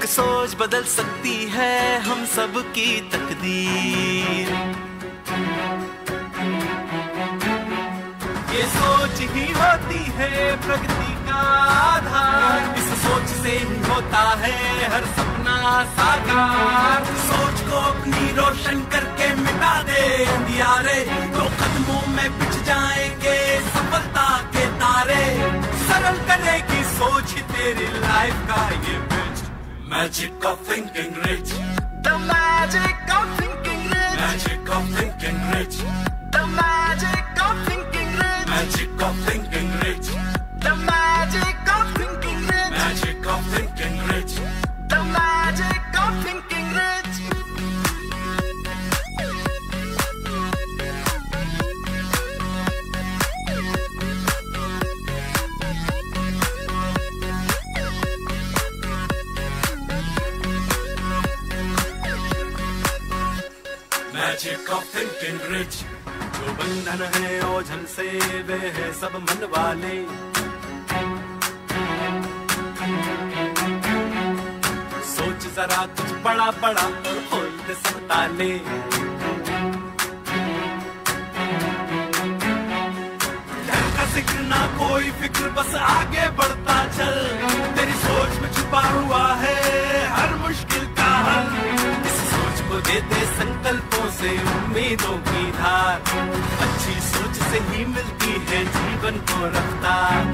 एक सोच बदल सकती है हम सब की तकदीर ये सोच ही होती है प्रगति का आधार इस सोच से ही होता है हर सपना साकार सोच को अपनी रोशन करके मिटा दे अंधियारे तो कदमों में पिछ जाएंगे सफलता के तारे सरल करेगी सोच तेरी लाइफ का ये magic of thinking rich. The magic of thinking rich. Magic of thinking rich. The magic of thinking rich. Magic of thinking rich. The magic of thinking check of thinking rich जो बंधन है ओझल से वे है सब मन वाले सोच जरा कुछ बड़ा बड़ा और तो सब ताले ना कोई फिक्र बस आगे बढ़ता चल तेरी सोच में छुपा हुआ है हर मुश्किल का हल हमको देते संकल्पों से उम्मीदों की धार अच्छी सोच से ही मिलती है जीवन को रफ्तार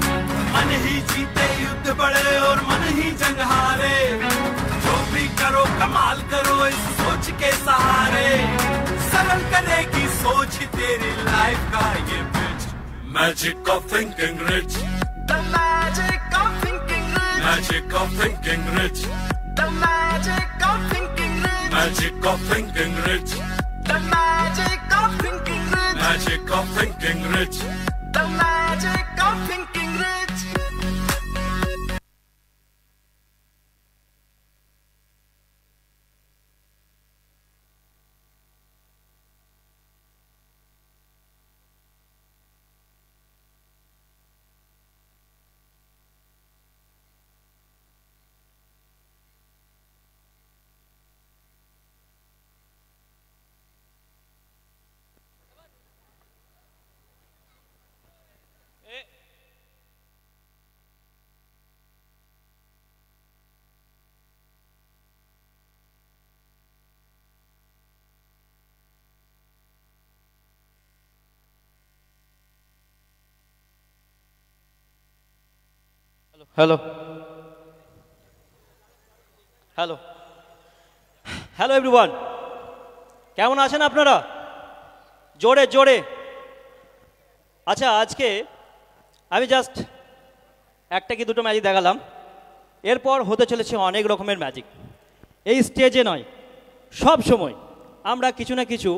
मन ही जीते युद्ध बड़े और मन ही जंग हारे जो भी करो कमाल करो इस सोच के सहारे सरल करने की सोच तेरी लाइफ का ये बिच magic of thinking rich the magic of thinking rich magic of thinking rich the magic of thinking magic of thinking rich. The magic of thinking rich. Magic of thinking rich. The magic of thinking rich. Hello hello hello everyone কেমন আছেন আপনারা জোরে জোরে আচ্ছা আজকে আমি just একটা কি দুটো ম্যাজিক দেখালাম এরপর হতে চলেছে অনেক রকমের ম্যাজিক এই স্টেজে নয় সব সময় আমরা কিছু না কিছু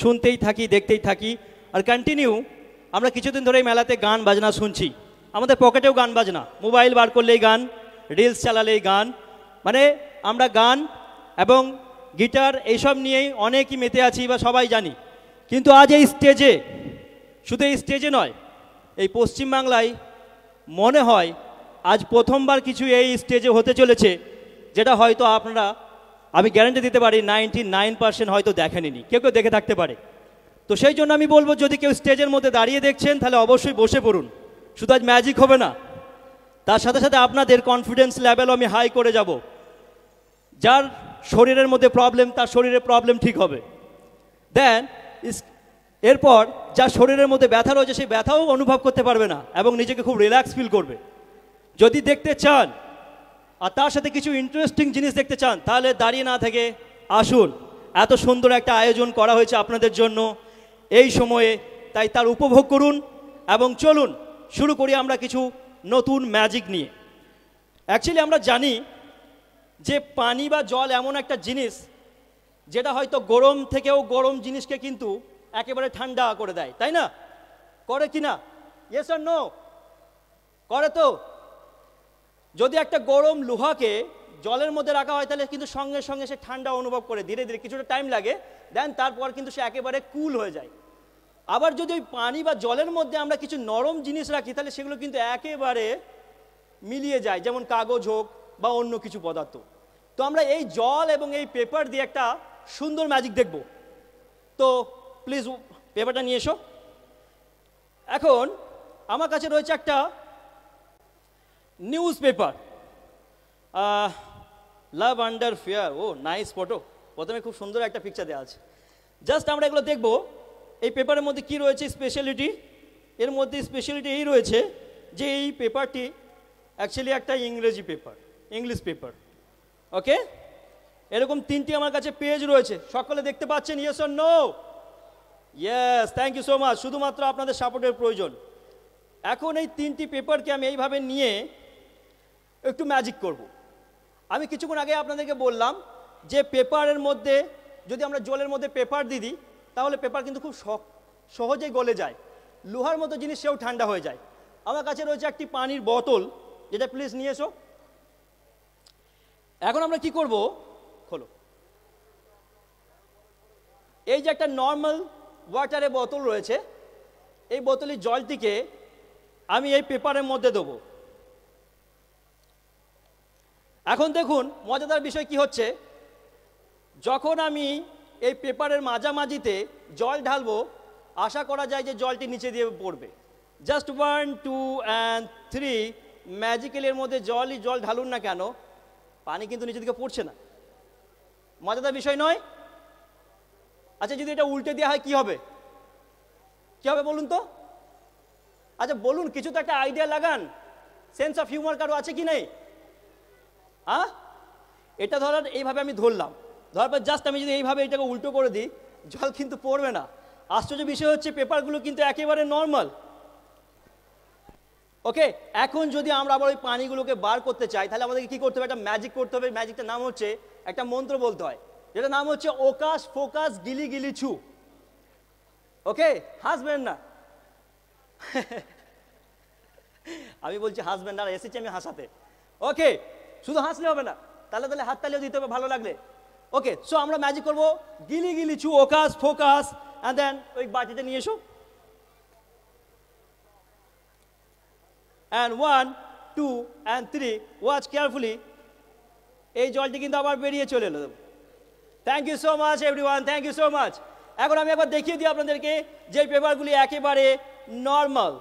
শুনতেই থাকি দেখতেই থাকি আর কন্টিনিউ আমরা কিছুদিন ধরে মেলাতে গান বাজনা শুনছি আমাদের পকেটেও গান বাজনা মোবাইল বার করলেই গান রিলস চালালেই গান মানে আমরা গান এবং গিটার এইসব নিয়েই অনেকই মেতে আছি বা সবাই জানি কিন্তু আজ এই স্টেজে শুধু এই স্টেজে নয় এই পশ্চিমবাংলায় মনে হয় আজ প্রথমবার কিছু এই স্টেজে হতে চলেছে যেটা হয়তো আপনারা আমি গ্যারেন্টি দিতে পারি নাইনটি নাইন পার্সেন্ট হয়তো দেখেনি কেউ কেউ দেখে থাকতে পারে তো সেই জন্য আমি বলবো যদি কেউ স্টেজের মধ্যে দাঁড়িয়ে দেখছেন তাহলে অবশ্যই বসে পড়ুন শুধু আজ ম্যাজিক হবে না তার সাথে সাথে আপনাদের কনফিডেন্স লেভেলও আমি হাই করে যাব যার শরীরের মধ্যে প্রবলেম তার শরীরে প্রবলেম ঠিক হবে দেন এরপর যার শরীরের মধ্যে ব্যথা রয়েছে সেই ব্যথাও অনুভব করতে পারবে না এবং নিজেকে খুব রিল্যাক্স ফিল করবে যদি দেখতে চান আর তার সাথে কিছু ইন্টারেস্টিং জিনিস দেখতে চান তাহলে দাঁড়িয়ে না থেকে আসুন এত সুন্দর একটা আয়োজন করা হয়েছে আপনাদের জন্য এই সময়ে তাই তার উপভোগ করুন এবং চলুন শুরু করি আমরা কিছু নতুন ম্যাজিক নিয়ে অ্যাকচুয়ালি আমরা জানি যে পানি বা জল এমন একটা জিনিস যেটা হয়তো গরম থেকেও গরম জিনিসকে কিন্তু একেবারে ঠান্ডা করে দেয় তাই না করে কি না ইয়েস আর নো করে তো যদি একটা গরম লোহাকে জলের মধ্যে রাখা হয় তাহলে কিন্তু সঙ্গে সঙ্গে সে ঠান্ডা অনুভব করে ধীরে ধীরে কিছুটা টাইম লাগে দেন তারপর কিন্তু সে একেবারে কুল হয়ে যায় আবার যদি ওই পানি বা জলের মধ্যে আমরা কিছু নরম জিনিস রাখি তাহলে সেগুলো কিন্তু একেবারে মিলিয়ে যায় যেমন কাগজ হোক বা অন্য কিছু পদার্থ তো আমরা এই জল এবং এই পেপার দিয়ে একটা সুন্দর ম্যাজিক দেখব তো প্লিজ পেপারটা নিয়ে এসো এখন আমার কাছে রয়েছে একটা news paper love under fair ও নাইস ফটো প্রথমে খুব সুন্দর একটা পিকচার দেওয়া আছে জাস্ট আমরা এগুলো দেখবো এই পেপারের মধ্যে কি রয়েছে স্পেশালিটি এর মধ্যে স্পেশালিটি এই রয়েছে যে এই পেপারটি অ্যাকচুয়ালি একটা ইংরেজি পেপার ইংলিশ পেপার ওকে এরকম তিনটি আমার কাছে পেজ রয়েছে সকলে দেখতে পাচ্ছেন yes or no yes thank you so much শুধুমাত্র আপনাদের সাপোর্টের প্রয়োজন এখন এই তিনটি পেপারকে আমি এইভাবে নিয়ে একটু ম্যাজিক করব। আমি কিছুক্ষণ আগে আপনাদেরকে বললাম যে পেপারের মধ্যে যদি আমরা জলের মধ্যে পেপার দিই তাহলে পেপার কিন্তু খুব সহজেই গলে যায় লোহার মতো জিনিস সেও ঠান্ডা হয়ে যায় আমার কাছে রয়েছে একটি পানির বোতল যেটা প্লিজ নিয়ে এসো এখন আমরা কি করব খোলো এই যে একটা নর্মাল ওয়াটারের বোতল রয়েছে এই বোতলের জলটিকে আমি এই পেপারের মধ্যে দেবো এখন দেখুন মজাদার বিষয় কি হচ্ছে যখন আমি এই পেপারের মাঝামাঝিতে জল ঢালবো আশা করা যায় যে জলটি নিচে দিয়ে পড়বে just one two and three ম্যাজিক্যালের মধ্যে জলই জল ঢালুন না কেন পানি কিন্তু নিচের দিকে পড়ছে না মজাদার বিষয় নয় আচ্ছা যদি এটা উল্টে দেওয়া হয় কি হবে কি হবে বলুন তো আচ্ছা বলুন কিছু তো একটা আইডিয়া লাগান সেন্স অফ হিউমার কারো আছে কি নেই হ্যাঁ এটা ধরার এইভাবে আমি ধরলাম ধরার পর জাস্ট আমি যদি এইভাবে এটাকে উল্টো করে দিই জল কিন্তু পড়বে না আশ্চর্য বিষয় হচ্ছে পেপারগুলো কিন্তু একেবারে নর্মাল ওকে এখন যদি আমরা আবার ওই পানিগুলোকে বার করতে চাই তাহলে আমাদেরকে কী করতে হবে একটা ম্যাজিক করতে হবে ম্যাজিকটার নাম হচ্ছে একটা মন্ত্র বলতে হয় যেটা নাম হচ্ছে ওকাশ ফোকাস গিলি গিলি ছু ওকে হাসবেন না আমি বলছি হাসবেন না এসেছি আমি হাসাতে ওকে শুধু হাসলে হবে না তাহলে তাহলে হাততালিও দিতে হবে ভালো লাগলে ওকে সো আমরা ম্যাজিক করবো গিলি গিলি চু ওকাস ফোকাস অ্যান্ড দেন ওই বাটিতে নিয়ে এসো and one two and three watch carefully এই জলটি কিন্তু আবার বেরিয়ে চলে এলো thank you so much everyone thank you so much এখন আমি একবার দেখিয়ে দিই আপনাদেরকে যে পেপারগুলি একেবারে নর্মাল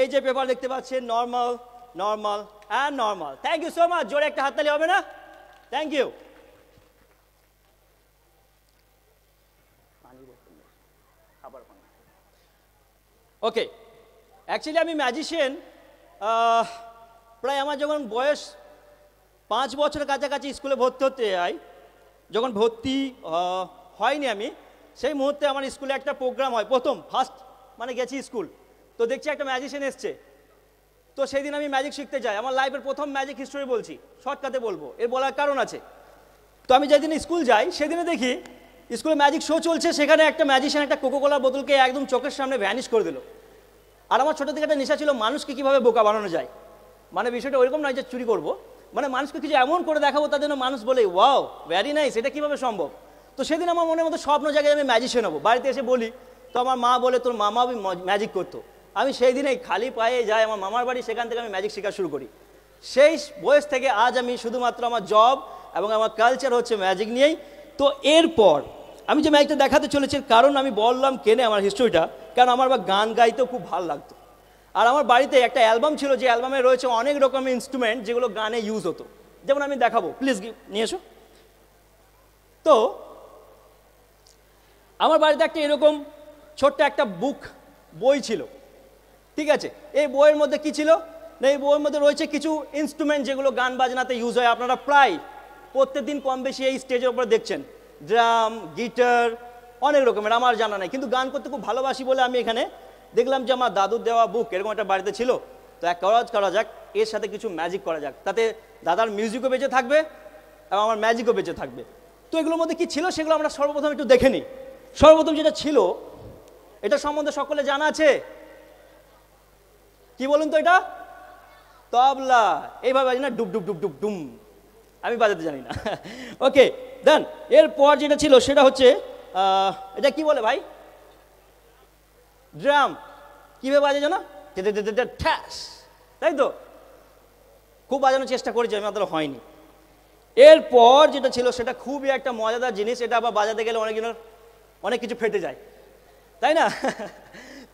এই যে পেপার দেখতে পাচ্ছেন normal normal and normal thank you so much জোরে একটা হাততালি হবে না থ্যাংক ইউ ওকে অ্যাকচুয়ালি আমি ম্যাজিশিয়ান প্রায় আমার যখন বয়স পাঁচ বছরের কাছাকাছি স্কুলে ভর্তি হতে যাই যখন ভর্তি হয়নি আমি সেই মুহূর্তে আমার স্কুলে একটা প্রোগ্রাম হয় প্রথম ফার্স্ট মানে গেছি স্কুল তো দেখছি একটা ম্যাজিশিয়ান এসছে তো সেই দিন আমি ম্যাজিক শিখতে যাই আমার লাইফের প্রথম ম্যাজিক হিস্টোরি বলছি শর্টকাতে বলবো এর বলার কারণ আছে তো আমি যেদিন স্কুল যাই সেদিনে দেখি স্কুলে ম্যাজিক শো চলছে সেখানে একটা ম্যাজিশিয়ান একটা কোকোকোলার বোতলকে একদম চোখের সামনে ভ্যানিশ করে দিল আর আমার ছোটো থেকে একটা নেশা ছিল মানুষকে কীভাবে বোকা বানানো যায় মানে বিষয়টা ওইরকম নয় যে চুরি করব মানে মানুষকে কিছু এমন করে দেখাবো তার জন্য মানুষ বলে ওয়াও ভ্যারি নাইস এটা কীভাবে সম্ভব তো সেদিন আমার মনের মতো স্বপ্ন জায়গায় আমি ম্যাজিশিয়ান হবো বাড়িতে এসে বলি তো আমার মা বলে তোর মামা আমি ম্যাজিক করতো আমি সেই দিনেই খালি পায়ে যাই আমার মামার বাড়ি সেখান থেকে আমি ম্যাজিক শেখা শুরু করি সেই বয়স থেকে আজ আমি শুধুমাত্র আমার জব এবং আমার কালচার হচ্ছে ম্যাজিক নিয়েই তো এরপর আমি যে ম্যাচটা দেখাতে চলেছি কারণ আমি বললাম কেনে আমার হিস্ট্রিটা কারণ আমার বা গান গাইতেও খুব ভালো লাগতো আর আমার বাড়িতে একটা অ্যালবাম ছিল যে অ্যালবামে রয়েছে অনেক রকমের ইনস্ট্রুমেন্ট যেগুলো গানে ইউজ হতো যেমন আমি দেখাবো প্লিজ নিয়ে এসো তো আমার বাড়িতে একটা এরকম ছোট্ট একটা বুক বই ছিল ঠিক আছে এই বইয়ের মধ্যে কি ছিল না এই বইয়ের মধ্যে রয়েছে কিছু ইনস্ট্রুমেন্ট যেগুলো গান বাজনাতে ইউজ হয় আপনারা প্রায় প্রত্যেক দিন কম বেশি এই স্টেজের উপরে দেখছেন ড্রাম গিটার অনেক রকমের আমার জানা নাই কিন্তু গান করতে খুব ভালোবাসি বলে আমি এখানে দেখলাম যে আমার দাদুর দেওয়া বুক এরকম একটা বাড়িতে ছিল তো এক কাজ করা যাক এর সাথে কিছু ম্যাজিক করা যাক তাতে দাদার মিউজিকও বেঁচে থাকবে এবং আমার ম্যাজিকও বেঁচে থাকবে তো এগুলোর মধ্যে কি ছিল সেগুলো আমরা সর্বপ্রথম একটু দেখে নিই সর্বপ্রথম যেটা ছিল এটা সম্বন্ধে সকলে জানা আছে কি বলুন তো এটা তবলা এইভাবে না ডুব ডুব ডুব ডুব ডুম আমি বাজাতে জানি না ওকে দেন এরপর যেটা ছিল সেটা হচ্ছে এটা কি বলে ভাই ড্রাম কীভাবে বাজে জানো ঠ্যাস তাই তো খুব বাজানোর চেষ্টা করেছি আমি অতটা হয়নি এরপর যেটা ছিল সেটা খুবই একটা মজাদার জিনিস এটা আবার বাজাতে গেলে অনেকজনের অনেক কিছু ফেটে যায় তাই না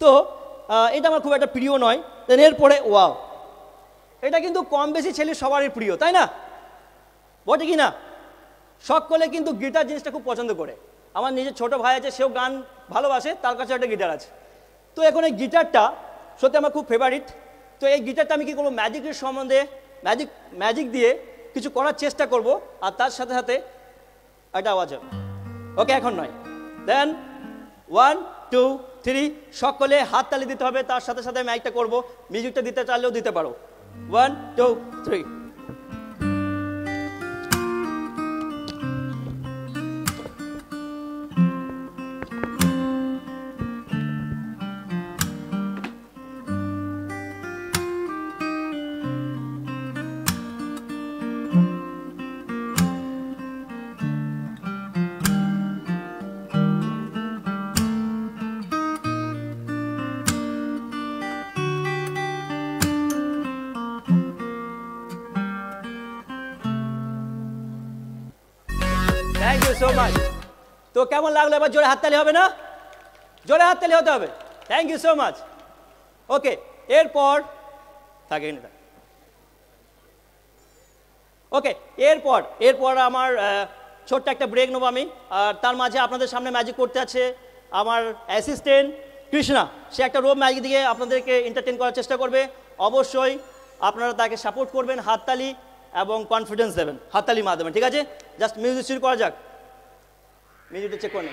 তো এটা আমার খুব একটা প্রিয় নয় দেন এরপরে ওয়াও এটা কিন্তু কম বেশি ছেলে সবারই প্রিয় তাই না বটে কি না সকলে কিন্তু গিটার জিনিসটা খুব পছন্দ করে আমার নিজের ছোট ভাই আছে সেও গান ভালোবাসে তার কাছে একটা গিটার আছে তো এখন এই গিটারটা সত্যি আমার খুব ফেভারিট তো এই গিটারটা আমি কি করবো ম্যাজিকের সম্বন্ধে ম্যাজিক ম্যাজিক দিয়ে কিছু করার চেষ্টা করব আর তার সাথে সাথে একটা আওয়াজ হবে ওকে এখন নয় দেন ওয়ান টু থ্রি সকলে হাত তালি দিতে হবে তার সাথে সাথে আমি একটা করবো মিউজিকটা দিতে চাইলেও দিতে পারো ওয়ান টু থ্রি তো কেমন লাগলো এবার জোরে হাততালি হবে না জোরে হাততালি হতে হবে thank you so much okay এরপর থাকে না ওকে এরপর এরপর আমার ছোট্ট একটা ব্রেক নেবো আমি আর তার মাঝে আপনাদের সামনে ম্যাজিক করতে আছে আমার অ্যাসিস্ট্যান্ট কৃষ্ণা সে একটা রোব ম্যাজিক দিয়ে আপনাদেরকে এন্টারটেন করার চেষ্টা করবে অবশ্যই আপনারা তাকে সাপোর্ট করবেন হাততালি এবং কনফিডেন্স দেবেন হাততালির মাধ্যমে ঠিক আছে জাস্ট মিউজিক শুরু করা যাক మ్యూజిక్ వచ్చే కొన్ని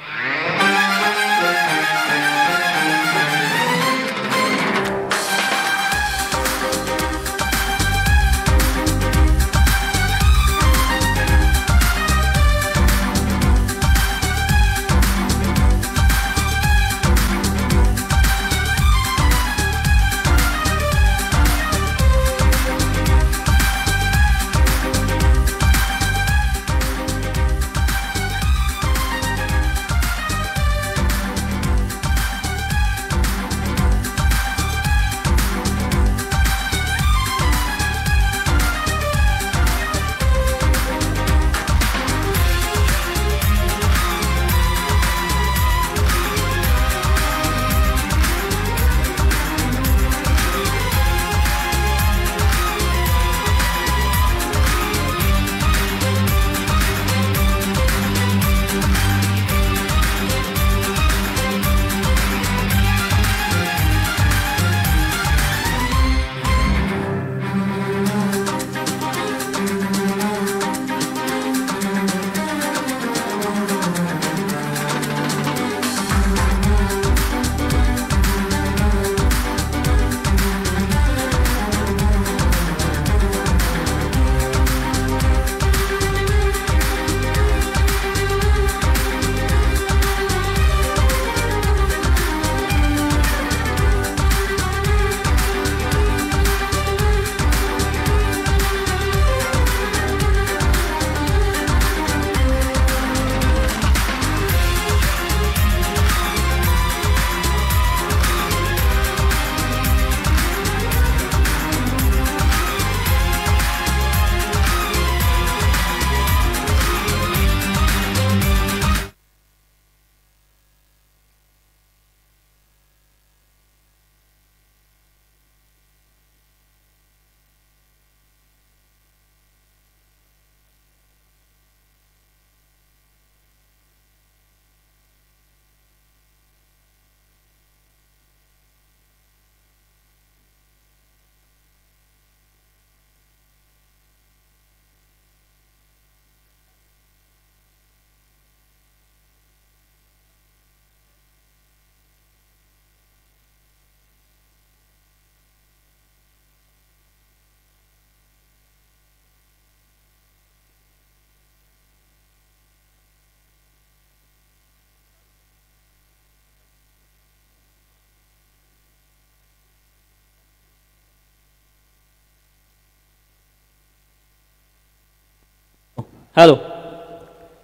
হ্যালো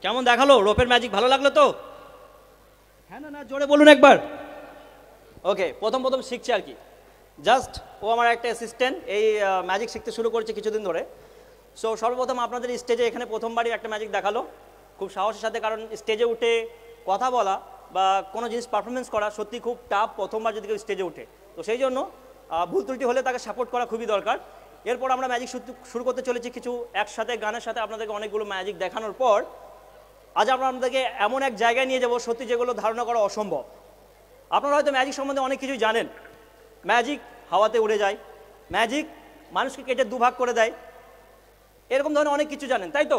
কেমন দেখালো রোপের ম্যাজিক ভালো লাগলো তো হ্যাঁ না না জোরে বলুন একবার ওকে প্রথম প্রথম শিখছে আর কি জাস্ট ও আমার একটা অ্যাসিস্ট্যান্ট এই ম্যাজিক শিখতে শুরু করেছে কিছুদিন ধরে সো সর্বপ্রথম আপনাদের স্টেজে এখানে প্রথমবারই একটা ম্যাজিক দেখালো খুব সাহসের সাথে কারণ স্টেজে উঠে কথা বলা বা কোনো জিনিস পারফরমেন্স করা সত্যি খুব টাফ প্রথমবার যদি কেউ স্টেজে উঠে তো সেই জন্য ভুল ত্রুটি হলে তাকে সাপোর্ট করা খুবই দরকার এরপর আমরা ম্যাজিক শুরু করতে চলেছি কিছু একসাথে গানের সাথে আপনাদেরকে অনেকগুলো ম্যাজিক দেখানোর পর আজ আমরা আপনাদেরকে এমন এক জায়গায় নিয়ে যাব সত্যি যেগুলো ধারণা করা অসম্ভব আপনারা হয়তো ম্যাজিক সম্বন্ধে অনেক কিছুই জানেন ম্যাজিক হাওয়াতে উড়ে যায় ম্যাজিক মানুষকে কেটে দুভাগ করে দেয় এরকম ধরনের অনেক কিছু জানেন তাই তো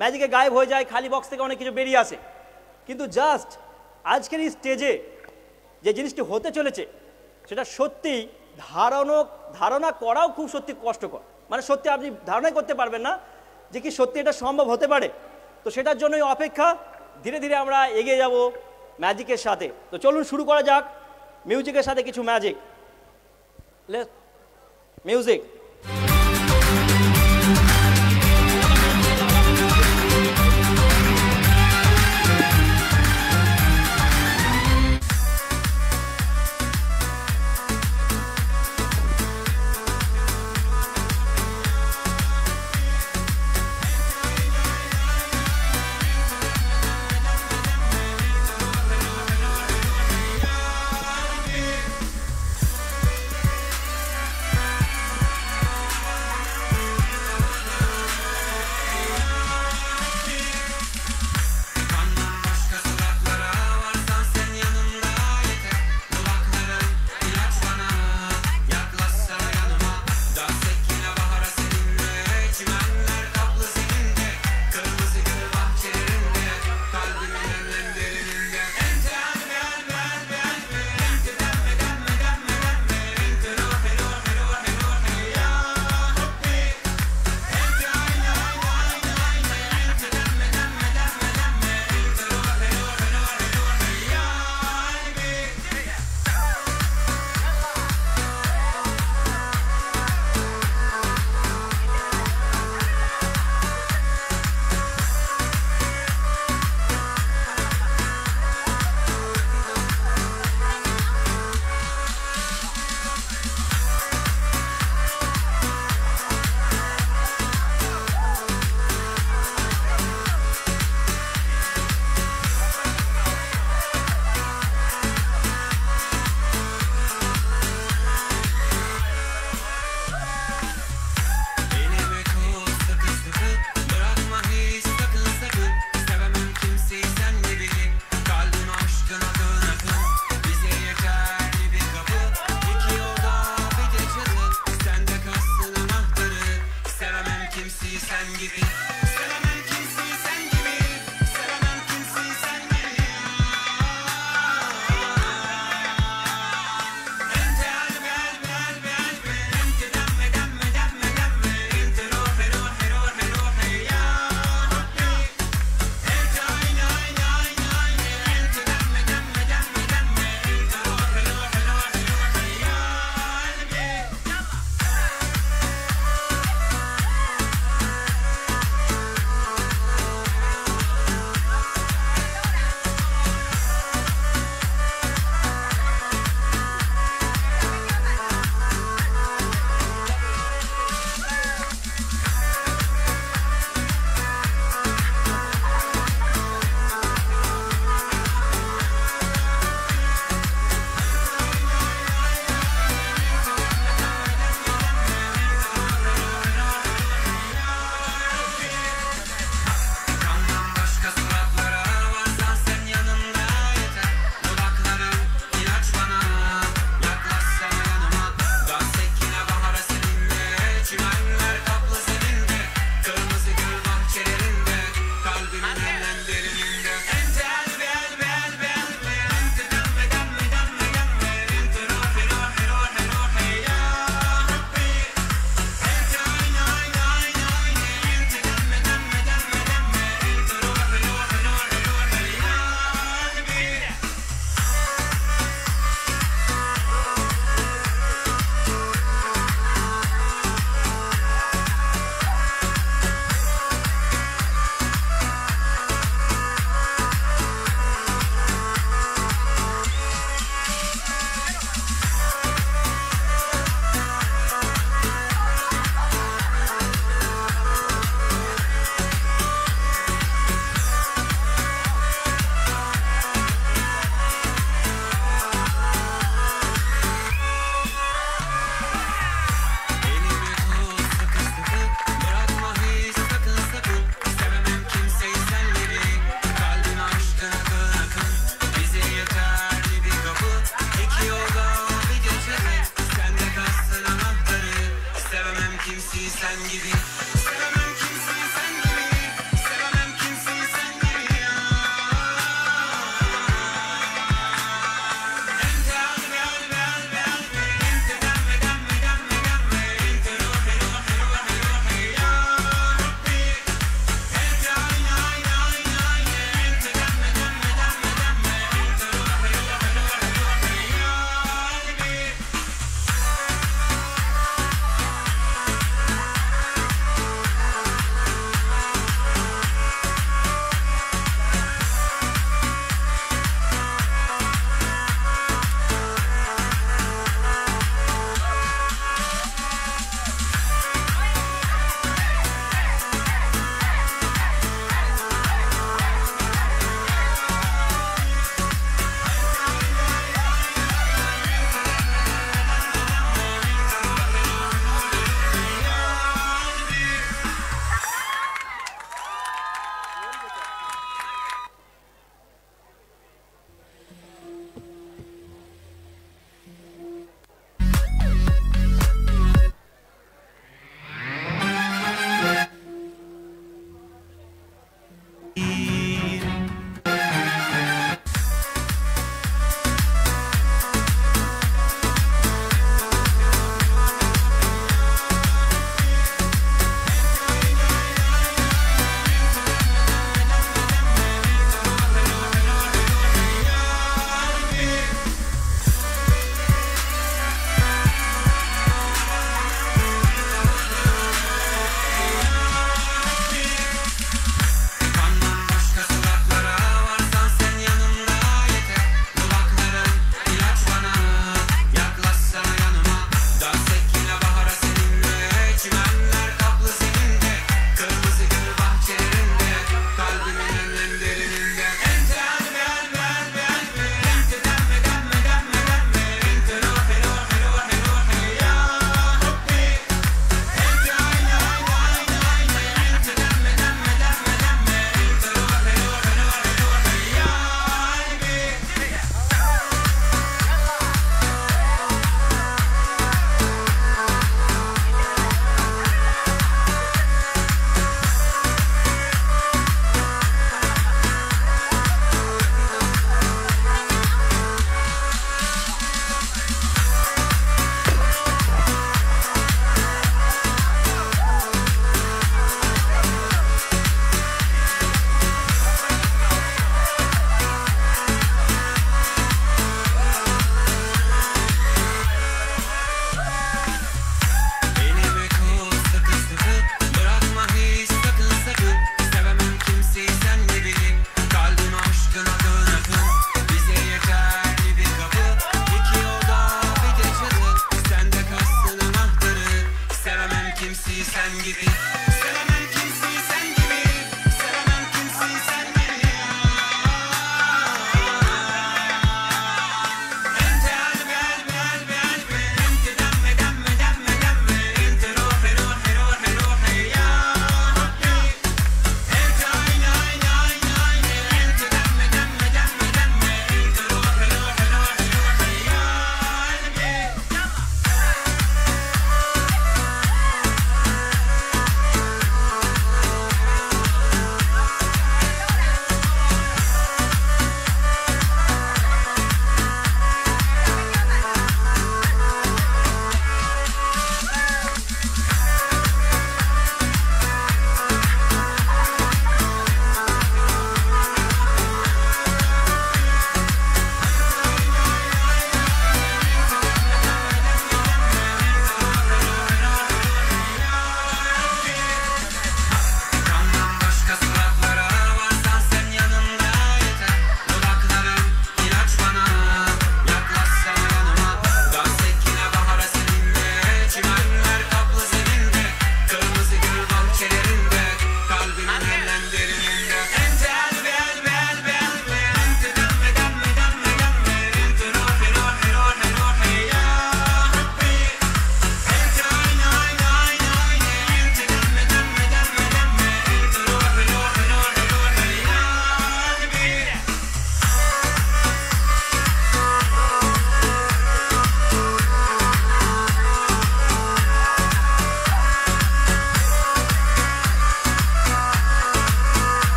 ম্যাজিকে গায়েব হয়ে যায় খালি বক্স থেকে অনেক কিছু বেরিয়ে আসে কিন্তু জাস্ট আজকের এই স্টেজে যে জিনিসটি হতে চলেছে সেটা সত্যিই ধারণ ধারণা করাও খুব সত্যি কষ্টকর মানে সত্যি আপনি ধারণাই করতে পারবেন না যে কি সত্যি এটা সম্ভব হতে পারে তো সেটার জন্যই অপেক্ষা ধীরে ধীরে আমরা এগিয়ে যাব ম্যাজিকের সাথে তো চলুন শুরু করা যাক মিউজিকের সাথে কিছু ম্যাজিক মিউজিক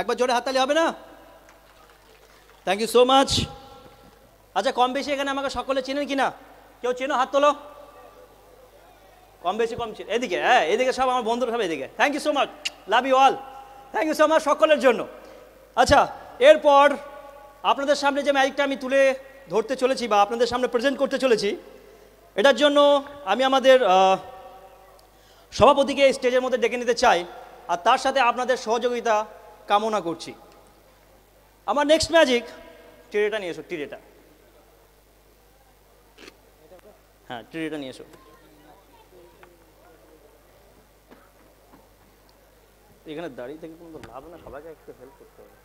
একবার জোরে হাততালি হবে না থ্যাংক ইউ সো মাচ আচ্ছা কম বেশি এখানে আমাকে সকলে চেনেন কি না কেউ চেনো হাত তোলো কম বেশি কম চিন এদিকে হ্যাঁ এদিকে সব আমার বন্ধুরা সব এদিকে thank you so much love you all thank you so much সকলের জন্য আচ্ছা এরপর আপনাদের সামনে যে ম্যাজিকটা আমি তুলে ধরতে চলেছি বা আপনাদের সামনে প্রেজেন্ট করতে চলেছি এটার জন্য আমি আমাদের সভাপতিকে স্টেজের মধ্যে ডেকে নিতে চাই আর তার সাথে আপনাদের সহযোগিতা কামনা করছি আমার নেক্সট ম্যাজিক টিরেটা নিয়ে এসো টিরেটা হ্যাঁ টিরেটা নিয়ে এসো এখানে দাঁড়িয়ে থেকে কোনো লাভ না সবাইকে একটু হেল্প করতে হবে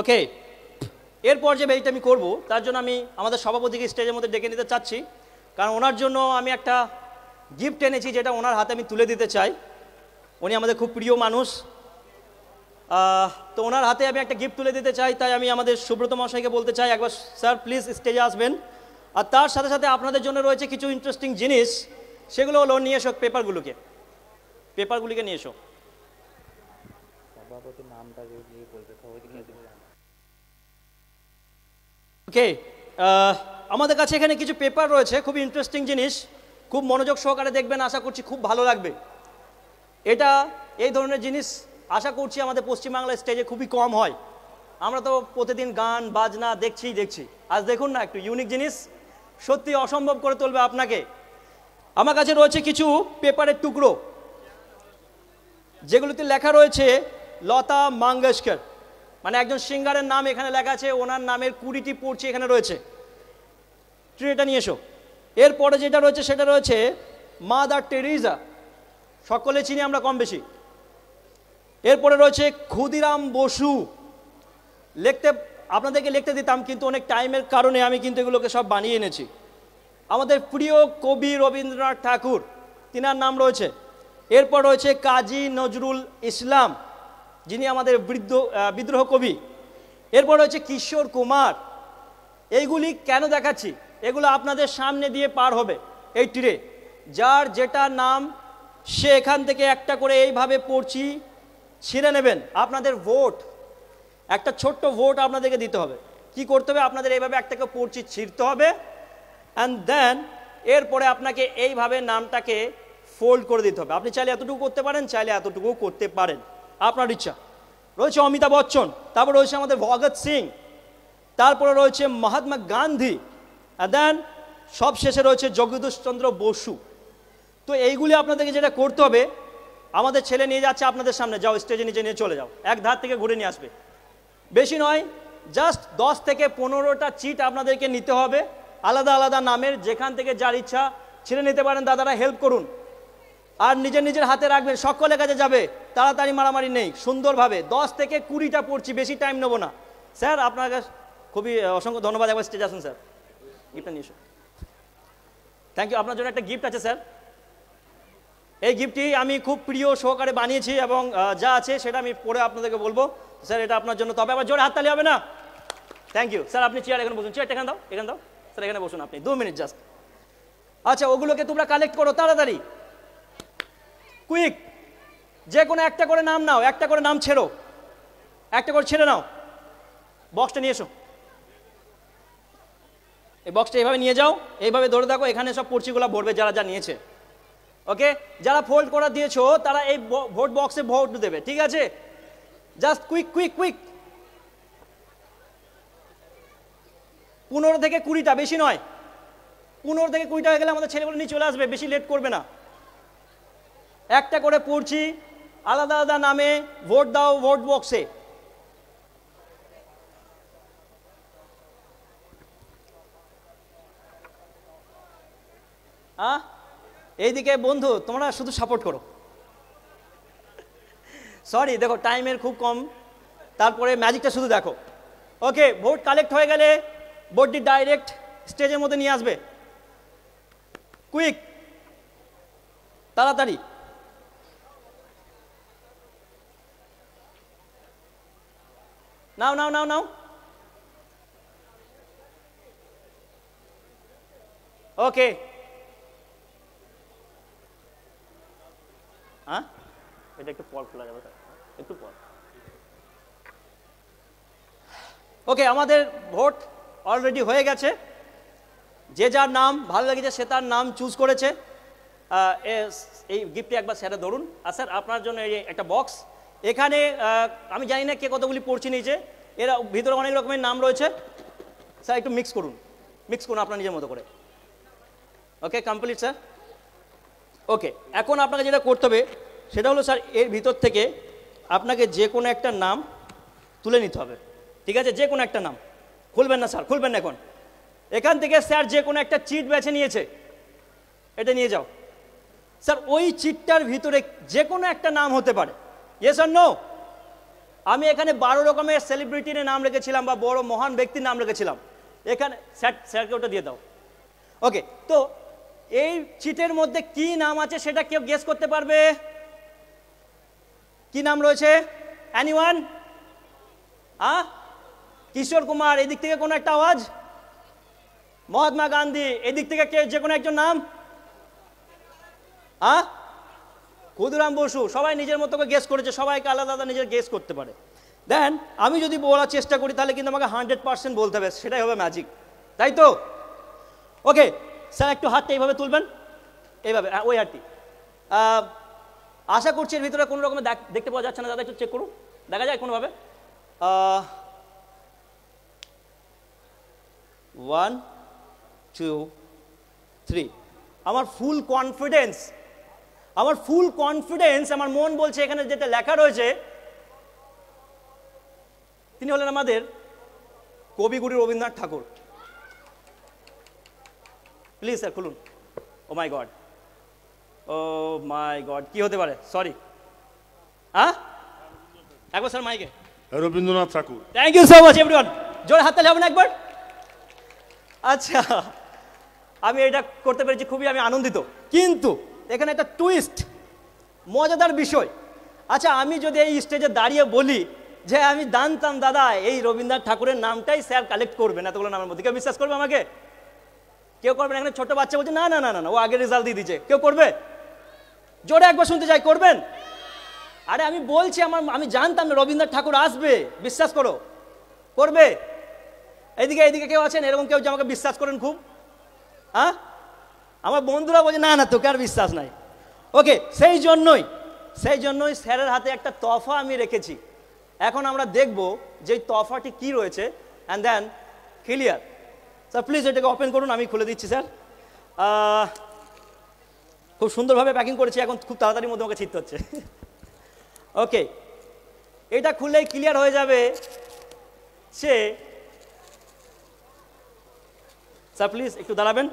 Okay. এরপর যে বেদিটা আমি করব তার জন্য আমি আমাদের সভাপতিকে স্টেজের মধ্যে ডেকে নিতে চাচ্ছি কারণ ওনার জন্য আমি একটা গিফট এনেছি যেটা ওনার হাতে আমি তুলে দিতে চাই উনি আমাদের খুব প্রিয় মানুষ তো ওনার হাতে আমি একটা গিফট তুলে দিতে চাই তাই আমি আমাদের সুব্রত মহাশয়কে বলতে চাই একবার স্যার প্লিজ স্টেজে আসবেন আর তার সাথে সাথে আপনাদের জন্য রয়েছে কিছু ইন্টারেস্টিং জিনিস সেগুলো হলো নিয়ে এসো পেপারগুলোকে পেপারগুলিকে নিয়ে এসো সভাপতির নামটা ওকে uh, আমাদের কাছে এখানে কিছু পেপার রয়েছে খুব ইন্টারেস্টিং জিনিস খুব মনোযোগ সহকারে দেখবেন আশা করছি খুব ভালো লাগবে এটা এই ধরনের জিনিস আশা করছি আমাদের পশ্চিমবাংলার স্টেজে খুবই কম হয় আমরা তো প্রতিদিন গান বাজনা দেখছি দেখছি আজ দেখুন না একটু ইউনিক জিনিস সত্যি অসম্ভব করে তুলবে আপনাকে আমার কাছে রয়েছে কিছু পেপারের টুকরো যেগুলোতে লেখা রয়েছে লতা মঙ্গেশকর মানে একজন সিঙ্গারের নাম এখানে লেখা আছে ওনার নামের কুড়িটি পড়ছে এখানে রয়েছে এটা নিয়ে এসো এরপরে যেটা রয়েছে সেটা রয়েছে মাদার টেরিজা সকলে চিনি আমরা কম বেশি এরপরে রয়েছে ক্ষুদিরাম বসু লিখতে আপনাদেরকে লিখতে দিতাম কিন্তু অনেক টাইমের কারণে আমি কিন্তু এগুলোকে সব বানিয়ে এনেছি আমাদের প্রিয় কবি রবীন্দ্রনাথ ঠাকুর তিনার নাম রয়েছে এরপর রয়েছে কাজী নজরুল ইসলাম যিনি আমাদের বৃদ্ধ বিদ্রোহ কবি এরপর হচ্ছে কিশোর কুমার এইগুলি কেন দেখাচ্ছি এগুলো আপনাদের সামনে দিয়ে পার হবে এই টিরে যার যেটা নাম সে এখান থেকে একটা করে এইভাবে পড়ছি ছিঁড়ে নেবেন আপনাদের ভোট একটা ছোট্ট ভোট আপনাদেরকে দিতে হবে কি করতে হবে আপনাদের এইভাবে একটাকে পড়ছি ছিঁড়তে হবে অ্যান্ড দেন এরপরে আপনাকে এইভাবে নামটাকে ফোল্ড করে দিতে হবে আপনি চাইলে এতটুকু করতে পারেন চাইলে এতটুকুও করতে পারেন আপনার ইচ্ছা রয়েছে অমিতাভ বচ্চন তারপর রয়েছে আমাদের ভগৎ সিং তারপরে রয়েছে মহাত্মা গান্ধী দেন সব শেষে রয়েছে জগদীশচন্দ্র বসু তো এইগুলি আপনাদেরকে যেটা করতে হবে আমাদের ছেলে নিয়ে যাচ্ছে আপনাদের সামনে যাও স্টেজে নিচে নিয়ে চলে যাও এক ধার থেকে ঘুরে নিয়ে আসবে বেশি নয় জাস্ট দশ থেকে পনেরোটা চিট আপনাদেরকে নিতে হবে আলাদা আলাদা নামের যেখান থেকে যার ইচ্ছা ছেড়ে নিতে পারেন দাদারা হেল্প করুন আর নিজের নিজের হাতে রাখবেন সকলের কাছে যাবে তাড়াতাড়ি মারামারি নেই সুন্দরভাবে দশ থেকে কুড়িটা পড়ছি বেশি টাইম নেবো না স্যার আপনার কাছে খুবই অসংখ্য ধন্যবাদ একবার স্টেজ আসুন স্যার গিফটটা নিয়ে থ্যাংক ইউ আপনার জন্য একটা গিফট আছে স্যার এই গিফটটি আমি খুব প্রিয় সহকারে বানিয়েছি এবং যা আছে সেটা আমি পরে আপনাদেরকে বলবো স্যার এটা আপনার জন্য তবে আবার জোরে হাততালি হবে না থ্যাংক ইউ স্যার আপনি চেয়ার এখানে বসুন চেয়ারটা এখানে দাও এখানে দাও স্যার এখানে বসুন আপনি দু মিনিট জাস্ট আচ্ছা ওগুলোকে তোমরা কালেক্ট করো তাড়াতাড়ি কুইক যে কোনো একটা করে নাম নাও একটা করে নাম ছেড়ো একটা করে ছেড়ে নাও বক্সটা নিয়ে এসো এই বক্সটা এইভাবে নিয়ে যাও এইভাবে ধরে থাকো এখানে সব পর্চিগুলো ভরবে যারা যা নিয়েছে ওকে যারা ফোল্ড করা দিয়েছো তারা এই ভোট বক্সে ভোট দেবে ঠিক আছে জাস্ট কুইক কুইক কুইক পনেরো থেকে কুড়িটা বেশি নয় পনেরো থেকে কুড়িটা হয়ে গেলে আমাদের ছেলেগুলো নিয়ে চলে আসবে বেশি লেট করবে না একটা করে পড়ছি আলাদা আলাদা নামে ভোট দাও ভোট বক্সে এইদিকে বন্ধু তোমরা শুধু সাপোর্ট করো সরি দেখো টাইমের খুব কম তারপরে ম্যাজিকটা শুধু দেখো ওকে ভোট কালেক্ট হয়ে গেলে ভোটটি ডাইরেক্ট স্টেজের মধ্যে নিয়ে আসবে কুইক তাড়াতাড়ি নাও নাও নাও নাও ওকে হ্যাঁ এটা একটু পর খোলা যাবে একটু পর ওকে আমাদের ভোট অলরেডি হয়ে গেছে যে যার নাম ভালো লেগেছে সে তার নাম চুজ করেছে এই গিফটটি একবার স্যারে ধরুন আর স্যার আপনার জন্য এই একটা বক্স এখানে আমি জানি না কে কতগুলি পড়ছি নিচে এরা ভিতরে অনেক রকমের নাম রয়েছে স্যার একটু মিক্স করুন মিক্স করুন আপনার নিজের মতো করে ওকে কমপ্লিট স্যার ওকে এখন আপনাকে যেটা করতে হবে সেটা হলো স্যার এর ভিতর থেকে আপনাকে যে কোনো একটা নাম তুলে নিতে হবে ঠিক আছে যে কোনো একটা নাম খুলবেন না স্যার খুলবেন না এখন এখান থেকে স্যার যে কোনো একটা চিট বেছে নিয়েছে এটা নিয়ে যাও স্যার ওই চিটটার ভিতরে যে কোনো একটা নাম হতে পারে ইয়েস আর নো আমি এখানে বারো রকমের সেলিব্রিটির নাম রেখেছিলাম বা বড় মহান ব্যক্তির নাম রেখেছিলাম এখানে স্যার স্যারকে ওটা দিয়ে দাও ওকে তো এই চিটের মধ্যে কি নাম আছে সেটা কেউ গেস করতে পারবে কি নাম রয়েছে অ্যানিওয়ান আ কিশোর কুমার এদিক থেকে কোনো একটা আওয়াজ মহাত্মা গান্ধী এদিক থেকে কে যে কোনো একজন নাম আ ক্ষুদিরাম বসু সবাই নিজের মতো করে গেস করেছে সবাইকে আলাদা আলাদা নিজের গেস করতে পারে দেন আমি যদি বলার চেষ্টা করি তাহলে কিন্তু আমাকে হান্ড্রেড পার্সেন্ট বলতে হবে সেটাই হবে ম্যাজিক তাই তো ওকে স্যার একটু হাতটা এইভাবে তুলবেন এইভাবে ওই হাতটি আশা করছি এর ভিতরে কোনো রকমের দেখতে পাওয়া যাচ্ছে না দাদা একটু চেক করুন দেখা যায় কোনোভাবে ওয়ান টু থ্রি আমার ফুল কনফিডেন্স আমার ফুল কনফিডেন্স আমার মন বলছে এখানে যেটা লেখা রয়েছে তিনি হলেন আমাদের কবিগুরু রবীন্দ্রনাথ ঠাকুর প্লিজ স্যার খুলুন ও my god O my god কি হতে পারে সরি হ্যাঁ একবার স্যার মাইকে Rabindranath Thakur thank you so much everyone জোর হাত তালে একবার আচ্ছা আমি এটা করতে পেরেছি খুবই আমি আনন্দিত কিন্তু এখানে একটা টুইস্ট মজাদার বিষয় আচ্ছা আমি যদি এই স্টেজে দাঁড়িয়ে বলি যে আমি জানতাম দাদা এই রবীন্দ্রনাথ ঠাকুরের নামটাই স্যার কালেক্ট করবেন এতগুলো নামের মধ্যে কেউ বিশ্বাস করবে আমাকে কেউ করবেন এখানে ছোট বাচ্চা বলছে না না না না ও আগে রেজাল্ট দিয়ে দিচ্ছে কেউ করবে জোরে একবার শুনতে চাই করবেন আরে আমি বলছি আমার আমি জানতাম না রবীন্দ্রনাথ ঠাকুর আসবে বিশ্বাস করো করবে এদিকে এইদিকে কেউ আছেন এরকম কেউ যে আমাকে বিশ্বাস করেন খুব হ্যাঁ আমার বন্ধুরা বলছে না না তোকে আর বিশ্বাস নাই ওকে সেই জন্যই সেই জন্যই স্যারের হাতে একটা তফা আমি রেখেছি এখন আমরা দেখব যে তফাটি কি রয়েছে and then clear sir please এটাকে ওপেন করুন আমি খুলে দিচ্ছি স্যার খুব সুন্দরভাবে প্যাকিং করেছি এখন খুব তাড়াতাড়ির মধ্যে আমাকে ছিটতে হচ্ছে ওকে এটা খুললেই ক্লিয়ার হয়ে যাবে সে স্যার প্লিজ একটু দাঁড়াবেন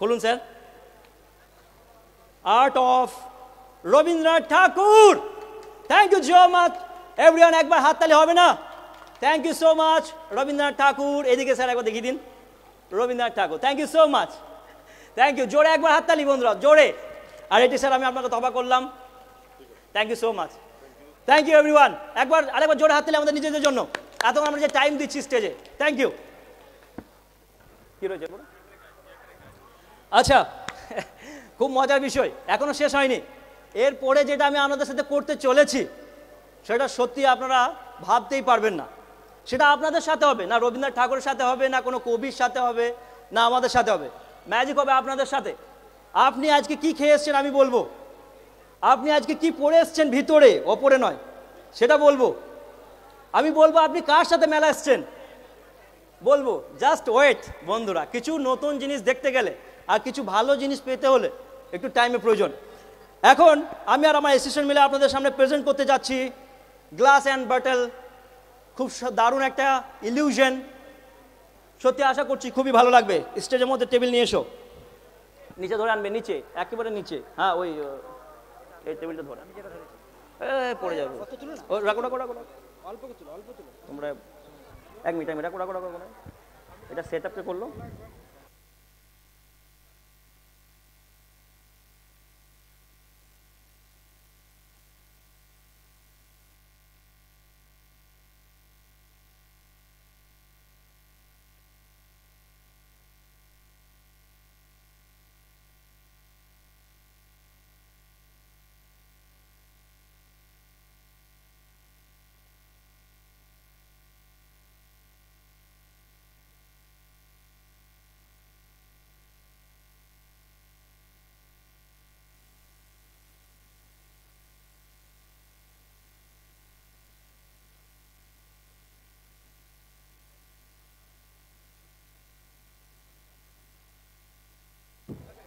খুলুন sir art of Rabindranath Thakur thank you so much everyone একবার হাততালি হবে না thank you so much Rabindranath Thakur এদিকে স্যার একবার দেখিয়ে দিন Rabindranath Thakur thank you so much thank you জোরে একবার হাততালি বন্ধুরা জোরে আর এটি স্যার আমি আপনাকে তবা করলাম thank you so much thank you everyone একবার আরেকবার জোরে হাততালি আমাদের নিজেদের জন্য এতক্ষণ আমরা যে টাইম দিচ্ছি স্টেজে থ্যাংক ইউ কী রয়েছে আচ্ছা খুব মজার বিষয় এখনও শেষ হয়নি এরপরে যেটা আমি আপনাদের সাথে করতে চলেছি সেটা সত্যি আপনারা ভাবতেই পারবেন না সেটা আপনাদের সাথে হবে না রবীন্দ্রনাথ ঠাকুরের সাথে হবে না কোনো কবির সাথে হবে না আমাদের সাথে হবে ম্যাজিক হবে আপনাদের সাথে আপনি আজকে কি খেয়ে এসছেন আমি বলবো আপনি আজকে কি পড়ে এসছেন ভিতরে ওপরে নয় সেটা বলবো আমি বলবো আপনি কার সাথে মেলা এসছেন বলবো জাস্ট ওয়েট বন্ধুরা কিছু নতুন জিনিস দেখতে গেলে আর কিছু ভালো জিনিস পেতে হলে একটু টাইমে প্রয়োজন এখন আমি আর আমার অ্যাসিস্ট্যান্ট মিলে আপনাদের সামনে প্রেজেন্ট করতে যাচ্ছি গ্লাস অ্যান্ড বাটেল খুব দারুণ একটা ইলিউশন সত্যি আশা করছি খুবই ভালো লাগবে স্টেজের মধ্যে টেবিল নিয়ে এসো নিচে ধরে আনবে নিচে একেবারে নিচে হ্যাঁ ওই এই টেবিলটা ধরে পড়ে যাবে অল্প তোমরা এক মিনিট আমি এটা সেট আপকে করলো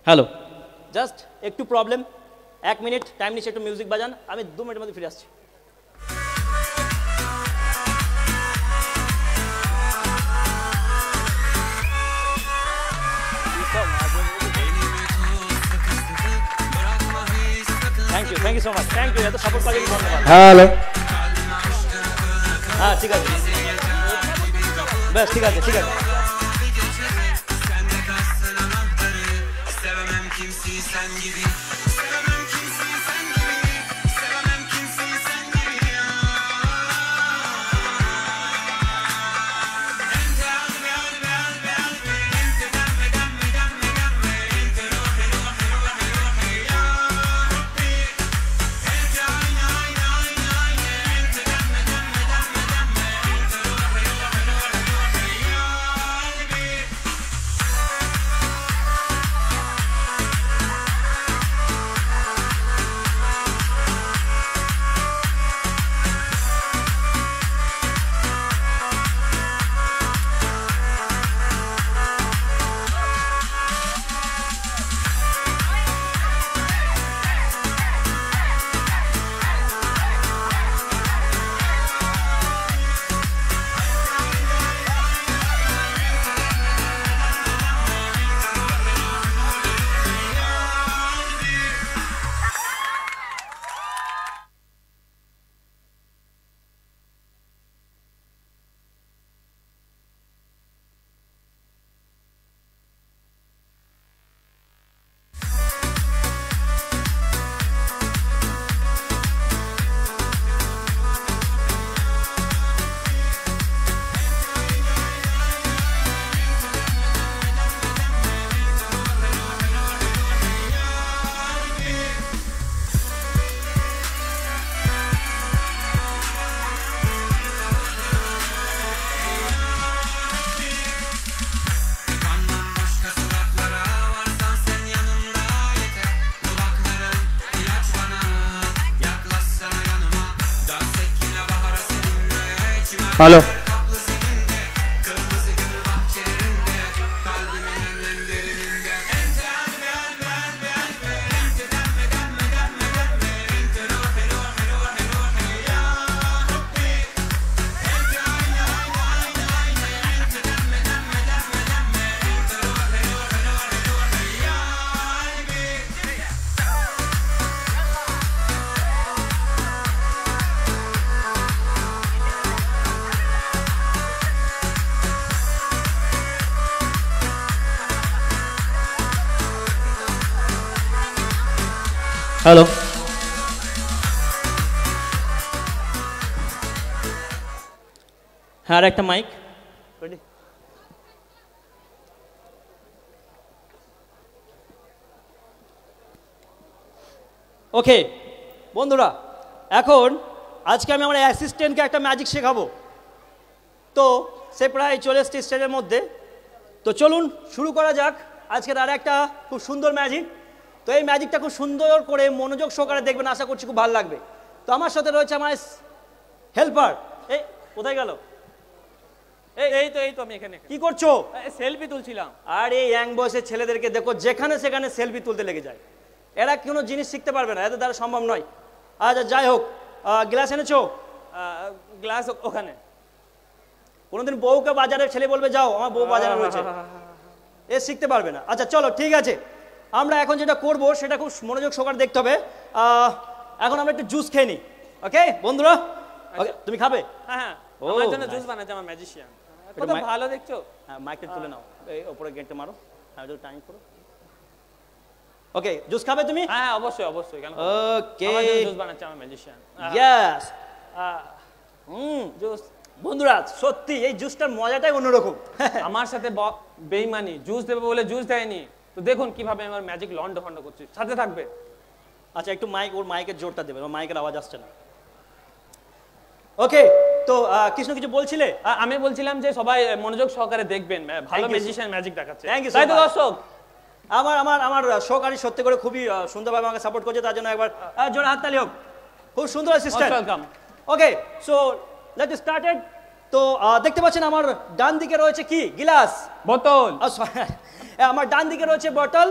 হ্যালো জাস্ট একটু প্রবলেম এক মিনিট টাইম নিচ্ছে একটু মিউজিক বাজান আমি দু মিনিটের মধ্যে ফিরে আসছি thank you thank you so much thank you এত সাপোর্ট হ্যালো হ্যাঁ ঠিক আছে বেশ ঠিক আছে ঠিক আছে हेलो আর একটা মাইক ওকে বন্ধুরা এখন আজকে আমি আমার অ্যাসিস্ট্যান্টকে একটা ম্যাজিক শেখাবো তো সে প্রায় চলে এসছে স্টেজের মধ্যে তো চলুন শুরু করা যাক আজকের আর একটা খুব সুন্দর ম্যাজিক তো এই ম্যাজিকটা খুব সুন্দর করে মনোযোগ সহকারে দেখবেন আশা করছি খুব ভালো লাগবে তো আমার সাথে রয়েছে আমার হেল্পার এই কোথায় গেল এই তো এই তো আমি এখানে কি করছো সেলফি তুলছিলাম আর এই ইয়াং বয়সের ছেলেদেরকে দেখো যেখানে সেখানে সেলফি তুলতে লেগে যায় এরা কোনো জিনিস শিখতে পারবে না এদের দ্বারা সম্ভব নয় আচ্ছা যাই হোক গ্লাস এনেছো গ্লাস ওখানে কোনোদিন বউকে বাজারে ছেলে বলবে যাও আমার বউ বাজারে রয়েছে এ শিখতে পারবে না আচ্ছা চলো ঠিক আছে আমরা এখন যেটা করব সেটা খুব মনোযোগ সহকারে দেখতে হবে এখন আমরা একটু জুস খেয়ে নিই ওকে বন্ধুরা আচ্ছা। তুমি খাবে হ্যাঁ হ্যাঁ জুস বানাচ্ছে আমার ম্যাজিশিয়ান ভালো দেখছো হ্যাঁ তুলে নাও এই গেটে মারো হ্যাঁ একটু টাইম করো ওকে জুস খাবে তুমি হ্যাঁ, হ্যাঁ অবশ্যই অবশ্যই কেন ওকে জুস বানাচ্ছি আমি ম্যাজিশিয়ান ইয়েস হুম জুস বন্ধুরা সত্যি এই জুসটার মজাটাই অন্যরকম আমার সাথে বেইমানি জুস দেবে বলে জুস দেয়নি তো দেখুন কিভাবে আমার ম্যাজিক লন্ড ফন্ড করছি সাথে থাকবে আচ্ছা একটু মাইক ওর মাইকের জোরটা দেবে ওর মাইকের আওয়াজ আসছে না ওকে তো কৃষ্ণ কিছু বলছিলে আমি বলছিলাম যে সবাই মনোযোগ সহকারে দেখবেন ভালো ম্যাজিশিয়ান ম্যাজিক দেখাচ্ছে থ্যাংক ইউ তো দর্শক আমার আমার আমার সহকারী সত্যি করে খুবই সুন্দরভাবে আমাকে সাপোর্ট করছে তার জন্য একবার জোরে তালি হোক খুব সুন্দর sister welcome okay so let started তো দেখতে পাচ্ছেন আমার ডান দিকে রয়েছে কি গিলাস বোতল আমার ডান দিকে রয়েছে বোতল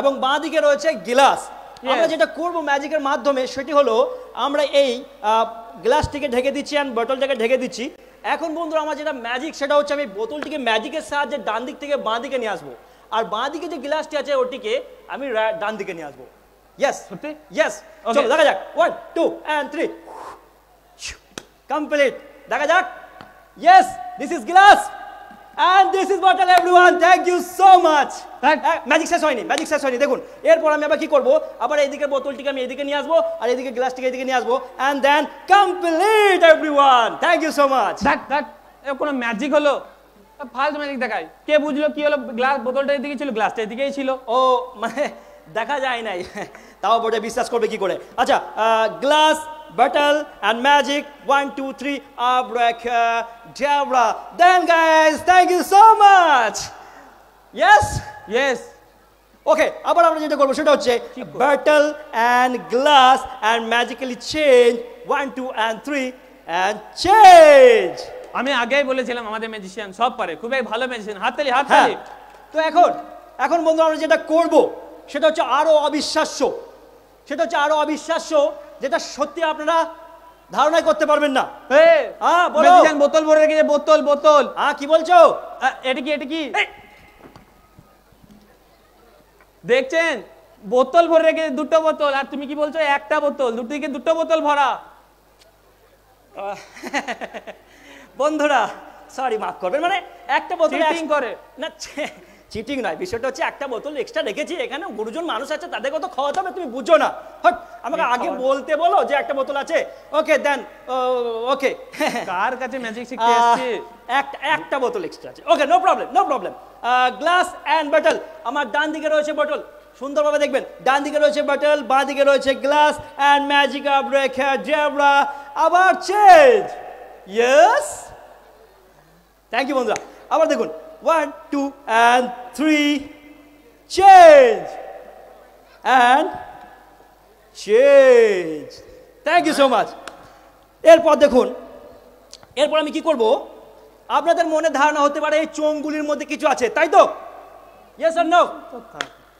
এবং বাঁ দিকে রয়েছে গিলাস আমরা যেটা করব ম্যাজিকের মাধ্যমে সেটি হলো আমরা এই গ্লাসটিকে ঢেকে দিচ্ছি অ্যান্ড বোতলটাকে ঢেকে দিচ্ছি এখন বন্ধুরা আমার যেটা ম্যাজিক সেটা হচ্ছে আমি বোতলটিকে ম্যাজিকের সাহায্যে ডান দিক থেকে বাঁ দিকে নিয়ে আসবো আর বাঁ দিকে যে গ্লাসটি আছে ওটিকে আমি ডান দিকে নিয়ে আসবো ইয়েস ইয়েস চলো দেখা যাক one two and three complete দেখা যাক yes this is glass and this is bottle everyone thank you so much magic শেষ হয়নি ম্যাজিক শেষ হয়নি দেখুন এরপর আমি আবার কি করবো আবার এদিকে বোতলটিকে আমি এদিকে নিয়ে আসবো আর এদিকে গ্লাসটিকে এদিকে নিয়ে আসবো and then complete everyone thank you so much দেখ দেখ কোনো ম্যাজিক হলো ফালতু ম্যাজিক দেখায় কে বুঝলো কি হলো গ্লাস বোতলটা এদিকে ছিল গ্লাসটা এদিকেই ছিল ও মানে দেখা যায় নাই তাও বটে বিশ্বাস করবে কি করে আচ্ছা glass battle and magic. One, two, three, jabra uh, Then guys, thank you so much. Yes? Yes. Okay আবার আমরা যেটা করবো সেটা হচ্ছে bottle and glass and magically change one two and three and change আমি আগেই বলেছিলাম আমাদের ম্যাজিশিয়ান সব পারে খুবই ভালো ম্যাজিশিয়ান হাত হাততালি হ্যাঁ। তো এখন এখন বন্ধু আমরা যেটা করব সেটা হচ্ছে আরও অবিশ্বাস্য সেটা হচ্ছে আরও অবিশ্বাস্য যেটা সত্যি আপনারা ধারণা করতে পারবেন না বোতল ভরে রেখেছে বোতল বোতল হ্যাঁ কি বলছো এটা কি এটা কি দেখছেন বোতল ভরে রেখে দুটো বোতল আর তুমি কি বলছো একটা বোতল দুটিকে দুটো বোতল ভরা বন্ধুরা সরি মাফ করবেন মানে একটা বোতল করে না চিটিং নয় বিষয়টা হচ্ছে একটা বোতল এক্সট্রা রেখেছি এখানে গুরুজন মানুষ আছে তাদের কত খাওয়াতে হবে তুমি বুঝো না হট আমাকে আগে বলতে বলো যে একটা বোতল আছে ওকে দেন ওকে কার কাছে ম্যাজিক শিখতে আসছে একটা একটা বোতল এক্সট্রা আছে okay no problem no problem glass and bottle আমার ডান দিকে রয়েছে বোতল সুন্দরভাবে দেখবেন ডান দিকে রয়েছে বটল বাঁ দিকে রয়েছে glass and magic of Rekha zebra আবার চেঞ্জ ইয়েস থ্যাংক ইউ বন্ধুরা আবার দেখুন One, two, and three. Change. And change thank you so much এরপর দেখুন এরপর আমি কি করব আপনাদের মনে ধারণা হতে পারে এই চোঙগুলির মধ্যে কিছু আছে তাই তো ইয়েস আর নো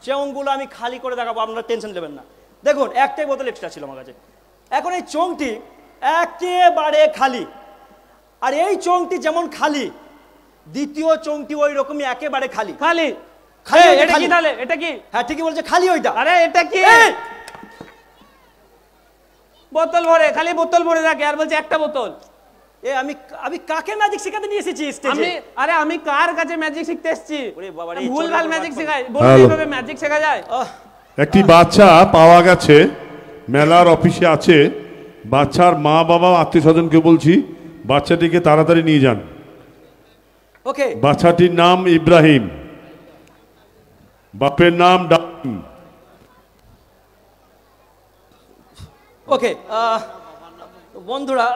চোঙগুলো আমি খালি করে দেখাবো আপনারা টেনশন নেবেন না দেখুন একটাই বোতল এক্সট্রা ছিল আমার কাছে এখন এই চোঙটি একেবারে খালি আর এই চোঙটি যেমন খালি দ্বিতীয় চৌকি ওই রকমই একেবারে খালি খালি খালি এটা কি তাহলে এটা কি হ্যাঁ ঠিকই বলছে খালি ওইটা আরে এটা কি বোতল ভরে খালি বোতল ভরে রাখে আর বলছে একটা বোতল এ আমি আমি কাকে ম্যাজিক শেখাতে নিয়ে এসেছি স্টেজে আরে আমি কার কাছে ম্যাজিক শিখতে এসেছি ওরে বাবা ভুল ভাল ম্যাজিক শেখায় বলতে এইভাবে ম্যাজিক শেখা যায় একটি বাচ্চা পাওয়া গেছে মেলার অফিসে আছে বাচ্চার মা বাবা আত্মীয় স্বজনকে বলছি বাচ্চাটিকে তাড়াতাড়ি নিয়ে যান ওকে বাচ্চাটির নাম ইব্রাহিম বাপের নাম ডাকিম ওকে uh, বন্ধুরা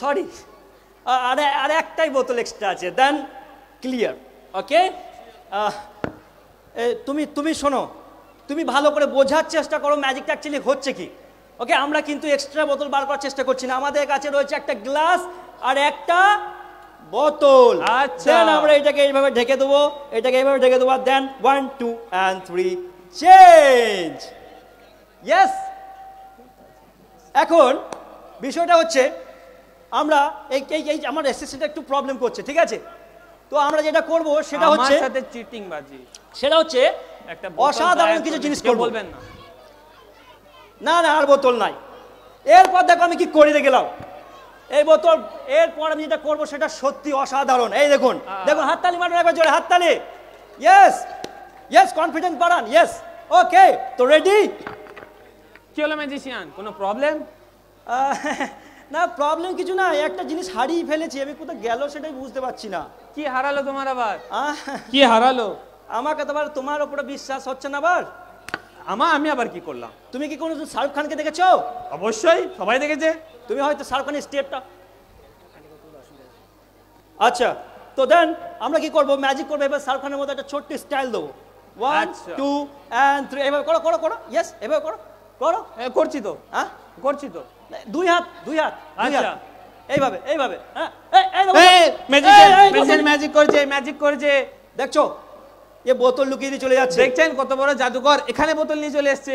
সরি uh, uh, আর আর একটাই বোতল এক্সট্রা আছে দেন ক্লিয়ার ওকে তুমি তুমি শোনো তুমি ভালো করে বোঝার চেষ্টা করো ম্যাজিকটা অ্যাকচুয়ালি হচ্ছে কি ওকে আমরা কিন্তু এক্সট্রা বোতল বার করার চেষ্টা করছি না আমাদের কাছে রয়েছে একটা গ্লাস আর একটা বোতল আচ্ছা আমরা এটাকে এইভাবে ঢেকে দেবো এটাকে এইভাবে ঢেকে দেবো then one two and three change yes এখন বিষয়টা হচ্ছে আমরা এই এই এই আমার অ্যাসিস্ট্যান্ট একটু প্রবলেম করছে ঠিক আছে তো আমরা যেটা করব সেটা হচ্ছে আমার সাথে চিটিং বাজি সেটা হচ্ছে একটা অসাধারণ কিছু জিনিস করব বলবেন না না না আর বোতল নাই এরপর দেখো আমি কি করে গেলাম এই বোতল এরপর আমি যেটা করবো সেটা সত্যি অসাধারণ এই দেখুন দেখুন হাততালি মারুন একবার জোরে হাততালি ইয়েস ইয়েস কনফিডেন্স বাড়ান ইয়েস ওকে তো রেডি কি হলো ম্যাজিশিয়ান কোনো প্রবলেম না প্রবলেম কিছু না একটা জিনিস হারিয়ে ফেলেছি আমি কোথাও গেল সেটাই বুঝতে পারছি না কি হারালো তোমার আবার কি হারালো আমাকে তোমার তোমার ওপরে বিশ্বাস হচ্ছে না আবার আমা আমি আবার কি করলাম তুমি কি কোনো শাহরুখ খানকে দেখেছো অবশ্যই সবাই দেখেছে তুমি হয়তো শাহরুখ খানের স্টেপটা আচ্ছা তো দেন আমরা কি করব ম্যাজিক করবো এবার শাহরুখ খানের মতো একটা ছোট্ট স্টাইল দেবো ওয়ান টু অ্যান্ড থ্রি এভাবে করো করো করো ইয়েস এভাবে করো করো হ্যাঁ, করছি তো হ্যাঁ করছি তো দুই হাত দুই হাত আচ্ছা এইভাবে এইভাবে হ্যাঁ ম্যাজিক ম্যাজিক করছে ম্যাজিক করছে দেখছো এ বোতল লুকিয়ে চলে যাচ্ছে দেখছেন কত বড় জাদুঘর এখানে বোতল নিয়ে চলে এসছে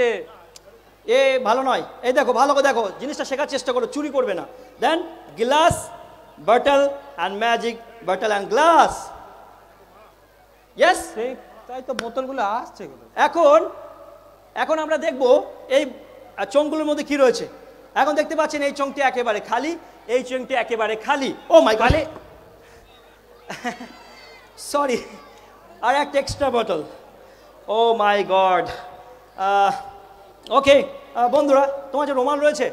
এ ভালো নয় এই দেখো ভালো করে দেখো জিনিসটা শেখার চেষ্টা করো চুরি করবে না then glass bottle and magic bottle and glass yes তাই তো বোতলগুলো আসছে এখন এখন আমরা দেখব এই চোঙগুলোর মধ্যে কি রয়েছে এখন দেখতে পাচ্ছেন এই চোঙটি একেবারে খালি এই চোঙটি একেবারে খালি ও oh মাই খালি সরি আর একটা extra bottle oh my god okay বন্ধুরা তোমার যে রোমাল রয়েছে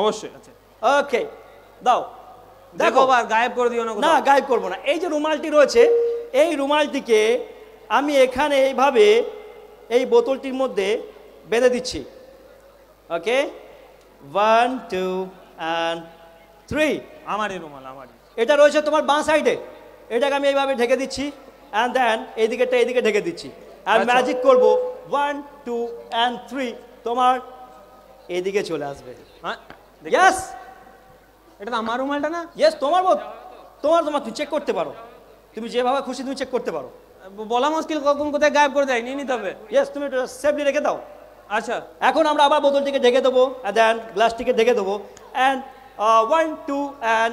অবশ্যই আচ্ছা ওকে দাও দেখো আবার গায়েব করে দিও না না গায়েব করবো না এই যে রুমালটি রয়েছে এই রুমালটিকে আমি এখানে এইভাবে এই বোতলটির মধ্যে বেঁধে দিচ্ছি okay one two and three আমারই রুমাল আমার এটা রয়েছে তোমার বাঁ সাইডে এটাকে আমি এইভাবে ঢেকে দিচ্ছি অ্যান্ড দেন এইদিকেটা এইদিকে ঢেকে দিচ্ছি আর আচ্ছা। ম্যাজিক করবো ওয়ান টু অ্যান্ড থ্রি তোমার এইদিকে চলে আসবে হ্যাঁ ইয়াস এটা তো আমার রুমালটা না ইয়েস তোমার বোধ তোমার তোমার তুমি চেক করতে পারো তুমি যেভাবে খুশি তুমি চেক করতে পারো বলা মুশকিল কখন কোথায় গায়েব করে দেয় নিয়ে নিতে হবে ইয়েস তুমি এটা সেফলি রেখে দাও আচ্ছা এখন আমরা আবার বোতলটিকে ঢেকে দেবো দেন গ্লাসটিকে ঢেকে দেবো অ্যান্ড ওয়ান টু অ্যান্ড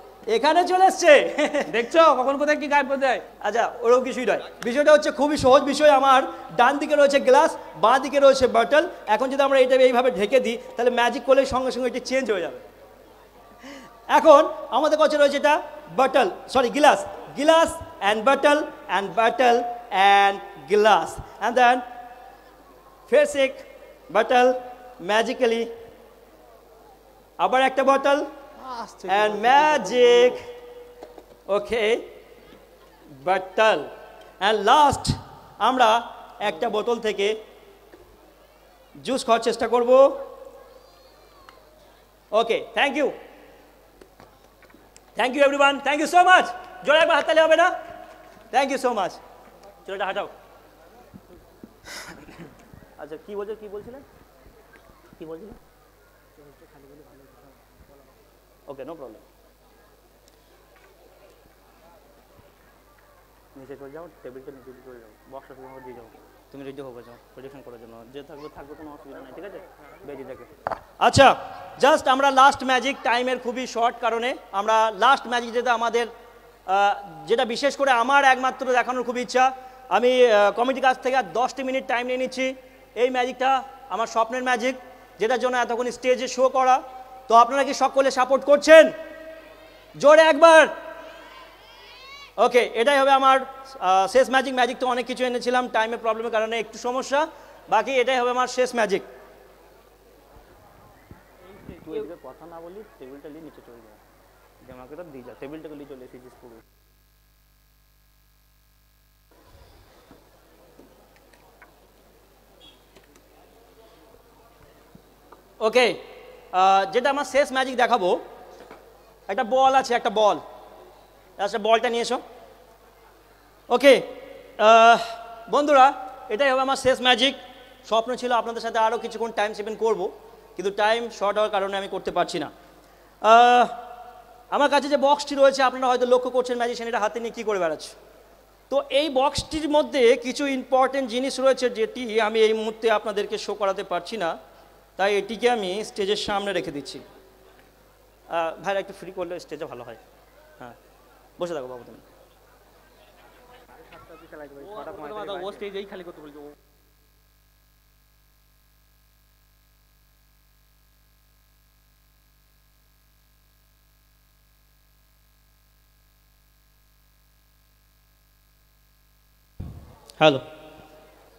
এখানে চলে এসছে দেখছো কখন কোথায় কি গায়েব দেয় আচ্ছা ওরকম কিছুই নয় বিষয়টা হচ্ছে খুবই সহজ বিষয় আমার ডান দিকে রয়েছে গ্লাস বাঁ দিকে রয়েছে বটল এখন যদি আমরা এটা এইভাবে ঢেকে দিই তাহলে ম্যাজিক করলে সঙ্গে সঙ্গে এটি চেঞ্জ হয়ে যাবে এখন আমাদের কাছে রয়েছে এটা bottle sorry glass glass and bottle and bottle and glass and then ফেসিক বটল ম্যাজিক্যালি আবার একটা bottle and magic. Okay, bottle. And last, আমরা একটা বোতল থেকে জুস খাওয়ার চেষ্টা করব okay thank you thank you everyone thank you so much জোরে একবার হাততালি হবে না থ্যাংক ইউ সো মাচ চোরটা হাঁটাও আচ্ছা কী বলছো কী বলছিলেন কী বলছিলেন Okay, no problem. নিচে চলে যাও টেবিলটা নিচে চলে যাও বক্সটা তুমি দিয়ে যাও তুমি রেডি হবে যাও প্রজেকশন করার জন্য যে থাকবে থাকবে কোনো অসুবিধা নেই ঠিক আছে বেজি দেখে আচ্ছা জাস্ট আমরা লাস্ট ম্যাজিক টাইমের খুবই শর্ট কারণে আমরা লাস্ট ম্যাজিক যেটা আমাদের যেটা বিশেষ করে আমার একমাত্র দেখানোর খুব ইচ্ছা আমি কমিটির কাছ থেকে আর দশটি মিনিট টাইম নিয়ে নিচ্ছি এই ম্যাজিকটা আমার স্বপ্নের ম্যাজিক যেটার জন্য এতক্ষণ স্টেজে শো করা তো আপনারা কি সকলে সাপোর্ট করছেন জোরে একবার ওকে এটাই হবে আমার শেষ ম্যাজিক ম্যাজিক তো অনেক কিছু এনেছিলাম টাইমের প্রবলেমের কারণে একটু সমস্যা বাকি এটাই হবে আমার শেষ ম্যাজিক কথা না বলি টেবিলটা নিয়ে নিচে চলে যায় আমাকে দিয়ে যা টেবিলটাকে নিয়ে চলে এসেছিস পুরো Okay. যেটা আমার শেষ ম্যাজিক দেখাবো একটা বল আছে একটা বল আচ্ছা বলটা নিয়ে এসো ওকে বন্ধুরা এটাই হবে আমার শেষ ম্যাজিক স্বপ্ন ছিল আপনাদের সাথে আরও কিছুক্ষণ টাইম স্পেন্ড করব কিন্তু টাইম শর্ট হওয়ার কারণে আমি করতে পারছি না আমার কাছে যে বক্সটি রয়েছে আপনারা হয়তো লক্ষ্য করছেন ম্যাজিশিয়ান এটা হাতে নিয়ে কী করে বেড়াচ্ছে তো এই বক্সটির মধ্যে কিছু ইম্পর্টেন্ট জিনিস রয়েছে যেটি আমি এই মুহূর্তে আপনাদেরকে শো করাতে পারছি না তাই এটিকে আমি স্টেজের সামনে রেখে দিচ্ছি ভাইরা একটু ফ্রি করলে স্টেজে ভালো হয় হ্যাঁ বসে থাকো বাবু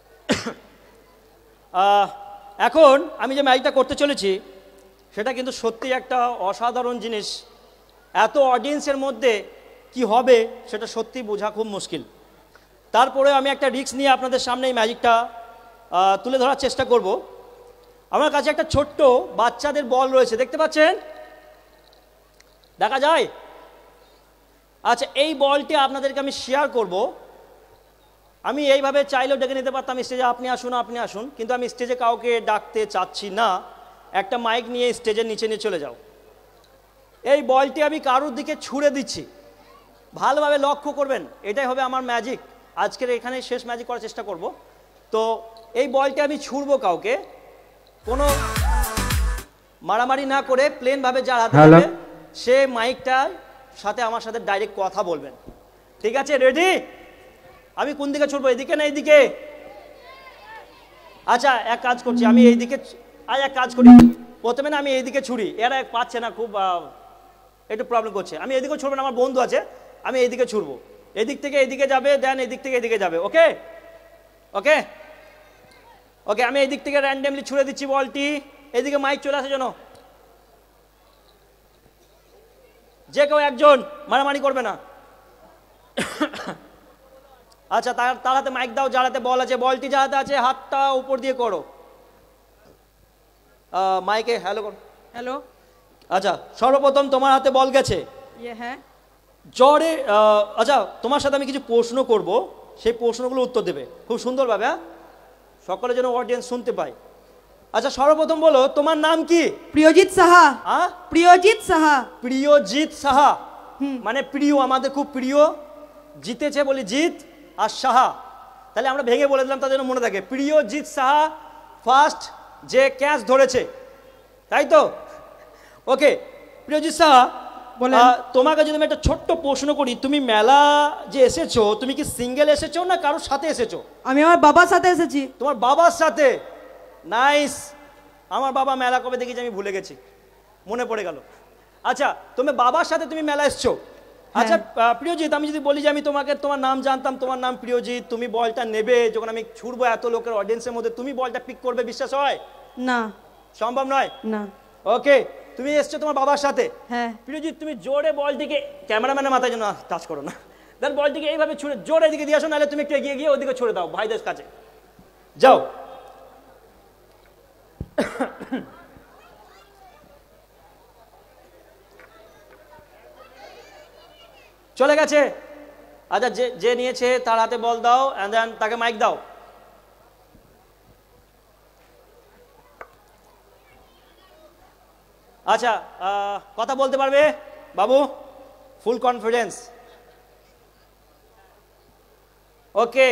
তুমি হ্যালো এখন আমি যে ম্যাচটা করতে চলেছি সেটা কিন্তু সত্যি একটা অসাধারণ জিনিস এত অডিয়েন্সের মধ্যে কি হবে সেটা সত্যি বোঝা খুব মুশকিল তারপরে আমি একটা রিক্স নিয়ে আপনাদের সামনে এই ম্যাজিকটা তুলে ধরার চেষ্টা করব আমার কাছে একটা ছোট্ট বাচ্চাদের বল রয়েছে দেখতে পাচ্ছেন দেখা যায় আচ্ছা এই বলটি আপনাদেরকে আমি শেয়ার করবো আমি এইভাবে চাইলেও ডেকে নিতে পারতাম স্টেজে আপনি আসুন আপনি আসুন কিন্তু আমি স্টেজে কাউকে ডাকতে চাচ্ছি না একটা মাইক নিয়ে স্টেজের নিচে নিয়ে চলে যাও এই বলটি আমি কারোর দিকে ছুঁড়ে দিচ্ছি ভালোভাবে লক্ষ্য করবেন এটাই হবে আমার ম্যাজিক আজকের এখানে শেষ ম্যাজিক করার চেষ্টা করব তো এই বলটি আমি ছুড়ব কাউকে কোনো মারামারি না করে প্লেনভাবে যার হাতে হবে সে মাইকটার সাথে আমার সাথে ডাইরেক্ট কথা বলবেন ঠিক আছে রেডি আমি কোন দিকে ছুটবো এদিকে না এদিকে আচ্ছা এক কাজ করছি আমি এইদিকে আর এক কাজ করি প্রথমে না আমি এইদিকে ছুড়ি এরা এক পাচ্ছে না খুব একটু প্রবলেম করছে আমি এদিকে ছুড়বো না আমার বন্ধু আছে আমি এইদিকে ছুড়বো এদিক থেকে এদিকে যাবে দেন এদিক থেকে এদিকে যাবে ওকে ওকে ওকে আমি এদিক থেকে র্যান্ডেমলি ছুড়ে দিচ্ছি বলটি এদিকে মাইক চলে আসে যেন যে কেউ একজন মারামারি করবে না আচ্ছা তার তার হাতে মাইক দাও যার হাতে বল আছে বলটি যার হাতে আছে হাতটা উপর দিয়ে করো মাইকে হ্যালো করো হ্যালো আচ্ছা সর্বপ্রথম তোমার হাতে বল গেছে ইয়ে, হ্যাঁ জ্বরে আচ্ছা তোমার সাথে আমি কিছু প্রশ্ন করব সেই প্রশ্নগুলো উত্তর দেবে খুব সুন্দরভাবে হ্যাঁ সকলে যেন অডিয়েন্স শুনতে পায় আচ্ছা সর্বপ্রথম বলো তোমার নাম কি প্রিয়জিৎ সাহা হ্যাঁ প্রিয়জিৎ সাহা প্রিয়জিৎ সাহা মানে প্রিয় আমাদের খুব প্রিয় জিতেছে বলি জিত আর সাহা তাহলে আমরা ভেঙে বলে দিলাম তাদের মনে থাকে প্রিয়জিৎ সাহা ফার্স্ট যে ক্যাচ ধরেছে তাই তো ওকে প্রিয়জিৎ সাহা বলে তোমাকে যদি আমি একটা ছোট্ট প্রশ্ন করি তুমি মেলা যে এসেছো তুমি কি সিঙ্গেল এসেছো না কারোর সাথে এসেছো আমি আমার বাবার সাথে এসেছি তোমার বাবার সাথে নাইস আমার বাবা মেলা কবে দেখেছি আমি ভুলে গেছি মনে পড়ে গেল আচ্ছা তুমি বাবার সাথে তুমি মেলা এসছো আচ্ছা হ্যাঁ। প্রিয়জিৎ আমি যদি বলি যে আমি তোমাকে তোমার নাম জানতাম তোমার নাম প্রিয়জিৎ তুমি বলটা নেবে যখন আমি ছুড়বো এত লোকের অডিয়েন্সের মধ্যে তুমি বলটা পিক করবে বিশ্বাস হয় না সম্ভব নয় না ওকে তুমি এসছো তোমার বাবার সাথে হ্যাঁ প্রিয়জিৎ তুমি জোরে বলটিকে ক্যামেরাম্যানের মাথায় যেন টাচ করো না দেন বলটিকে এইভাবে ছুড়ে জোরে এদিকে দিয়ে আসো নাহলে তুমি একটু এগিয়ে গিয়ে ওদিকে ছুড়ে দাও ভাইদের কাছে যাও চলে গেছে আচ্ছা যে যে নিয়েছে তার হাতে বল দাও অ্যান্ড দেন তাকে মাইক দাও আচ্ছা কথা বলতে পারবে বাবু ফুল কনফিডেন্স ওকে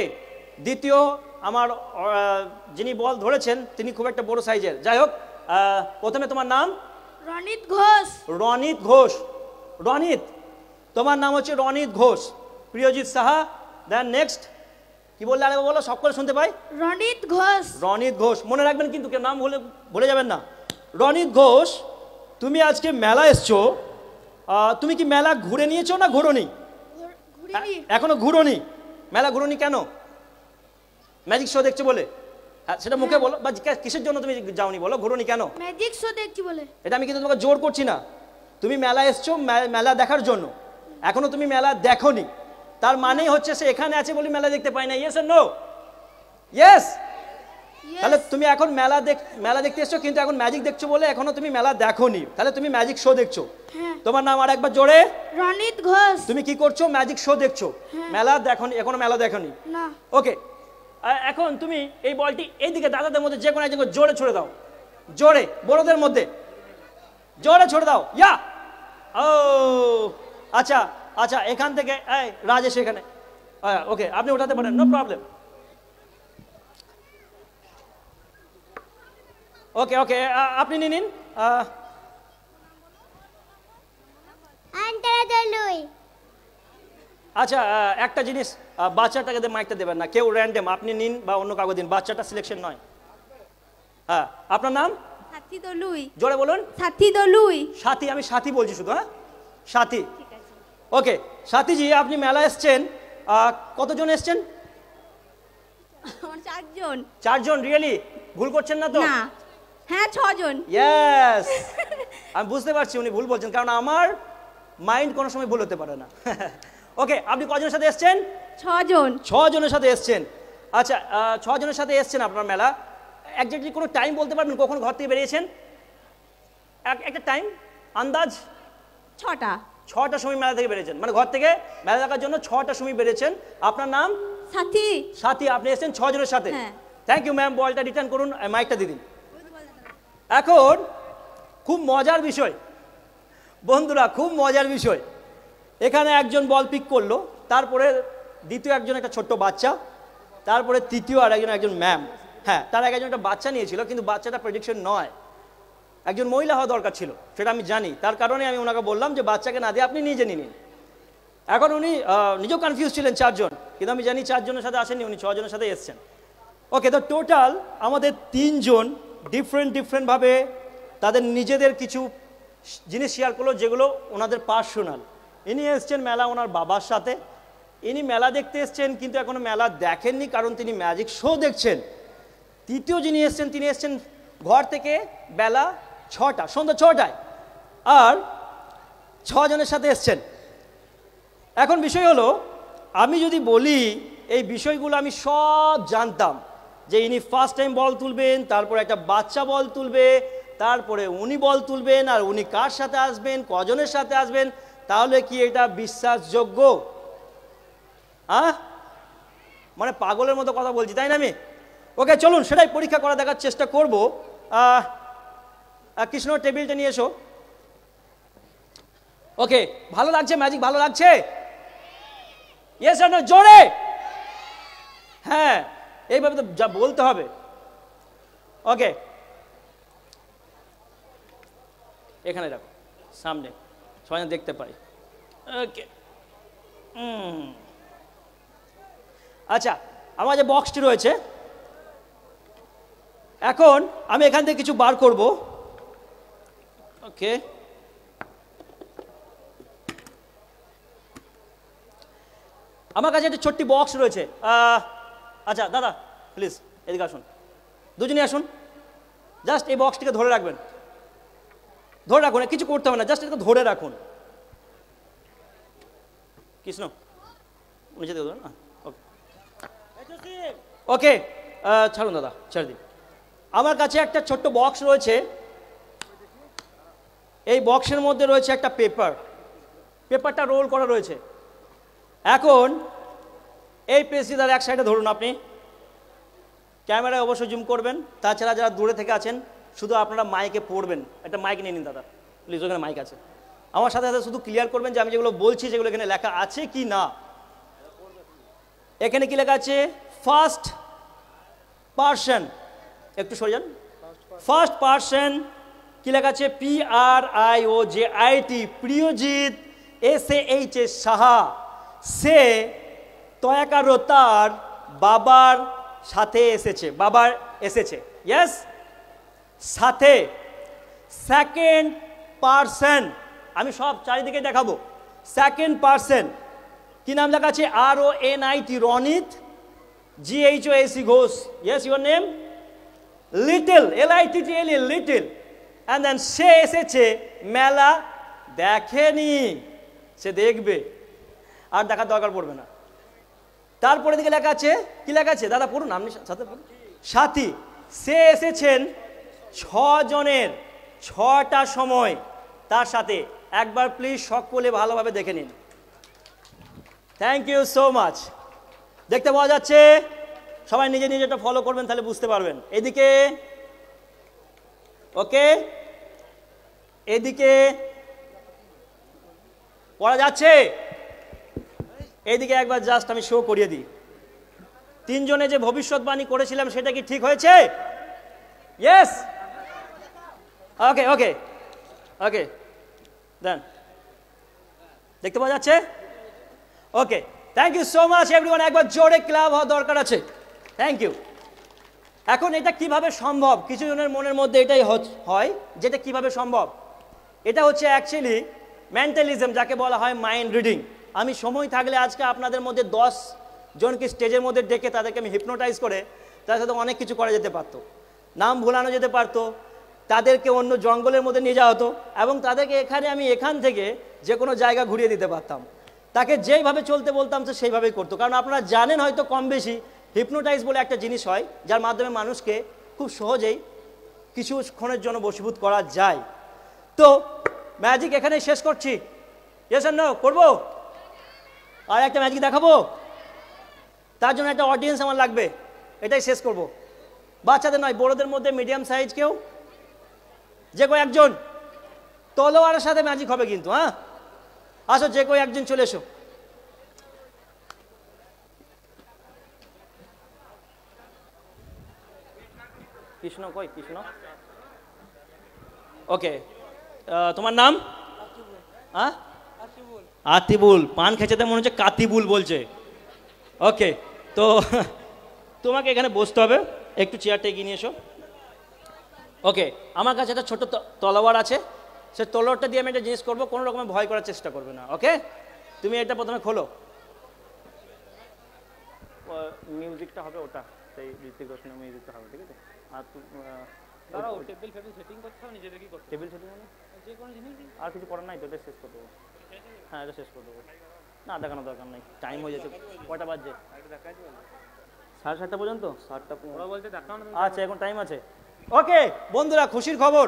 দ্বিতীয় আমার যিনি বল ধরেছেন তিনি খুব একটা বড় সাইজের যাই হোক প্রথমে তোমার নাম রনিত ঘোষ রনিত ঘোষ রনিত তোমার নাম হচ্ছে রনিত ঘোষ প্রিয়জিৎ সাহা দেন নেক্সট কি বললে আরেকবার বলো সকলে শুনতে পাই রনিত ঘোষ রনিত ঘোষ মনে রাখবেন কিন্তু নাম ভুলে ভুলে যাবেন না রনিত ঘোষ তুমি আজকে মেলা এসছো তুমি কি মেলা ঘুরে নিয়েছো না ঘুরোনি হ্যাঁ, এখনো ঘুরোনি মেলা ঘুরোনি কেন ম্যাজিক শো দেখছো বলে হ্যাঁ, সেটা মুখে হ্যাঁ। বলো বা কিসের জন্য তুমি যাওনি বলো ঘুরোনি কেন ম্যাজিক শো দেখছি বলে এটা আমি কিন্তু তোমাকে জোর করছি না তুমি মেলা এসছো মেলা দেখার জন্য এখনো তুমি মেলা দেখনি তার মানেই হচ্ছে সে এখানে আছে বলে মেলা দেখতে পাই না ইয়েস নো ইয়েস তাহলে তুমি এখন মেলা দেখ মেলা দেখতে এসছো কিন্তু এখন ম্যাজিক দেখছো বলে এখনো তুমি মেলা দেখোনি তাহলে তুমি ম্যাজিক শো দেখছো হ্যাঁ। তোমার নাম আর একবার জোরে রনিত ঘোষ তুমি কি করছো ম্যাজিক শো দেখছো হ্যাঁ। মেলা দেখোনি এখনো মেলা দেখোনি না ওকে এখন তুমি এই বলটি এইদিকে দাদাদের মধ্যে যে কোনো একজনকে জোরে ছড়ে দাও জোরে বড়দের মধ্যে জোরে ছুড়ে দাও ইয়া ও আচ্ছা আচ্ছা এখান থেকে এই রাজেশ এখানে হ্যাঁ, ওকে আপনি ওঠাতে পারেন নো প্রবলেম ওকে ওকে আপনি নিয়ে নিন আচ্ছা একটা জিনিস বাচ্চাটাকে মাইকটা দেবেন না কেউ র্যান্ডেম আপনি নিন বা অন্য কাউকে দিন বাচ্চাটা সিলেকশন নয় হ্যাঁ আপনার নাম সাথী দলুই জোরে বলুন সাথী দলুই সাথী আমি সাথী বলছি শুধু হ্যাঁ সাথী ওকে সাথীজি আপনি মেলা এসছেন কতজন এসছেন চারজন চারজন রিয়েলি ভুল করছেন না তো হ্যাঁ ছজন ইয়েস আমি বুঝতে পারছি উনি ভুল বলছেন কারণ আমার মাইন্ড কোনো সময় ভুল হতে পারে না ওকে আপনি কজনের সাথে এসছেন ছজন ছজনের সাথে এসছেন আচ্ছা ছজনের সাথে এসছেন আপনার মেলা একজাক্টলি কোনো টাইম বলতে পারবেন কখন ঘর থেকে বেরিয়েছেন একটা টাইম আন্দাজ ছটা ছটা সময় মেলা থেকে বেরিয়েছেন মানে ঘর থেকে মেলা দেখার জন্য ছটা সময় বেরিয়েছেন আপনার নাম সাথী সাথী আপনি এসেছেন ছজনের সাথে থ্যাংক ইউ ম্যাম বলটা রিটার্ন করুন মাইকটা দিন এখন খুব মজার বিষয় বন্ধুরা খুব মজার বিষয় এখানে একজন বল পিক করলো তারপরে দ্বিতীয় একজন একটা ছোট্ট বাচ্চা তারপরে তৃতীয় আর একজন একজন ম্যাম হ্যাঁ তার একজন একটা বাচ্চা নিয়েছিল কিন্তু বাচ্চাটা প্রেডিকশন নয় একজন মহিলা হওয়া দরকার ছিল সেটা আমি জানি তার কারণে আমি ওনাকে বললাম যে বাচ্চাকে না দিয়ে আপনি নিজে নিন এখন উনি নিজেও কনফিউজ ছিলেন চারজন কিন্তু আমি জানি চারজনের সাথে আসেননি উনি ছজনের সাথে এসছেন ওকে তো টোটাল আমাদের তিনজন ডিফারেন্ট ডিফারেন্টভাবে তাদের নিজেদের কিছু জিনিস শেয়ার করলো যেগুলো ওনাদের পার্সোনাল ইনি এসছেন মেলা ওনার বাবার সাথে ইনি মেলা দেখতে এসছেন কিন্তু এখনও মেলা দেখেননি কারণ তিনি ম্যাজিক শো দেখছেন তৃতীয় যিনি এসছেন তিনি এসছেন ঘর থেকে বেলা ছটা সন্ধ্যা ছটায় আর ছজনের সাথে এসছেন এখন বিষয় হলো আমি যদি বলি এই বিষয়গুলো আমি সব জানতাম যে ইনি ফার্স্ট টাইম বল তুলবেন তারপরে একটা বাচ্চা বল তুলবে তারপরে উনি বল তুলবেন আর উনি কার সাথে আসবেন কজনের সাথে আসবেন তাহলে কি এটা বিশ্বাসযোগ্য হ্যাঁ মানে পাগলের মতো কথা বলছি তাই না আমি ওকে চলুন সেটাই পরীক্ষা করা দেখার চেষ্টা করব কৃষ্ণ টেবিলটা নিয়ে এসো ওকে ভালো লাগছে ম্যাজিক ভালো লাগছে ইয়েস জোরে হ্যাঁ এইভাবে তো যা বলতে হবে ওকে এখানে দেখো সামনে সবাই দেখতে পাই ওকে আচ্ছা আমার যে বক্সটি রয়েছে এখন আমি এখান থেকে কিছু বার করবো Okay. আমার কাছে একটা ছোট্ট বক্স রয়েছে আচ্ছা দাদা প্লিজ এদিকে আসুন দুজনে আসুন জাস্ট এই বক্সটিকে ধরে রাখবেন ধরে রাখুন কিছু করতে হবে না জাস্ট এটাকে ধরে রাখুন কৃষ্ণ নিচে দেখুন না ওকে ওকে ছাড়ুন দাদা ছেড়ে দিন আমার কাছে একটা ছোট্ট বক্স রয়েছে এই বক্সের মধ্যে রয়েছে একটা পেপার পেপারটা রোল করা রয়েছে এখন এই পেস্টিদার এক সাইডে ধরুন আপনি ক্যামেরায় অবশ্যই জুম করবেন তাছাড়া যারা দূরে থেকে আছেন শুধু আপনারা মাইকে পড়বেন একটা মাইক নিয়ে নিন দাদা প্লিজ ওখানে মাইক আছে আমার সাথে সাথে শুধু ক্লিয়ার করবেন যে আমি যেগুলো বলছি যেগুলো এখানে লেখা আছে কি না এখানে কি লেখা আছে ফার্স্ট পার্সন একটু সরে যান ফার্স্ট পার্সন কি লেখা আছে P R I O J I T Priyajit S A H S Saha সে তয়াকার তার বাবার সাথে এসেছে বাবার এসেছে ইয়াস সাথে সেকেন্ড পার্সন আমি সব চারিদিকে দেখাবো সেকেন্ড পার্সন কি নাম লেখা আছে R O N I T Ronit G H O S Ghosh yes your name little L I T T L little and then সে এসেছে মেলা দেখেনি সে দেখবে আর দেখার দরকার পড়বে না তারপরে দিকে লেখা আছে কি লেখা আছে দাদা পড়ুন আপনি সাথে পড়ুন সাথী সে এসেছেন ছজনের ছটা সময় তার সাথে একবার প্লিজ সকলে ভালোভাবে দেখে নিন থ্যাংক ইউ সো মাচ দেখতে পাওয়া যাচ্ছে সবাই নিজে নিজে একটা ফলো করবেন তাহলে বুঝতে পারবেন এদিকে ওকে এদিকে পড়া যাচ্ছে এদিকে একবার জাস্ট আমি শো করিয়ে দিই তিনজনে যে ভবিষ্যৎবাণী করেছিলাম সেটা কি ঠিক হয়েছে ইয়েস ওকে ওকে ওকে দেন দেখতে পাওয়া যাচ্ছে okay thank you so much everyone একবার জোরে ক্লাব হওয়া দরকার আছে থ্যাংক ইউ এখন এটা কিভাবে সম্ভব কিছু জনের মনের মধ্যে এটাই হয় যেটা কিভাবে সম্ভব এটা হচ্ছে অ্যাকচুয়ালি মেন্টালিজম যাকে বলা হয় মাইন্ড রিডিং আমি সময় থাকলে আজকে আপনাদের মধ্যে দশ জনকে স্টেজের মধ্যে ডেকে তাদেরকে আমি হিপনোটাইজ করে তার সাথে অনেক কিছু করা যেতে পারতো নাম ভোলানো যেতে পারতো তাদেরকে অন্য জঙ্গলের মধ্যে নিয়ে যাওয়া হতো এবং তাদেরকে এখানে আমি এখান থেকে যে কোনো জায়গা ঘুরিয়ে দিতে পারতাম তাকে যেইভাবে চলতে বলতাম সে সেইভাবেই করতো কারণ আপনারা জানেন হয়তো কম বেশি হিপনোটাইজ বলে একটা জিনিস হয় যার মাধ্যমে মানুষকে খুব সহজেই কিছুক্ষণের জন্য বসীভূত করা যায় তো ম্যাজিক এখানে শেষ করছি ইয়েস করব করবো আর একটা ম্যাজিক দেখাবো তার জন্য একটা অডিয়েন্স আমার লাগবে এটাই শেষ করব বাচ্চাদের নয় বড়দের মধ্যে মিডিয়াম সাইজ কেউ যে কেউ একজন তলোয়ারের সাথে ম্যাজিক হবে কিন্তু হ্যাঁ আসো যে কেউ একজন চলে এসো কৃষ্ণ কই কৃষ্ণ ওকে তোমার নাম হ্যাঁ আতিবুল পান খেঁচাতে মনে হচ্ছে কাতিবুল বলছে ওকে তো তোমাকে এখানে বসতে হবে একটু চেয়ারটা এগিয়ে নিয়ে এসো ওকে আমার কাছে একটা ছোট তলোয়ার আছে সে তলোয়ারটা দিয়ে আমি একটা জিনিস করবো কোনো রকমের ভয় করার চেষ্টা করবে না ওকে তুমি এটা প্রথমে খোলো মিউজিকটা হবে ওটা সেই ঋতিক রোশনের মিউজিকটা হবে ঠিক আছে আর তুমি টেবিল ফেবিল সেটিং করতে হবে নিজেদের কি করতে টেবিল সেটিং মানে আর কিছু করার নাই তো এটা শেষ করে দেবো হ্যাঁ এটা শেষ করে দেবো না দেখানো দরকার নেই টাইম হয়ে যাচ্ছে কয়টা বাজে সাড়ে সাতটা পর্যন্ত সাতটা আচ্ছা এখন টাইম আছে ওকে বন্ধুরা খুশির খবর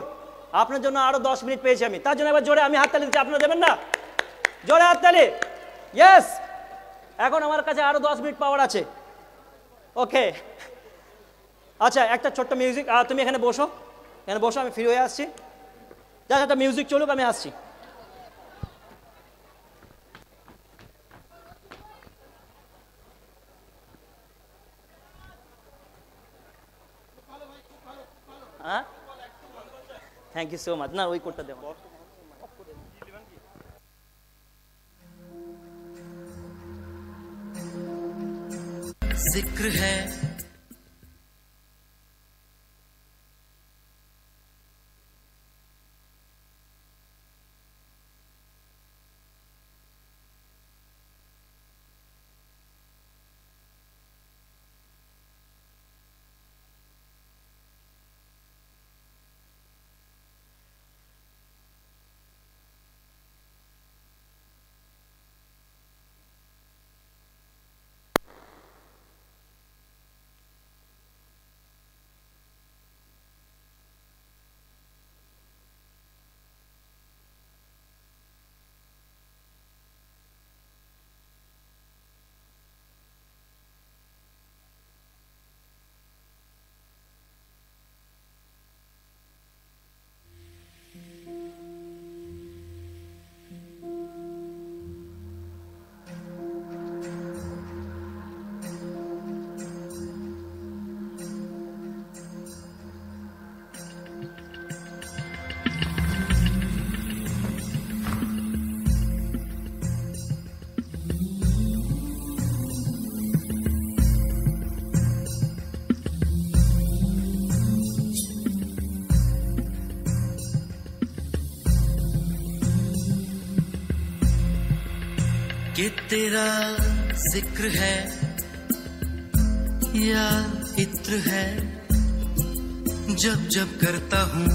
আপনার জন্য আরো দশ মিনিট পেয়েছি আমি তার জন্য এবার জোরে আমি হাততালি দিচ্ছি আপনারা দেবেন না জোরে হাততালি ইয়েস এখন আমার কাছে আরো দশ মিনিট পাওয়ার আছে ওকে আচ্ছা একটা ছোট্ট মিউজিক তুমি এখানে বসো এখানে বসো আমি ফ্রি হয়ে আসছি যাক একটা মিউজিক চলুক আমি আসছি হ্যাঁ থ্যাংক ইউ সো মাচ না ওই কোটটা দেওয়া जिक्र है ये तेरा जिक्र है या इत्र है जब जब करता हूं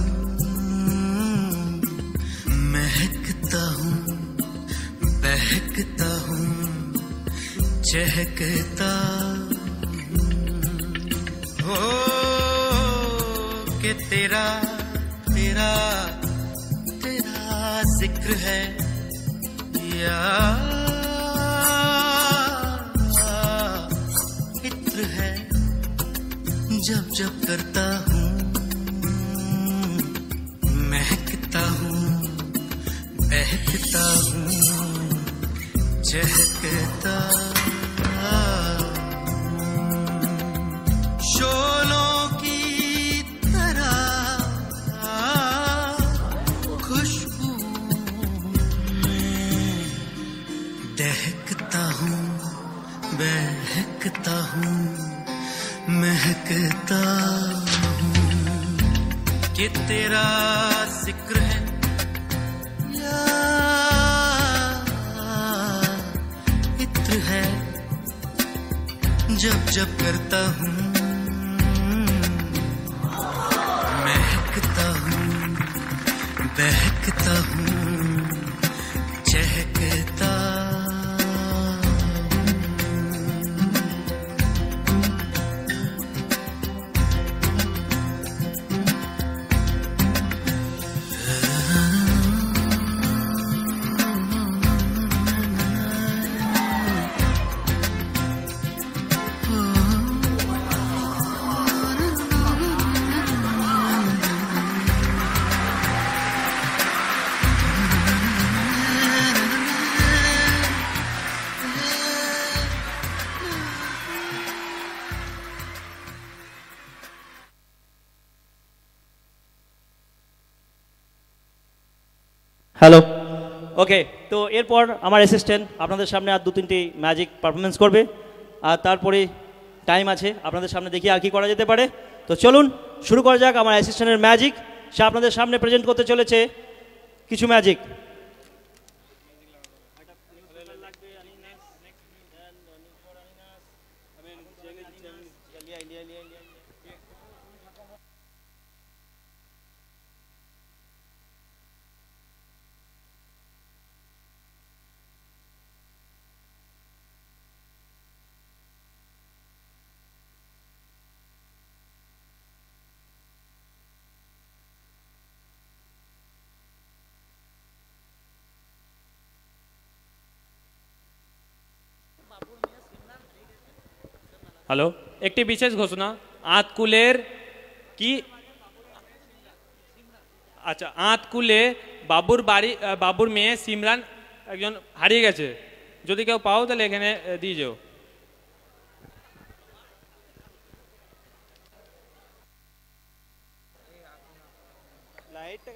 महकता हूं बहकता हूँ चहकता हो के तेरा तेरा तेरा जिक्र है या जब करता हूँ महकता हूँ बहकता हूँ चहकता शोलों की तरह खुशबू दहकता हूँ बहकता हूँ महकता कि तेरा जिक्र है या इत्र है जब जब करता हूँ ওকে তো এরপর আমার অ্যাসিস্ট্যান্ট আপনাদের সামনে আর দু তিনটি ম্যাজিক পারফরমেন্স করবে আর তারপরে টাইম আছে আপনাদের সামনে দেখি আর কি করা যেতে পারে তো চলুন শুরু করা যাক আমার অ্যাসিস্ট্যান্টের ম্যাজিক সে আপনাদের সামনে প্রেজেন্ট করতে চলেছে কিছু ম্যাজিক হ্যালো একটি বিশেষ ঘোষণা আঁতকুলের কি আচ্ছা আঁতকুলে বাবুর বাড়ি বাবুর মেয়ে সিমরান একজন হারিয়ে গেছে যদি কেউ পাও তাহলে এখানে দিয়ে যেও লাইটটা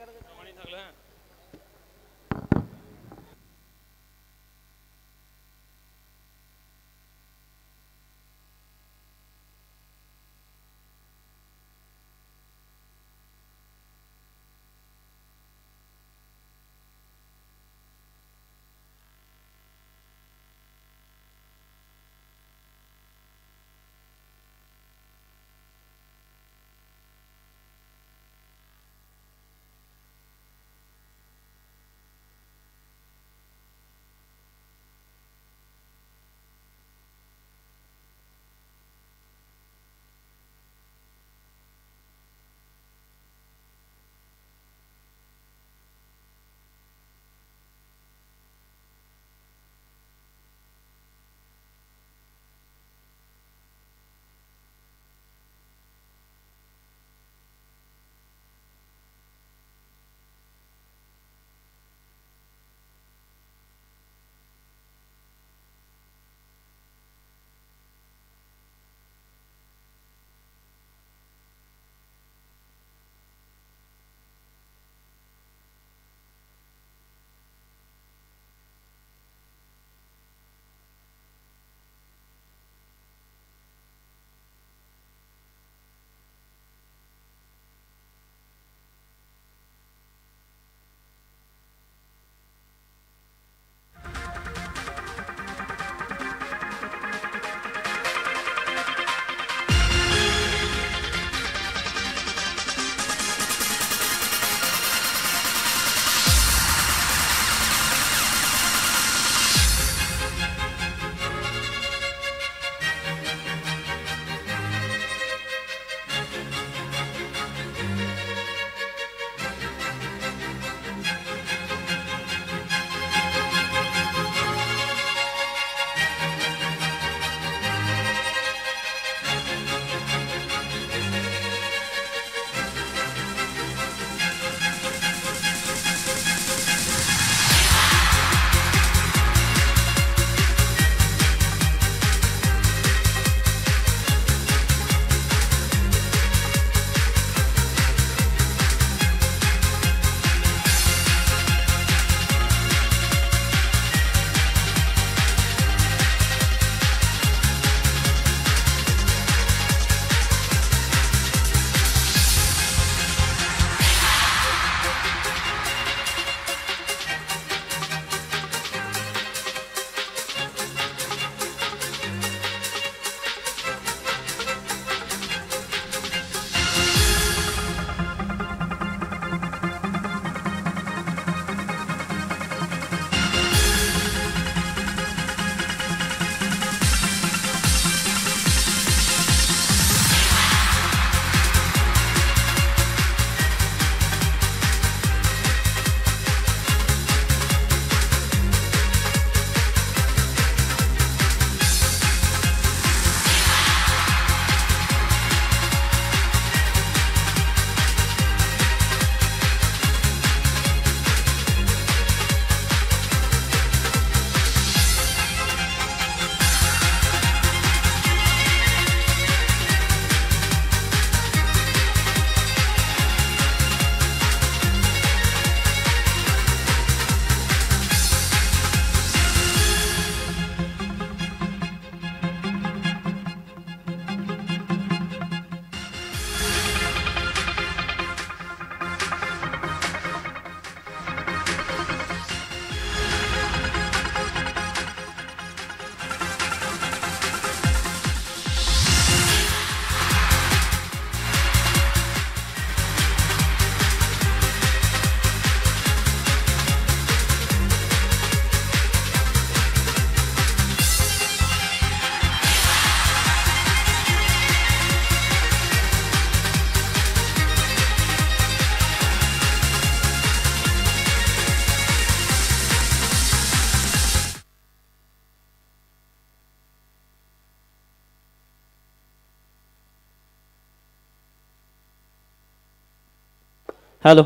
হ্যালো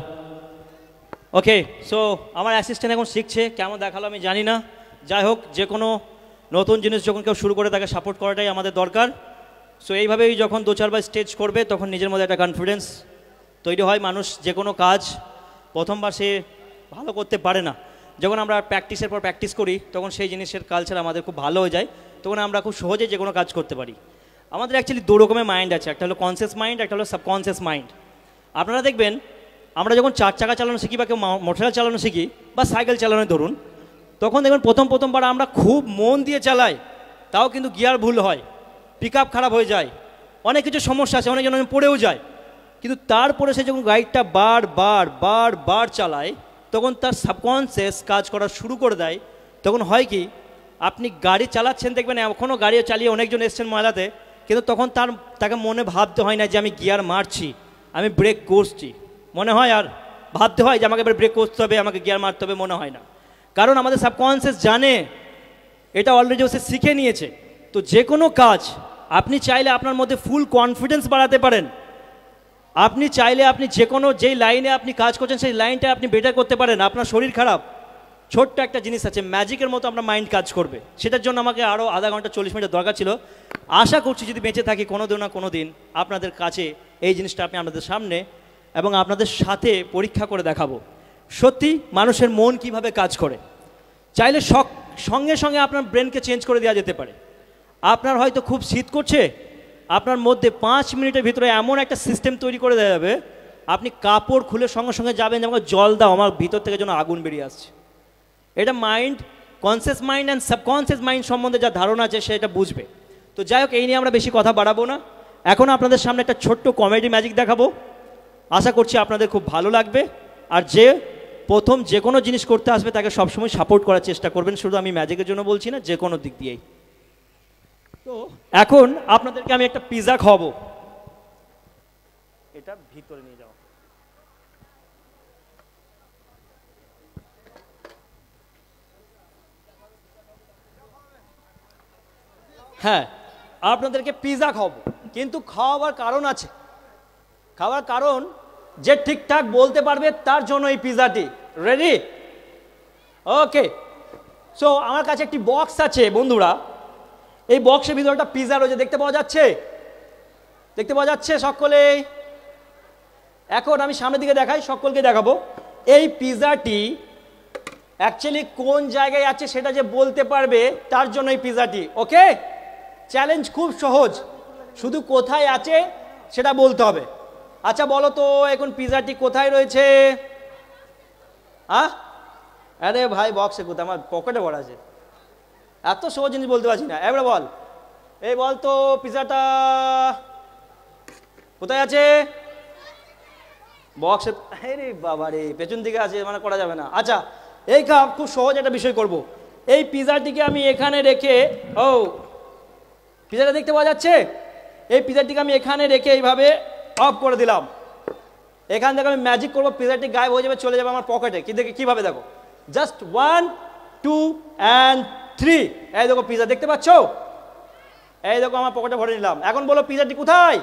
ওকে সো আমার অ্যাসিস্ট্যান্ট এখন শিখছে কেমন দেখালো আমি জানি না যাই হোক যে কোনো নতুন জিনিস যখন কেউ শুরু করে তাকে সাপোর্ট করাটাই আমাদের দরকার সো এইভাবেই যখন দু চারবার স্টেজ করবে তখন নিজের মধ্যে একটা কনফিডেন্স তৈরি হয় মানুষ যে কোনো কাজ প্রথমবার সে ভালো করতে পারে না যখন আমরা প্র্যাকটিসের পর প্র্যাকটিস করি তখন সেই জিনিসের কালচার আমাদের খুব ভালো হয়ে যায় তখন আমরা খুব সহজে যে কোনো কাজ করতে পারি আমাদের অ্যাকচুয়ালি দু রকমের মাইন্ড আছে একটা হলো কনসিয়াস মাইন্ড একটা হলো সাবকনসিয়াস মাইন্ড আপনারা দেখবেন আমরা যখন চার চাকা চালানো শিখি বা কেউ মোটরসাইকেল চালানো শিখি বা সাইকেল চালানো ধরুন তখন দেখবেন প্রথম প্রথমবার আমরা খুব মন দিয়ে চালাই তাও কিন্তু গিয়ার ভুল হয় পিক খারাপ হয়ে যায় অনেক কিছু সমস্যা আছে অনেকজন পড়েও যায় কিন্তু তারপরে সে যখন গাইডটা বার বার বার বার চালায় তখন তার সাবকনসিয়াস কাজ করা শুরু করে দেয় তখন হয় কি আপনি গাড়ি চালাচ্ছেন দেখবেন এখনও গাড়িও চালিয়ে অনেকজন এসছেন ময়লাতে কিন্তু তখন তার তাকে মনে ভাবতে হয় না যে আমি গিয়ার মারছি আমি ব্রেক করছি মনে হয় আর ভাবতে হয় যে আমাকে এবার ব্রেক করতে হবে আমাকে গিয়ার মারতে হবে মনে হয় না কারণ আমাদের সাবকনসিয়াস জানে এটা অলরেডি ও সে শিখে নিয়েছে তো যে কোনো কাজ আপনি চাইলে আপনার মধ্যে ফুল কনফিডেন্স বাড়াতে পারেন আপনি চাইলে আপনি যে কোনো যেই লাইনে আপনি কাজ করছেন সেই লাইনটা আপনি বেটার করতে পারেন আপনার শরীর খারাপ ছোট্ট একটা জিনিস আছে ম্যাজিকের মতো আপনার মাইন্ড কাজ করবে সেটার জন্য আমাকে আরও আধা ঘন্টা চল্লিশ মিনিট দরকার ছিল আশা করছি যদি বেঁচে থাকি কোনো দিন না কোনো দিন আপনাদের কাছে এই জিনিসটা আপনি আপনাদের সামনে এবং আপনাদের সাথে পরীক্ষা করে দেখাবো সত্যি মানুষের মন কিভাবে কাজ করে চাইলে সঙ্গে সঙ্গে আপনার ব্রেনকে চেঞ্জ করে দেওয়া যেতে পারে আপনার হয়তো খুব শীত করছে আপনার মধ্যে পাঁচ মিনিটের ভিতরে এমন একটা সিস্টেম তৈরি করে দেওয়া যাবে আপনি কাপড় খুলে সঙ্গে সঙ্গে যাবেন যেমন জল দাও আমার ভিতর থেকে যেন আগুন বেরিয়ে আসছে এটা mind conscious mind and subconscious mind সম্বন্ধে যা ধারণা আছে সেটা বুঝবে তো যাই হোক এই নিয়ে আমরা বেশি কথা বাড়াবো না এখন আপনাদের সামনে একটা ছোট্ট কমেডি ম্যাজিক দেখাবো আশা করছি আপনাদের খুব ভালো লাগবে আর যে প্রথম যে কোনো জিনিস করতে আসবে তাকে সবসময় সাপোর্ট করার চেষ্টা করবেন শুধু আমি ম্যাজিকের জন্য বলছি না যে কোনো দিক দিয়েই তো এখন আপনাদেরকে আমি একটা পিজা খাবো এটা ভিতরে নিয়ে যাও হ্যাঁ আপনাদেরকে পিজা খাবো কিন্তু খাওয়াবার কারণ আছে খাওয়ার কারণ যে ঠিকঠাক বলতে পারবে তার জন্য এই পিজাটি রেডি ওকে সো আমার কাছে একটি বক্স আছে বন্ধুরা এই বক্সের ভিতরে একটা পিজা রয়েছে দেখতে পাওয়া যাচ্ছে দেখতে পাওয়া যাচ্ছে সকলে এখন আমি সামনের দিকে দেখাই সকলকে দেখাবো এই পিজাটি অ্যাকচুয়ালি কোন জায়গায় আছে সেটা যে বলতে পারবে তার জন্য এই পিজাটি ওকে চ্যালেঞ্জ খুব সহজ শুধু কোথায় আছে সেটা বলতে হবে আচ্ছা বলো তো এখন পিজাটি কোথায় রয়েছে হ্যাঁ আরে ভাই বক্সে কোথায় আমার পকেটে ভরা আছে এত সহজ জিনিস বলতে পারছি না এবারে বল এই বল তো পিৎজাটা কোথায় আছে বক্সে রে বাবা রে পেছন দিকে আছে মানে করা যাবে না আচ্ছা এই কাপ খুব সহজ একটা বিষয় করব। এই পিজাটিকে আমি এখানে রেখে ও পিজাটা দেখতে পাওয়া যাচ্ছে এই পিজাটিকে আমি এখানে রেখে এইভাবে অফ করে দিলাম এখান থেকে আমি ম্যাজিক করবো পিজাটি গায়েব হয়ে যাবে চলে যাবে আমার পকেটে কি দেখে কীভাবে দেখো just one two and three এই দেখো পিজা দেখতে পাচ্ছ এই দেখো আমার পকেটে ভরে নিলাম এখন বলো পিজাটি কোথায়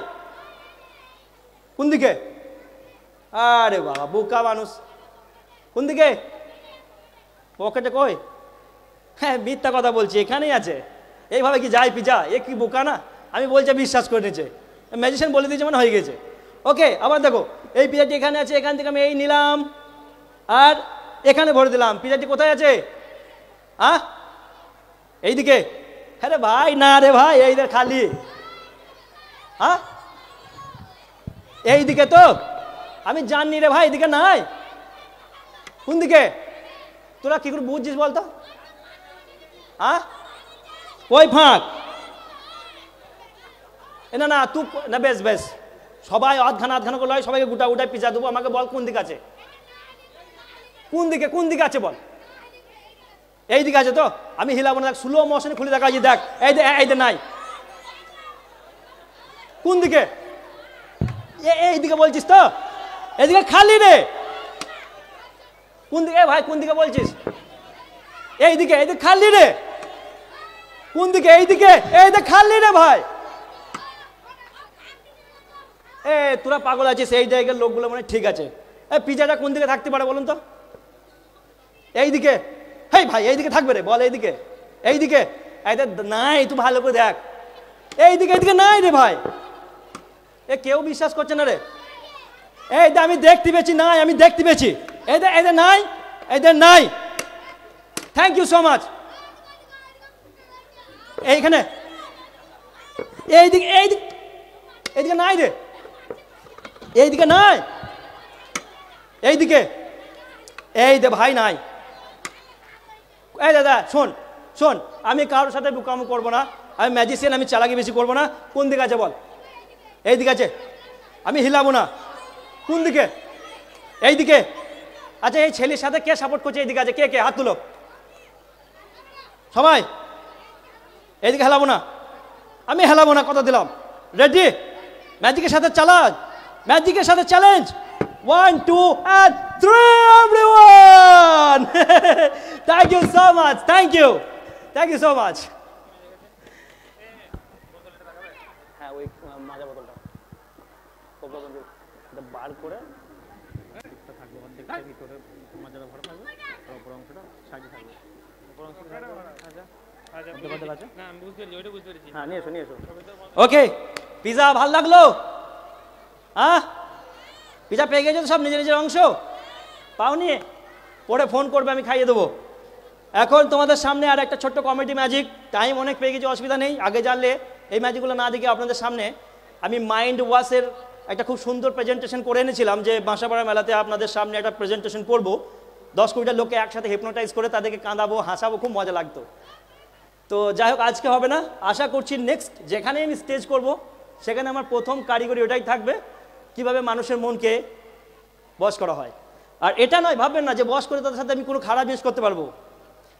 কোন দিকে আরে বাবা বোকা মানুষ কোন দিকে পকেটে কই হ্যাঁ মিথ্যা কথা বলছি এখানেই আছে এইভাবে কি যায় পিজা এ কি বোকা না আমি বলছি বিশ্বাস করে নিচ্ছে ম্যাজিশিয়ান বলে দিয়েছে মানে হয়ে গেছে ওকে আবার দেখো এই পিজাটি এখানে আছে এখান থেকে আমি এই নিলাম আর এখানে ভরে দিলাম পিজাটি কোথায় আছে আহ এইদিকে হ্যাঁ রে ভাই না রে ভাই এই খালি হ্যাঁ এইদিকে তো আমি জানি রে ভাই এদিকে নাই কোন দিকে তোরা কি করে বুঝছিস বলতো আ ওই ফাঁক না না তু না বেশ বেশ সবাই আধখানা আধখানা করলে হয় সবাইকে গোটা গোটায় পিছা দেবো আমাকে বল কোন দিক আছে কোন দিকে কোন দিকে আছে বল এই দিকে আছে তো আমি হিলাবো না দেখ স্লো মোশনে খুলে দেখা দেখ এই এই নাই কোন দিকে এই এইদিকে বলছিস তো এদিকে খালি রে কোন দিকে ভাই কোন দিকে বলছিস এইদিকে এইদিকে খালি রে কোন দিকে এইদিকে এইদিকে খালি রে ভাই এ তোরা পাগল আছে সেই জায়গার লোকগুলো মানে ঠিক আছে এ পিজাটা কোন দিকে থাকতে পারে বলুন তো এইদিকে হেই ভাই এইদিকে থাকবে রে বল এইদিকে এইদিকে এই নাই তুই ভালো করে দেখ এইদিকে এইদিকে নাই রে ভাই এ কেউ বিশ্বাস করছে না রে এই দে আমি দেখতে পেয়েছি নাই আমি দেখতে পেয়েছি এই দে এদের নাই এদের নাই থ্যাংক ইউ সো মাচ এইখানে এইদিকে এইদিকে এইদিকে নাই রে এইদিকে নাই এইদিকে এই দে ভাই নাই এই দাদা শোন শোন আমি কারোর সাথে বুকামো করবো না আমি ম্যাজিসিয়ান আমি চালাকি বেশি করবো না কোন দিকে আছে বল এই দিকে আছে আমি হিলাবো না কোন দিকে এই দিকে আচ্ছা এই ছেলের সাথে কে সাপোর্ট করছে এইদিকে আছে কে কে হাত তুলো সবাই এইদিকে হেলাবো না আমি হেলাবো না কথা দিলাম রেডি ম্যাজিকের সাথে চালা ম্যাজিকের সাথে challenge one two and three everyone thank you so much thank you thank you so much হ্যাঁ ওই বার করে আচ্ছা। আচ্ছা, হ্যাঁ, ওকে পিজা ভাল লাগলো হ্যাঁ পিজা পেয়ে গেছো সব নিজের নিজের অংশ পাওনি পরে ফোন করবে আমি খাইয়ে দেবো এখন তোমাদের সামনে আর একটা ছোট্ট কমেডি ম্যাজিক টাইম অনেক পেয়ে গেছে অসুবিধা নেই আগে জানলে এই ম্যাজিকগুলো না দেখে আপনাদের সামনে আমি মাইন্ড ওয়াশের একটা খুব সুন্দর প্রেজেন্টেশন করে এনেছিলাম যে বাঁশাপাড়া মেলাতে আপনাদের সামনে একটা প্রেজেন্টেশন করবো দশ কুড়িটা লোককে একসাথে হিপনোটাইজ করে তাদেরকে কাঁদাবো হাসাবো খুব মজা লাগতো তো যাই হোক আজকে হবে না আশা করছি নেক্সট যেখানে আমি স্টেজ করব সেখানে আমার প্রথম কারিগরি ওটাই থাকবে কিভাবে মানুষের মনকে বস করা হয় আর এটা নয় ভাববেন না যে বস করে তাদের সাথে আমি কোনো খারাপ জিনিস করতে পারবো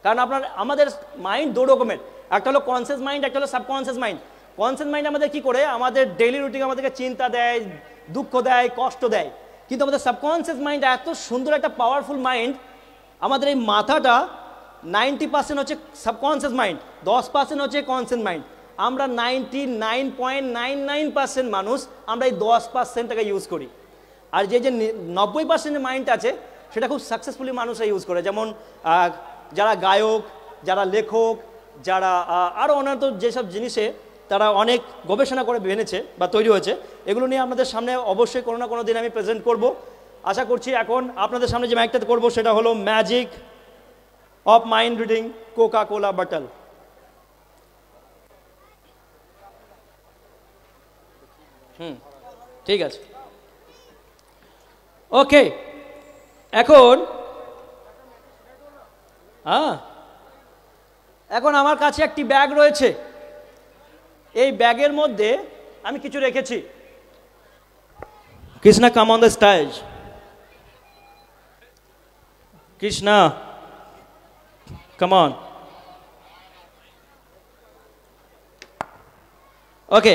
কারণ আপনার আমাদের মাইন্ড দু রকমের একটা হলো কনসিয়াস মাইন্ড একটা হলো সাবকনসিয়াস মাইন্ড কনসিয়াস মাইন্ড আমাদের কি করে আমাদের ডেইলি রুটিন আমাদেরকে চিন্তা দেয় দুঃখ দেয় কষ্ট দেয় কিন্তু আমাদের সাবকনসিয়াস মাইন্ড এত সুন্দর একটা পাওয়ারফুল মাইন্ড আমাদের এই মাথাটা নাইনটি পার্সেন্ট হচ্ছে সাবকনসিয়াস মাইন্ড দশ পার্সেন্ট হচ্ছে কনসিয়াস মাইন্ড আমরা ninety nine point nine nine percent মানুষ আমরা এই দশ পার্সেন্টটাকে ইউজ করি আর যে যে নব্বই পার্সেন্ট মাইন্ড আছে সেটা খুব সাকসেসফুলি মানুষরা ইউজ করে যেমন যারা গায়ক যারা লেখক যারা আরও অন্যান্য যেসব জিনিসে তারা অনেক গবেষণা করে ভেনেছে বা তৈরি হয়েছে এগুলো নিয়ে আপনাদের সামনে অবশ্যই কোনো না কোনো দিন আমি প্রেজেন্ট করব আশা করছি এখন আপনাদের সামনে যে মাইকটাতে করব সেটা হলো magic of mind reading Coca Cola bottle হুম ঠিক আছে ওকে এখন হ্যাঁ এখন আমার কাছে একটি ব্যাগ রয়েছে এই ব্যাগের মধ্যে আমি কিছু রেখেছি Krishna come on the stage Krishna come on okay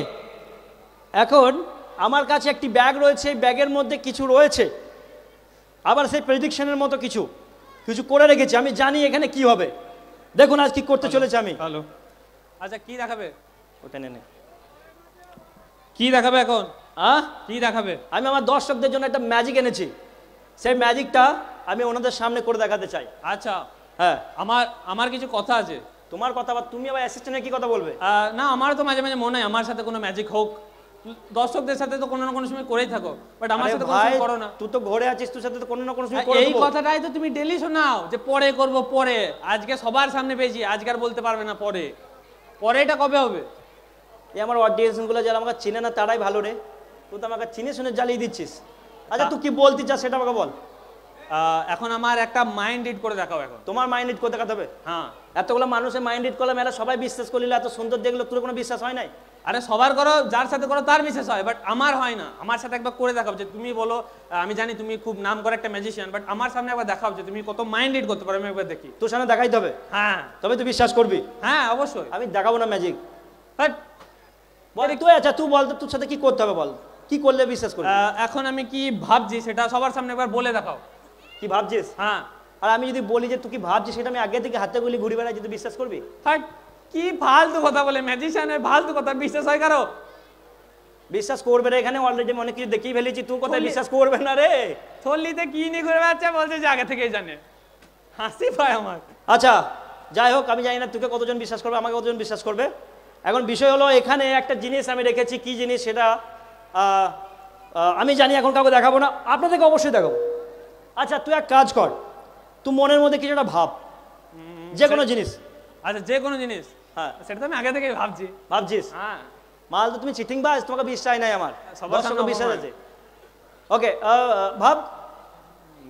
এখন আমার কাছে একটি ব্যাগ রয়েছে ব্যাগের মধ্যে কিছু রয়েছে আবার সেই প্রেডিকশনের মতো কিছু কিছু করে রেখেছি আমি জানি এখানে কি হবে দেখুন আজ কি করতে চলেছে আমি ভালো আচ্ছা কি দেখাবে ওটা নেনে কি দেখাবে এখন হ্যাঁ কি দেখাবে আমি আমার দর্শকদের জন্য একটা ম্যাজিক এনেছি সেই ম্যাজিকটা আমি ওনাদের সামনে করে দেখাতে চাই আচ্ছা হ্যাঁ আমার আমার কিছু কথা আছে তোমার কথা বা তুমি আবার অ্যাসিস্ট্যান্টের কি কথা বলবে না আমার তো মাঝে মাঝে মনে হয় আমার সাথে কোনো ম্যাজিক হোক দর্শকদের সাথে তো কোনো না কোনো সময় করেই থাকো বাট আমার সাথে কোনো করো না তুই তো ঘরে আছিস তোর সাথে তো কোনো না কোনো সময় এই কথাটাই তো তুমি ডেলি শোনাও যে পরে করব পরে আজকে সবার সামনে পেয়েছি আজকে আর বলতে পারবে না পরে পরে এটা কবে হবে এ আমার অডিয়েন্সগুলো যারা আমাকে চিনে না তারাই ভালো রে তুই তো আমাকে চিনে শুনে জ্বালিয়ে দিচ্ছিস আচ্ছা তুই কি বলতে চাস সেটা আমাকে বল এখন আমার একটা মাইন্ড রিড করে দেখাও এখন তোমার মাইন্ড রিড করে দেখাতে হবে হ্যাঁ এতগুলো মানুষের মাইন্ড রিড করলাম এরা সবাই বিশ্বাস করলিল এত সুন্দর দেখলো তোর কোনো বিশ্বাস হয় নাই আরে সবার করো যার সাথে করো তার বিশেষ হয় বাট আমার হয় না আমার সাথে একবার করে দেখাও যে তুমি বলো আমি জানি তুমি খুব নাম করে একটা ম্যাজিশিয়ান বাট আমার সামনে একবার দেখাও যে তুমি কত মাইন্ড রিড করতে পারো আমি একবার দেখি তোর সামনে দেখাইতে হবে হ্যাঁ তবে তুই বিশ্বাস করবি হ্যাঁ অবশ্যই আমি দেখাবো না ম্যাজিক বাট বল তুই আচ্ছা তুই বল তোর সাথে কি করতে হবে বল কি করলে বিশ্বাস করবি এখন আমি কি ভাবছি সেটা সবার সামনে একবার বলে দেখাও কি ভাবছিস হ্যাঁ আর আমি যদি বলি যে তুই কি ভাবছিস সেটা আমি আগে থেকে হাতে গুলি ঘুরে বেড়াই যদি বিশ্বাস করবি হ্যাঁ কি ফালতু কথা বলে ম্যাজিশিয়ানের ফালতু কথা বিশ্বাস হয় কারো বিশ্বাস করবে রে এখানে অলরেডি অনেক কিছু দেখিয়ে ফেলেছি তুই কোথায় বিশ্বাস করবে না রে থলিতে কি নিয়ে ঘুরে বেড়াচ্ছে বলছে যে আগে থেকেই জানে হাসি পায় আমার আচ্ছা যাই হোক আমি জানি না তোকে কতজন বিশ্বাস করবে আমাকে কতজন বিশ্বাস করবে এখন বিষয় হলো এখানে একটা জিনিস আমি রেখেছি কি জিনিস সেটা আমি জানি এখন কাউকে দেখাবো না আপনাদেরকে অবশ্যই দেখাবো আচ্ছা তুই এক কাজ কর তুই মনের মধ্যে কিছু একটা ভাব যে কোনো জিনিস আচ্ছা যে কোনো জিনিস হ্যাঁ সেটা তো আমি আগে থেকে ভাবছি ভাবছিস হ্যাঁ মাল তো তুমি চিটিং বাজ তোমাকে বিশ্বাস নাই আমার সবার সঙ্গে বিশ্বাস আছে ওকে ভাব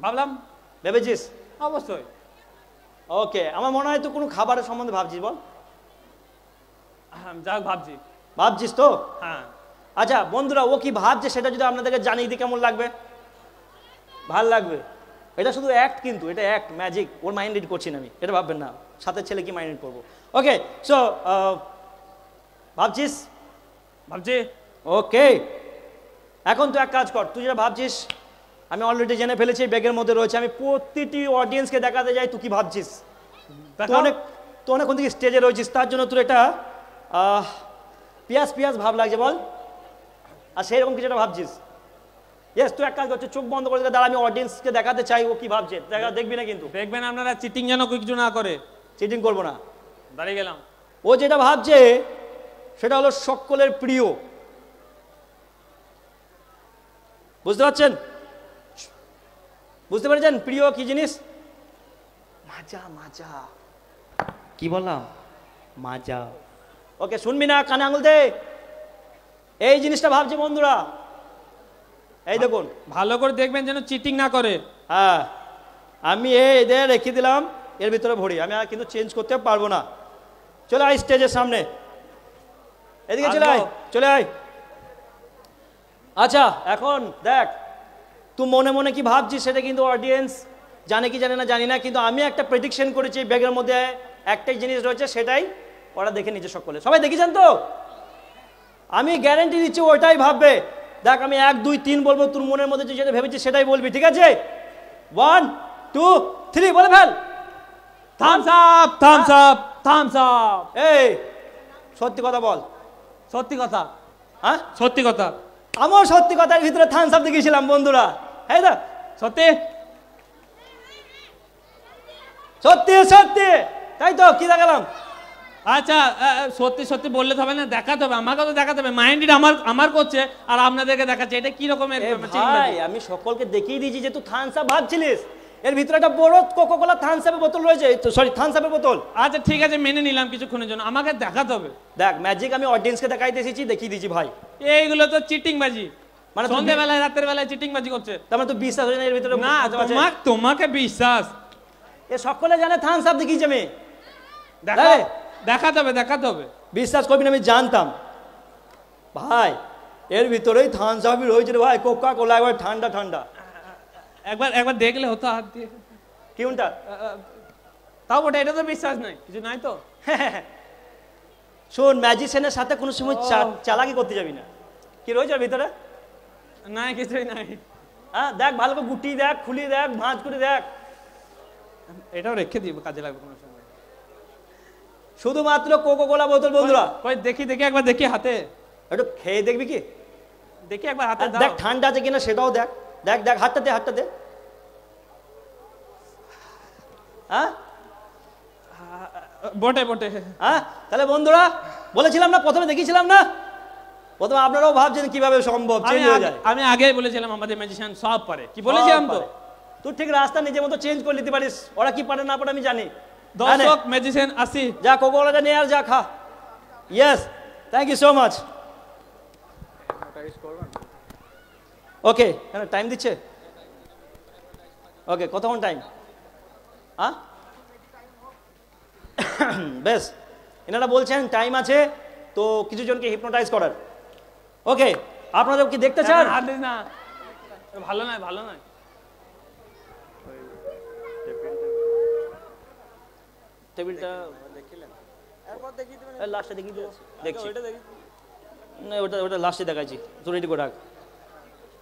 ভাবলাম ভেবেছিস অবশ্যই ওকে আমার মনে হয় তো কোনো খাবারের সম্বন্ধে ভাবছিস বল যাক ভাবছি ভাবছিস তো হ্যাঁ আচ্ছা বন্ধুরা ও কি ভাবছে সেটা যদি আপনাদেরকে জানিয়ে দিই কেমন লাগবে ভাল লাগবে এটা শুধু অ্যাক্ট কিন্তু এটা অ্যাক্ট ম্যাজিক ওর মাইন্ড রিড করছি না আমি এটা ভাববেন না সাথে ছেলে কি মাইন্ড রিড করবো Okay, so uh, ভাবছিস ভাবছি ওকে এখন তুই এক কাজ কর তুই যেটা ভাবছিস আমি অলরেডি জেনে ফেলেছি ব্যাগের মধ্যে রয়েছে আমি প্রতিটি অডিয়েন্সকে দেখাতে যাই তুই কি ভাবছিস অনেক তো অনেকক্ষণ থেকে স্টেজে রয়েছিস তার জন্য তোর এটা পিয়াজ পিয়াজ ভাব লাগছে বল আর সেই রকম কিছু একটা ভাবছিস ইয়েস তুই এক কাজ করছিস চোখ বন্ধ করে দাঁড়া আমি অডিয়েন্সকে দেখাতে চাই ও কি ভাবছে দেখবি না কিন্তু দেখবেন আপনারা চিটিং যেন কিছু না করে চিটিং করবো না দাঁড়িয়ে গেলাম ও যেটা ভাবছে সেটা হলো সকলের প্রিয় বুঝতে পারছেন বুঝতে পেরেছেন প্রিয় কি জিনিস মাজা মাজা কি বললাম মাজা ওকে শুনবি না কানে আঙুল দে এই জিনিসটা ভাবছে বন্ধুরা এই দেখুন ভালো করে দেখবেন যেন চিটিং না করে হ্যাঁ আমি এদের রেখে দিলাম এর ভিতরে ভরি আমি আর কিন্তু চেঞ্জ করতে পারবো না চলে আয় স্টেজের সামনে এদিকে চলে আয় চলে আয় আচ্ছা এখন দেখ তুই মনে মনে কি ভাবছিস সেটা কিন্তু অডিয়েন্স জানে কি জানে না জানি না কিন্তু আমি একটা প্রেডিকশন করেছি ব্যাগের মধ্যে একটাই জিনিস রয়েছে সেটাই ওরা দেখে নিচ্ছে সকলে সবাই দেখেছেন তো আমি গ্যারেন্টি দিচ্ছি ওটাই ভাববে দেখ আমি এক দুই তিন বলবো তোর মনের মধ্যে যেটা ভেবেছি সেটাই বলবি ঠিক আছে ওয়ান টু থ্রি বলে ফেল thumbs up thumbs up thumbs এই সত্যি কথা বল সত্যি কথা হ্যাঁ সত্যি কথা আমার সত্যি কথার ভিতরে থামস আপ দেখেছিলাম বন্ধুরা হ্যাঁ সত্যি সত্যি সত্যি তাই তো কি দেখালাম আচ্ছা সত্যি সত্যি বললে হবে না দেখাতে হবে আমাকে তো দেখাতে হবে মাইন্ডেড আমার আমার করছে আর আপনাদেরকে দেখাচ্ছে এটা কি রকমের আমি সকলকে দেখিয়ে দিয়েছি যে তুই থানসা ভাবছিলিস এর ভিতরে একটা বড় কোকোকোলা সাপের বোতল রয়েছে সরি থান সাপের বোতল আচ্ছা ঠিক আছে মেনে নিলাম কিছুক্ষণের জন্য আমাকে দেখাতে হবে দেখ ম্যাজিক আমি অডিয়েন্সকে দেখাইতে এসেছি দেখিয়ে দিচ্ছি ভাই এইগুলো তো চিটিং বাজি মানে সন্ধ্যে বেলায় রাতের বেলায় চিটিং বাজি করছে তোমার মানে তো বিশ্বাস হয় না এর ভিতরে না তোমার তোমাকে বিশ্বাস এ সকলে জানে থানসাপ দেখিয়েছি আমি দেখা দেখাতে হবে দেখাতে হবে বিশ্বাস করবি না আমি জানতাম ভাই এর ভিতরেই সাপ রয়েছে ভাই কোকা কোলা একবার ঠান্ডা ঠান্ডা একবার একবার দেখলে হতো হাত দিয়ে কি কোনটা তাও ওটা এটা তো বিশ্বাস নাই কিছু নাই তো শোন ম্যাজিশিয়ানের সাথে কোনো সময় চালাকি করতে যাবি না কি রয়েছে ভিতরে নাই কিছুই নাই হ্যাঁ দেখ ভালো করে গুটি দেখ খুলি দেখ ভাঁজ করে দেখ এটাও রেখে দিব কাজে লাগবে কোনো সময় শুধুমাত্র কোকো কোলা বোতল বন্ধুরা কই দেখি দেখি একবার দেখি হাতে একটু খেয়ে দেখবি কি দেখি একবার হাতে দেখ ঠান্ডা আছে কিনা সেটাও দেখ দেখ দেখ হাতটা দে হাতটা দে হ্যাঁ? বটে বটে হ্যাঁ তাহলে বন্ধুরা বলেছিলাম না প্রথমে দেখিয়েছিলাম না প্রথমে আপনারাও ভাবছেন কিভাবে সম্ভব চেঞ্জ হয়ে যায় আমি আগে বলেছিলাম আমাদের ম্যাজিশিয়ান সব পারে কি বলেছিলাম তো তুই ঠিক রাস্তা নিজের মতো চেঞ্জ করে নিতে পারিস ওরা কি পারে না পারে আমি জানি দর্শক ম্যাজিশিয়ান আসি যা কোকোলাটা নিয়ে আর যা খা yes thank you so much okay কেন টাইম দিচ্ছে ওকে কতক্ষণ টাইম হ্যাঁ বেশ এনারা বলছেন টাইম আছে তো কিছু জনকে হিপনোটাইজ করার ওকে আপনারা কি দেখতে চান না ভালো নয় ভালো নয় টেবিলটা মানে দেখিয়ে আচ্ছা, দেখছি ওটা দেখি না ওটা ওটা লাস্টে দেখাচ্ছি তো রেডি করে রাখ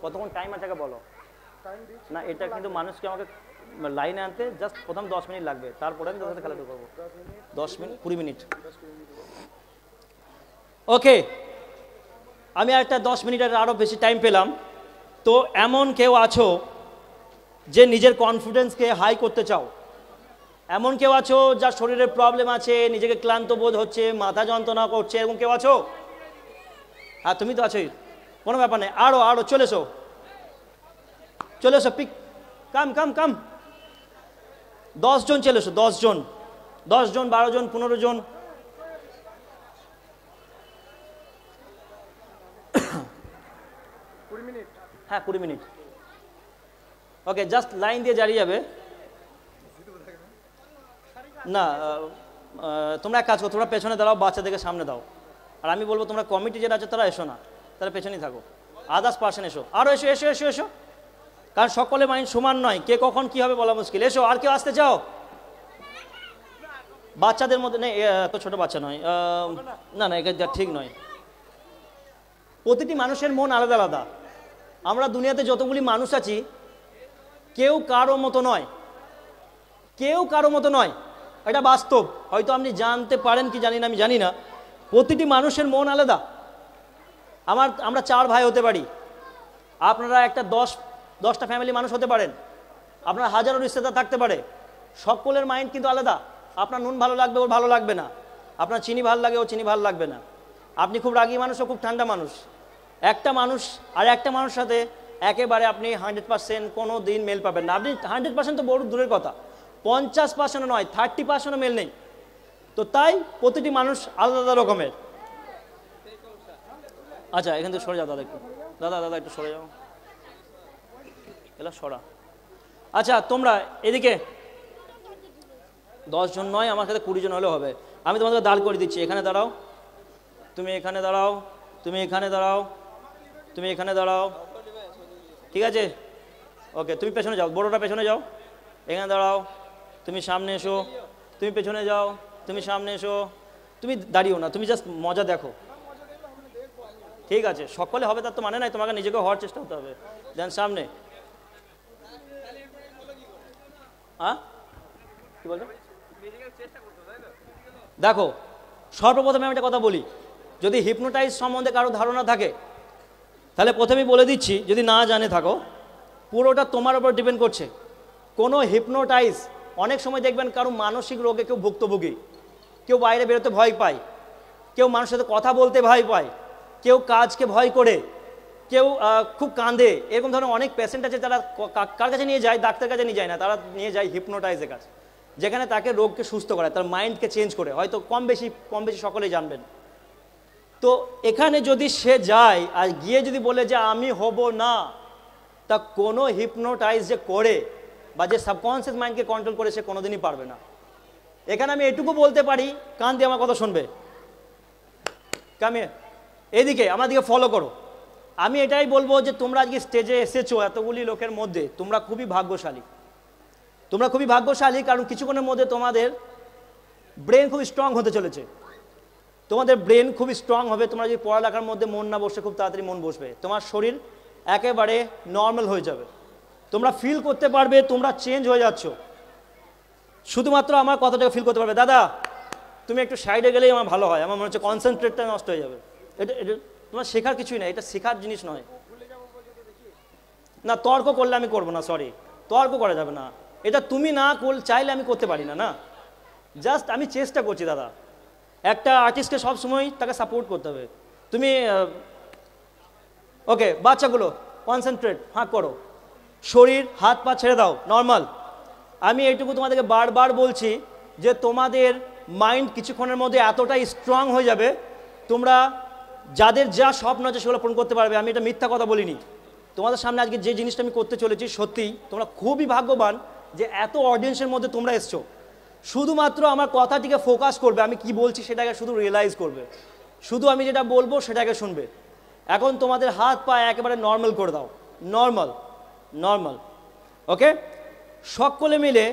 কতক্ষণ টাইম আছে বলো না এটা কিন্তু মানুষকে আমাকে লাইনে আনতে জাস্ট প্রথম দশ মিনিট লাগবে তারপরে আমি তোর খেলাধুলো করবো দশ মিনিট কুড়ি মিনিট ওকে আমি একটা দশ মিনিটের আরও বেশি টাইম পেলাম তো এমন কেউ আছো যে নিজের কনফিডেন্সকে হাই করতে চাও এমন কেউ আছো যার শরীরে প্রবলেম আছে নিজেকে ক্লান্ত বোধ হচ্ছে মাথা যন্ত্রণা করছে এরকম কেউ আছো হ্যাঁ তুমি তো আছোই কোনো ব্যাপার নেই আরও আরও চলেছো চলেছো চলে এসো পিক কাম কাম কাম দশজন চলে এসো দশজন দশজন বারো জন পনেরো জন হ্যাঁ কুড়ি মিনিট ওকে জাস্ট লাইন দিয়ে জারি যাবে না তোমরা এক কাজ করো তোমরা পেছনে দাঁড়াও বাচ্চাদেরকে সামনে দাও আর আমি বলবো তোমরা কমিটি যেটা আছে তারা এসো না তাহলে পেছনেই থাকো আদার্স পার্সন এসো আরও এসো এসো এসো এসো কারণ সকলে মাইন্ড সমান নয় কে কখন কি হবে বলা মুশকিল এসো আর কেউ আসতে চাও বাচ্চাদের মধ্যে নেই এত ছোট বাচ্চা নয় না না এটা ঠিক নয় প্রতিটি মানুষের মন আলাদা আলাদা আমরা দুনিয়াতে যতগুলি মানুষ আছি কেউ কারো মতো নয় কেউ কারো মতো নয় এটা বাস্তব হয়তো আপনি জানতে পারেন কি জানি না আমি জানি না প্রতিটি মানুষের মন আলাদা আমার আমরা চার ভাই হতে পারি আপনারা একটা দশ দশটা ফ্যামিলি মানুষ হতে পারেন আপনার হাজারো রিস্তেদার থাকতে পারে সকলের মাইন্ড কিন্তু আলাদা আপনার নুন ভালো লাগবে ওর ভালো লাগবে না আপনার চিনি ভালো লাগে ও চিনি ভালো লাগবে না আপনি খুব রাগি মানুষ ও খুব ঠান্ডা মানুষ একটা মানুষ আর একটা মানুষ সাথে একেবারে আপনি হান্ড্রেড পার্সেন্ট কোনো দিন মেল পাবেন না আপনি হান্ড্রেড পার্সেন্ট তো বড় দূরের কথা পঞ্চাশ পার্সেন্টও নয় থার্টি পার্সেন্টও মেল নেই তো তাই প্রতিটি মানুষ আলাদা আলাদা রকমের আচ্ছা এখান থেকে সরে যাও দাদা একটু দাদা দাদা একটু সরে যাও এলা সরা আচ্ছা তোমরা এদিকে দশজন নয় আমার সাথে কুড়ি জন হলেও হবে আমি তোমাদের দাঁড় করে দিচ্ছি এখানে দাঁড়াও তুমি এখানে দাঁড়াও তুমি এখানে দাঁড়াও তুমি এখানে দাঁড়াও ঠিক আছে ওকে তুমি পেছনে যাও বড়োটা পেছনে যাও এখানে দাঁড়াও তুমি সামনে এসো তুমি পেছনে যাও তুমি সামনে এসো তুমি দাঁড়িও না তুমি জাস্ট মজা দেখো ঠিক আছে সকলে হবে তার তো মানে নাই তোমাকে নিজেকে হওয়ার চেষ্টা করতে হবে দেন সামনে হ্যাঁ দেখো সর্বপ্রথমে আমি একটা কথা বলি যদি হিপনোটাইজ সম্বন্ধে কারো ধারণা থাকে তাহলে প্রথমেই বলে দিচ্ছি যদি না জানে থাকো পুরোটা তোমার ওপর ডিপেন্ড করছে কোনো হিপনোটাইজ অনেক সময় দেখবেন কারো মানসিক রোগে কেউ ভুক্তভোগী কেউ বাইরে বেরোতে ভয় পায় কেউ মানুষের সাথে কথা বলতে ভয় পায় কেউ কাজকে ভয় করে কেউ খুব কাঁদে এরকম ধরনের অনেক পেশেন্ট আছে তারা কার কাছে নিয়ে যায় ডাক্তার কাছে নিয়ে যায় না তারা নিয়ে যায় হিপনোটাইজের কাছে যেখানে তাকে রোগকে সুস্থ করে তার মাইন্ডকে চেঞ্জ করে হয়তো কম বেশি কম বেশি সকলেই জানবেন তো এখানে যদি সে যায় আর গিয়ে যদি বলে যে আমি হব না তা কোনো হিপনোটাইজ যে করে বা যে সাবকনসিয়াস মাইন্ডকে কন্ট্রোল করে সে কোনোদিনই পারবে না এখানে আমি এটুকু বলতে পারি কান দিয়ে আমার কথা শুনবে কামিয়ে এদিকে আমার দিকে ফলো করো আমি এটাই বলবো যে তোমরা আজকে স্টেজে এসেছো এতগুলি লোকের মধ্যে তোমরা খুবই ভাগ্যশালী তোমরা খুবই ভাগ্যশালী কারণ কিছুক্ষণের মধ্যে তোমাদের ব্রেন খুব স্ট্রং হতে চলেছে তোমাদের ব্রেন খুব স্ট্রং হবে তোমরা যদি পড়ালেখার মধ্যে মন না বসে খুব তাড়াতাড়ি মন বসবে তোমার শরীর একেবারে নর্মাল হয়ে যাবে তোমরা ফিল করতে পারবে তোমরা চেঞ্জ হয়ে যাচ্ছ শুধুমাত্র আমার কথাটাকে ফিল করতে পারবে দাদা তুমি একটু সাইডে গেলেই আমার ভালো হয় আমার মনে হচ্ছে কনসেন্ট্রেটটা নষ্ট হয়ে যাবে এটা এটা তোমার শেখার কিছুই না এটা শেখার জিনিস নয় না তর্ক করলে আমি করব না সরি তর্ক করা যাবে না এটা তুমি না কল চাইলে আমি করতে পারি না না জাস্ট আমি চেষ্টা করছি দাদা একটা আর্টিস্টকে সবসময় তাকে সাপোর্ট করতে হবে তুমি ওকে বাচ্চাগুলো কনসেন্ট্রেট ফাঁক করো শরীর হাত পা ছেড়ে দাও নর্মাল আমি এইটুকু তোমাদেরকে বারবার বলছি যে তোমাদের মাইন্ড কিছুক্ষণের মধ্যে এতটাই স্ট্রং হয়ে যাবে তোমরা যাদের যা স্বপ্ন আছে সেগুলো পূরণ করতে পারবে আমি এটা মিথ্যা কথা বলিনি তোমাদের সামনে আজকে যে জিনিসটা আমি করতে চলেছি সত্যি তোমরা খুবই ভাগ্যবান যে এত অডিয়েন্সের মধ্যে তোমরা এসছো শুধুমাত্র আমার কথাটিকে ফোকাস করবে আমি কি বলছি সেটাকে শুধু রিয়েলাইজ করবে শুধু আমি যেটা বলবো সেটাকে শুনবে এখন তোমাদের হাত পা একেবারে নর্মাল করে দাও নর্মাল নর্মাল ওকে সকলে মিলে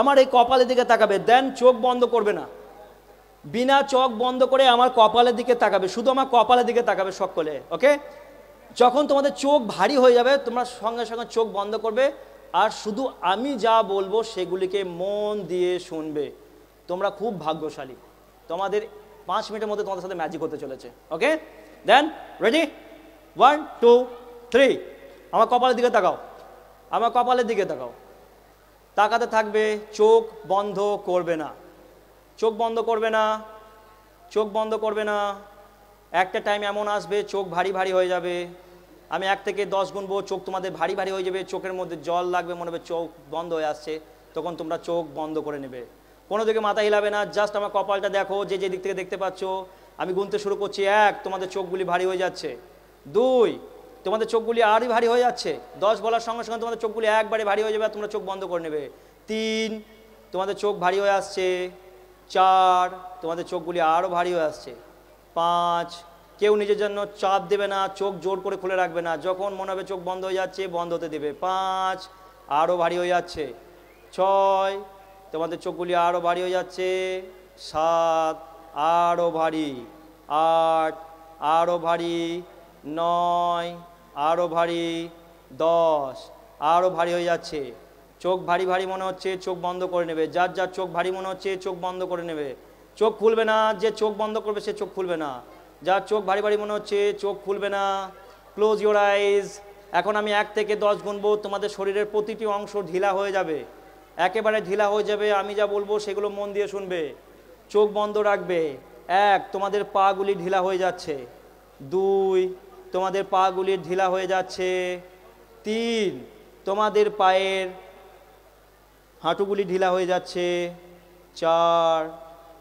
আমার এই কপালের দিকে তাকাবে দেন চোখ বন্ধ করবে না বিনা চোখ বন্ধ করে আমার কপালের দিকে তাকাবে শুধু আমার কপালের দিকে তাকাবে সকলে ওকে যখন তোমাদের চোখ ভারী হয়ে যাবে তোমরা সঙ্গে সঙ্গে চোখ বন্ধ করবে আর শুধু আমি যা বলবো সেগুলিকে মন দিয়ে শুনবে তোমরা খুব ভাগ্যশালী তোমাদের পাঁচ মিনিটের মধ্যে তোমাদের সাথে ম্যাজিক হতে চলেছে okay then ready one two three আমার কপালের দিকে তাকাও আমার কপালের দিকে তাকাও তাকাতে থাকবে চোখ বন্ধ করবে না চোখ বন্ধ করবে না চোখ বন্ধ করবে না একটা টাইম এমন আসবে চোখ ভারী ভারী হয়ে যাবে আমি এক থেকে দশ গুনবো চোখ তোমাদের ভারী ভারী হয়ে যাবে চোখের মধ্যে জল লাগবে মনে হবে চোখ বন্ধ হয়ে আসছে তখন তোমরা চোখ বন্ধ করে নেবে কোনো দিকে মাথা হিলাবে না জাস্ট আমার কপালটা দেখো যে যে দিক থেকে দেখতে পাচ্ছ আমি গুনতে শুরু করছি এক তোমাদের চোখগুলি ভারী হয়ে যাচ্ছে দুই তোমাদের চোখগুলি আরই ভারী হয়ে যাচ্ছে দশ বলার সঙ্গে সঙ্গে তোমাদের চোখগুলি একবারে ভারী হয়ে যাবে তোমরা চোখ বন্ধ করে নেবে তিন তোমাদের চোখ ভারী হয়ে আসছে চার তোমাদের চোখগুলি আরও ভারী হয়ে আসছে পাঁচ কেউ নিজের জন্য চাপ দেবে না চোখ জোর করে খুলে রাখবে না যখন মনে হবে চোখ বন্ধ হয়ে যাচ্ছে বন্ধ হতে দেবে পাঁচ আরও ভারী হয়ে যাচ্ছে ছয় তোমাদের চোখগুলি আরও ভারী হয়ে যাচ্ছে সাত আরও ভারী আট আরও ভারী নয় আরও ভারী দশ আরও ভারী হয়ে যাচ্ছে চোখ ভারী ভারী মনে হচ্ছে চোখ বন্ধ করে নেবে যার যার চোখ ভারী মনে হচ্ছে চোখ বন্ধ করে নেবে চোখ খুলবে না যে চোখ বন্ধ করবে সে চোখ খুলবে না যার চোখ ভারী ভারী মনে হচ্ছে চোখ খুলবে না ক্লোজ ইউর আইজ এখন আমি এক থেকে দশ গুনবো তোমাদের শরীরের প্রতিটি অংশ ঢিলা হয়ে যাবে একেবারে ঢিলা হয়ে যাবে আমি যা বলবো সেগুলো মন দিয়ে শুনবে চোখ বন্ধ রাখবে এক তোমাদের পাগুলি ঢিলা হয়ে যাচ্ছে দুই তোমাদের পাগুলি ঢিলা হয়ে যাচ্ছে তিন তোমাদের পায়ের হাঁটুগুলি ঢিলা হয়ে যাচ্ছে চার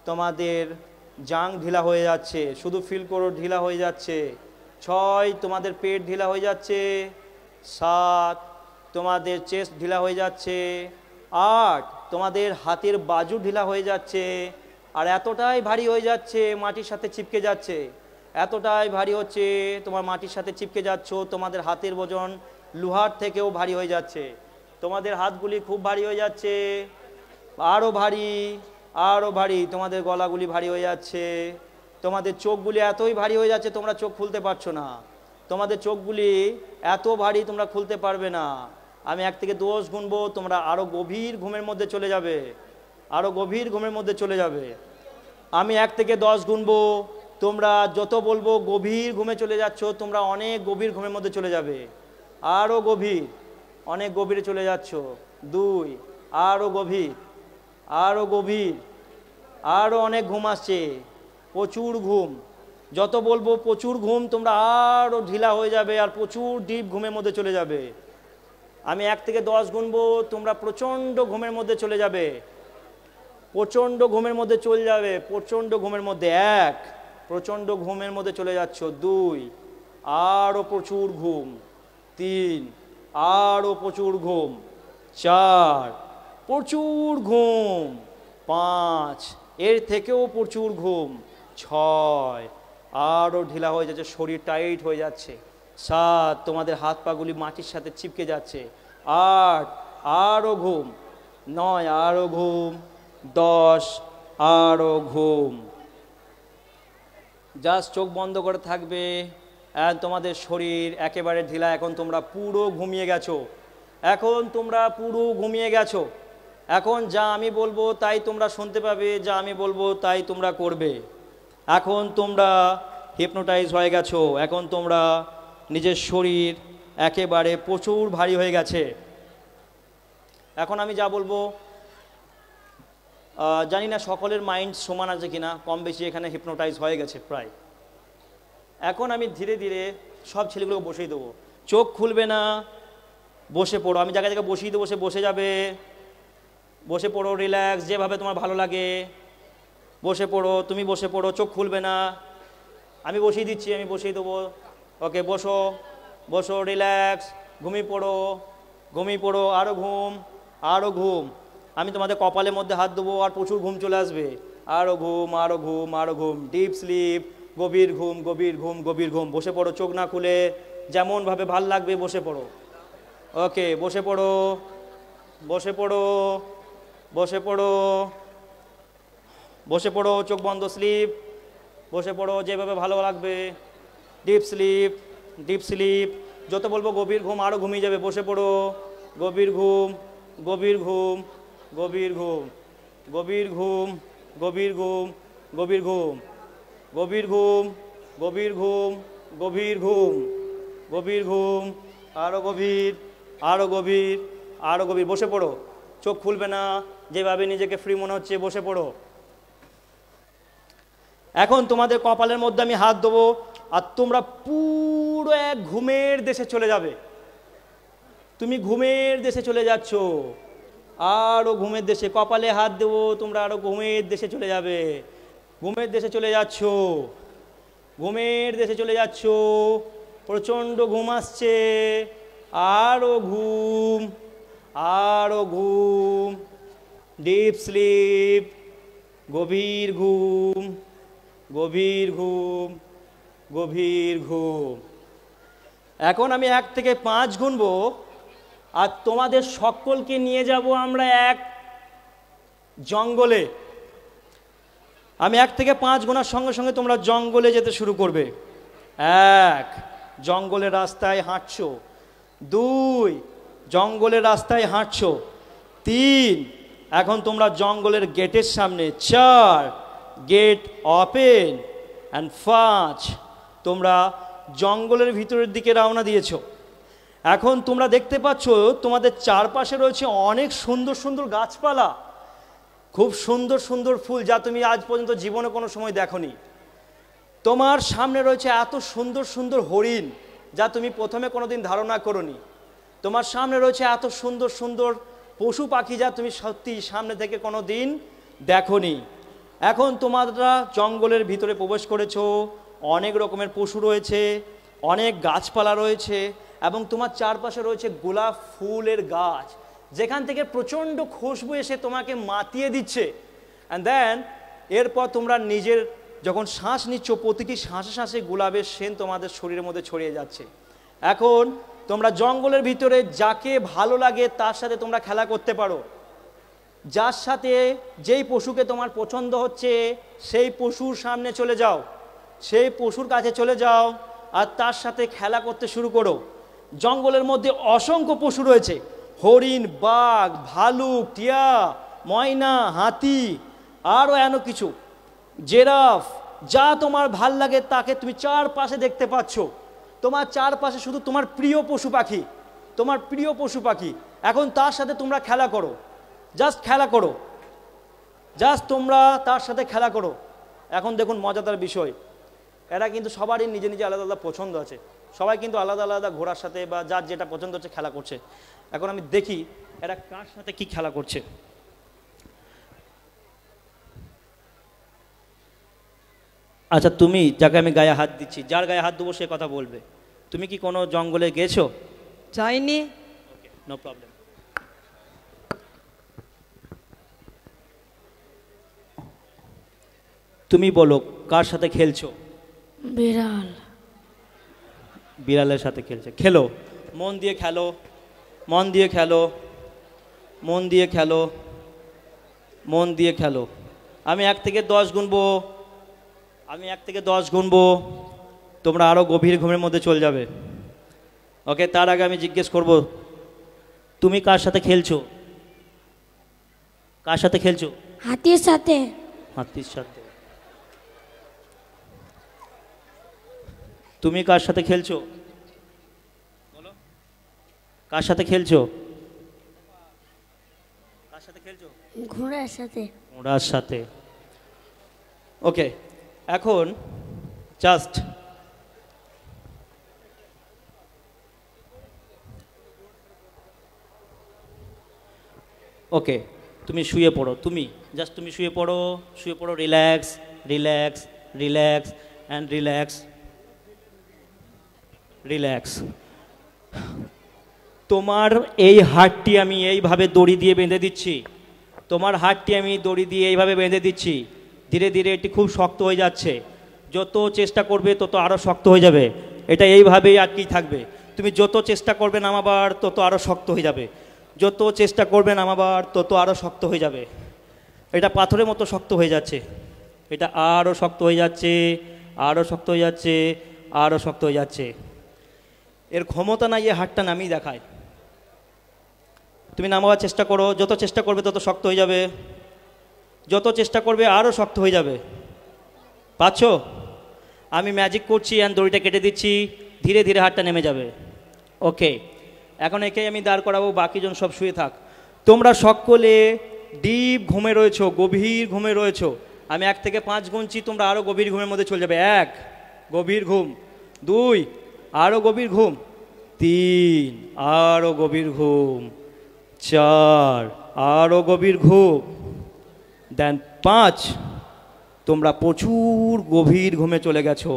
তোমাদের জাং ঢিলা হয়ে যাচ্ছে শুধু ফিল করো ঢিলা হয়ে যাচ্ছে ছয় তোমাদের পেট ঢিলা হয়ে যাচ্ছে সাত তোমাদের চেস্ট ঢিলা হয়ে যাচ্ছে আট তোমাদের হাতের বাজু ঢিলা হয়ে যাচ্ছে আর এতটাই ভারী হয়ে যাচ্ছে মাটির সাথে চিপকে যাচ্ছে এতটাই ভারী হচ্ছে তোমার মাটির সাথে চিপকে যাচ্ছ তোমাদের হাতের ওজন লোহার থেকেও ভারী হয়ে যাচ্ছে তোমাদের হাতগুলি খুব ভারী হয়ে যাচ্ছে আরও ভারী আরও ভারী তোমাদের গলাগুলি ভারী হয়ে যাচ্ছে তোমাদের চোখগুলি এতই ভারী হয়ে যাচ্ছে তোমরা চোখ খুলতে পারছো না তোমাদের চোখগুলি এত ভারী তোমরা খুলতে পারবে না আমি এক থেকে দোষ গুনবো তোমরা আরও গভীর ঘুমের মধ্যে চলে যাবে আরও গভীর ঘুমের মধ্যে চলে যাবে আমি এক থেকে দশ গুনবো তোমরা যত বলবো গভীর ঘুমে চলে যাচ্ছ তোমরা অনেক গভীর ঘুমের মধ্যে চলে যাবে আরও গভীর অনেক গভীরে চলে যাচ্ছ দুই আরও গভীর আরও গভীর আরও অনেক ঘুম আসছে প্রচুর ঘুম যত বলবো প্রচুর ঘুম তোমরা আরও ঢিলা হয়ে যাবে আর প্রচুর ডিপ ঘুমের মধ্যে চলে যাবে আমি এক থেকে দশ গুনবো তোমরা প্রচণ্ড ঘুমের মধ্যে চলে যাবে প্রচণ্ড ঘুমের মধ্যে চলে যাবে প্রচণ্ড ঘুমের মধ্যে এক প্রচণ্ড ঘুমের মধ্যে চলে যাচ্ছ দুই আরও প্রচুর ঘুম তিন আরও প্রচুর ঘুম চার প্রচুর ঘুম পাঁচ এর থেকেও প্রচুর ঘুম ছয় আরও ঢিলা হয়ে যাচ্ছে শরীর টাইট হয়ে যাচ্ছে সাত তোমাদের হাত পাগুলি মাটির সাথে চিপকে যাচ্ছে আট আরও ঘুম নয় আরও ঘুম দশ আরও ঘুম জাস্ট চোখ বন্ধ করে থাকবে তোমাদের শরীর একেবারে ঢিলা এখন তোমরা পুরো ঘুমিয়ে গেছো এখন তোমরা পুরো ঘুমিয়ে গেছো এখন যা আমি বলবো তাই তোমরা শুনতে পাবে যা আমি বলবো তাই তোমরা করবে এখন তোমরা হিপনোটাইজ হয়ে গেছো এখন তোমরা নিজের শরীর একেবারে প্রচুর ভারী হয়ে গেছে এখন আমি যা বলবো জানি না সকলের মাইন্ড সমান আছে কিনা কম বেশি এখানে হিপনোটাইজ হয়ে গেছে প্রায় এখন আমি ধীরে ধীরে সব ছেলেগুলোকে বসিয়ে দেবো চোখ খুলবে না বসে পড়ো আমি জায়গায় জায়গায় বসিয়ে দেবো সে বসে যাবে বসে পড়ো রিল্যাক্স যেভাবে তোমার ভালো লাগে বসে পড়ো তুমি বসে পড়ো চোখ খুলবে না আমি বসিয়ে দিচ্ছি আমি বসিয়ে দেবো ওকে বসো বসো রিল্যাক্স ঘুমিয়ে পড়ো ঘুমিয়ে পড়ো আরও ঘুম আরও ঘুম আমি তোমাদের কপালের মধ্যে হাত দেবো আর প্রচুর ঘুম চলে আসবে আরও ঘুম আরও ঘুম আরও ঘুম ডিপ স্লিপ গভীর ঘুম গভীর ঘুম গভীর ঘুম বসে পড়ো চোখ না খুলে যেমনভাবে ভাল লাগবে বসে পড়ো ওকে বসে পড়ো বসে পড়ো বসে পড়ো বসে পড়ো চোখ বন্ধ স্লিপ বসে পড়ো যেভাবে ভালো লাগবে ডিপ স্লিপ ডিপ স্লিপ যত বলবো গভীর ঘুম আরও ঘুমিয়ে যাবে বসে পড়ো গভীর ঘুম গভীর ঘুম গভীর ঘুম গভীর ঘুম গভীর ঘুম গভীর ঘুম গভীর ঘুম গভীর ঘুম গভীর ঘুম গভীর ঘুম আরও গভীর আরও গভীর আরও গভীর বসে পড়ো চোখ খুলবে না যেভাবে নিজেকে ফ্রি মনে হচ্ছে বসে পড়ো এখন তোমাদের কপালের মধ্যে আমি হাত দেবো আর তোমরা পুরো এক ঘুমের দেশে চলে যাবে তুমি ঘুমের দেশে চলে যাচ্ছ আরও ঘুমের দেশে কপালে হাত দেবো তোমরা আরও ঘুমের দেশে চলে যাবে ঘুমের দেশে চলে যাচ্ছ ঘুমের দেশে চলে যাচ্ছ প্রচণ্ড ঘুম আসছে আরও ঘুম আরও ঘুম ডিপ স্লিপ গভীর ঘুম গভীর ঘুম গভীর ঘুম এখন আমি এক থেকে পাঁচ গুনব আর তোমাদের সকলকে নিয়ে যাব আমরা এক জঙ্গলে আমি এক থেকে পাঁচ গোনার সঙ্গে সঙ্গে তোমরা জঙ্গলে যেতে শুরু করবে এক জঙ্গলের রাস্তায় হাঁটছ দুই জঙ্গলের রাস্তায় হাঁটছ তিন এখন তোমরা জঙ্গলের গেটের সামনে চার গেট ওপেন অ্যান্ড পাঁচ তোমরা জঙ্গলের ভিতরের দিকে রওনা দিয়েছ এখন তোমরা দেখতে পাচ্ছ তোমাদের চারপাশে রয়েছে অনেক সুন্দর সুন্দর গাছপালা খুব সুন্দর সুন্দর ফুল যা তুমি আজ পর্যন্ত জীবনে কোনো সময় দেখনি তোমার সামনে রয়েছে এত সুন্দর সুন্দর হরিণ যা তুমি প্রথমে কোনো দিন ধারণা করনি তোমার সামনে রয়েছে এত সুন্দর সুন্দর পশু পাখি যা তুমি সত্যি সামনে থেকে কোনো দিন দেখনি এখন তোমারা জঙ্গলের ভিতরে প্রবেশ করেছো অনেক রকমের পশু রয়েছে অনেক গাছপালা রয়েছে এবং তোমার চারপাশে রয়েছে গোলাপ ফুলের গাছ যেখান থেকে প্রচণ্ড খুশবু এসে তোমাকে মাতিয়ে দিচ্ছে অ্যান্ড দেন এরপর তোমরা নিজের যখন শ্বাস নিচ্ছ প্রতিটি শ্বাসে শ্বাসে গোলাপের সেন তোমাদের শরীরের মধ্যে ছড়িয়ে যাচ্ছে এখন তোমরা জঙ্গলের ভিতরে যাকে ভালো লাগে তার সাথে তোমরা খেলা করতে পারো যার সাথে যেই পশুকে তোমার পছন্দ হচ্ছে সেই পশুর সামনে চলে যাও সেই পশুর কাছে চলে যাও আর তার সাথে খেলা করতে শুরু করো জঙ্গলের মধ্যে অসংখ্য পশু রয়েছে হরিণ বাঘ ভালুক টিয়া ময়না হাতি আরও এন কিছু জেরাফ যা তোমার ভাল লাগে তাকে তুমি চারপাশে দেখতে পাচ্ছ তোমার চারপাশে শুধু তোমার প্রিয় পশু পাখি তোমার প্রিয় পশু পাখি এখন তার সাথে তোমরা খেলা করো জাস্ট খেলা করো জাস্ট তোমরা তার সাথে খেলা করো এখন দেখুন মজাদার বিষয় এরা কিন্তু সবারই নিজে নিজে আলাদা আলাদা পছন্দ আছে সবাই কিন্তু আলাদা আলাদা ঘোড়ার সাথে বা যার যেটা পছন্দ হচ্ছে খেলা করছে এখন আমি দেখি এরা কার সাথে কি খেলা করছে আচ্ছা তুমি যাকে আমি গায়ে হাত দিচ্ছি যার গায়ে হাত দেবো সে কথা বলবে তুমি কি কোনো জঙ্গলে গেছো যাইনি নো প্রবলেম তুমি বলো কার সাথে খেলছো বিড়াল বিড়ালের সাথে খেলছে খেলো মন দিয়ে খেলো মন দিয়ে খেলো মন দিয়ে খেলো মন দিয়ে খেলো আমি এক থেকে দশ গুনবো আমি এক থেকে দশ গুনবো তোমরা আরও গভীর ঘুমের মধ্যে চলে যাবে ওকে তার আগে আমি জিজ্ঞেস করব তুমি কার সাথে খেলছো কার সাথে খেলছো হাতির সাথে হাতির সাথে তুমি কার সাথে খেলছো কার সাথে খেলছো ঘোড়ার সাথে ঘোড়ার সাথে ওকে এখন জাস্ট ওকে তুমি শুয়ে পড়ো তুমি জাস্ট তুমি শুয়ে পড়ো শুয়ে পড়ো relax relax relax and relax relax তোমার এই হাটটি আমি এইভাবে দড়ি দিয়ে বেঁধে দিচ্ছি তোমার হাটটি আমি দড়ি দিয়ে এইভাবে বেঁধে দিচ্ছি ধীরে ধীরে এটি খুব শক্ত হয়ে যাচ্ছে যত চেষ্টা করবে তত আরও শক্ত হয়ে যাবে এটা এইভাবেই আটকেই থাকবে তুমি যত চেষ্টা করবে নামাবার তত আরও শক্ত হয়ে যাবে যত চেষ্টা করবে নামাবার তত আরও শক্ত হয়ে যাবে এটা পাথরের মতো শক্ত হয়ে যাচ্ছে এটা আরও শক্ত হয়ে যাচ্ছে আরও শক্ত হয়ে যাচ্ছে আরও শক্ত হয়ে যাচ্ছে এর ক্ষমতা নাই এ হাটটা নামিয়ে দেখায় তুমি নামাবার চেষ্টা করো যত চেষ্টা করবে তত শক্ত হয়ে যাবে যত চেষ্টা করবে আরও শক্ত হয়ে যাবে পাচ্ছ আমি ম্যাজিক করছি অ্যান্ড দড়িটা কেটে দিচ্ছি ধীরে ধীরে হাটটা নেমে যাবে ওকে এখন একে আমি দাঁড় করাবো বাকিজন সব শুয়ে থাক তোমরা সকলে ডিপ ঘুমে রয়েছো গভীর ঘুমে রয়েছো আমি এক থেকে পাঁচ গুনছি তোমরা আরও গভীর ঘুমের মধ্যে চলে যাবে এক গভীর ঘুম দুই আরও গভীর ঘুম তিন আরও গভীর ঘুম চার আরও গভীর ঘুম দেন পাঁচ তোমরা প্রচুর গভীর ঘুমে চলে গেছো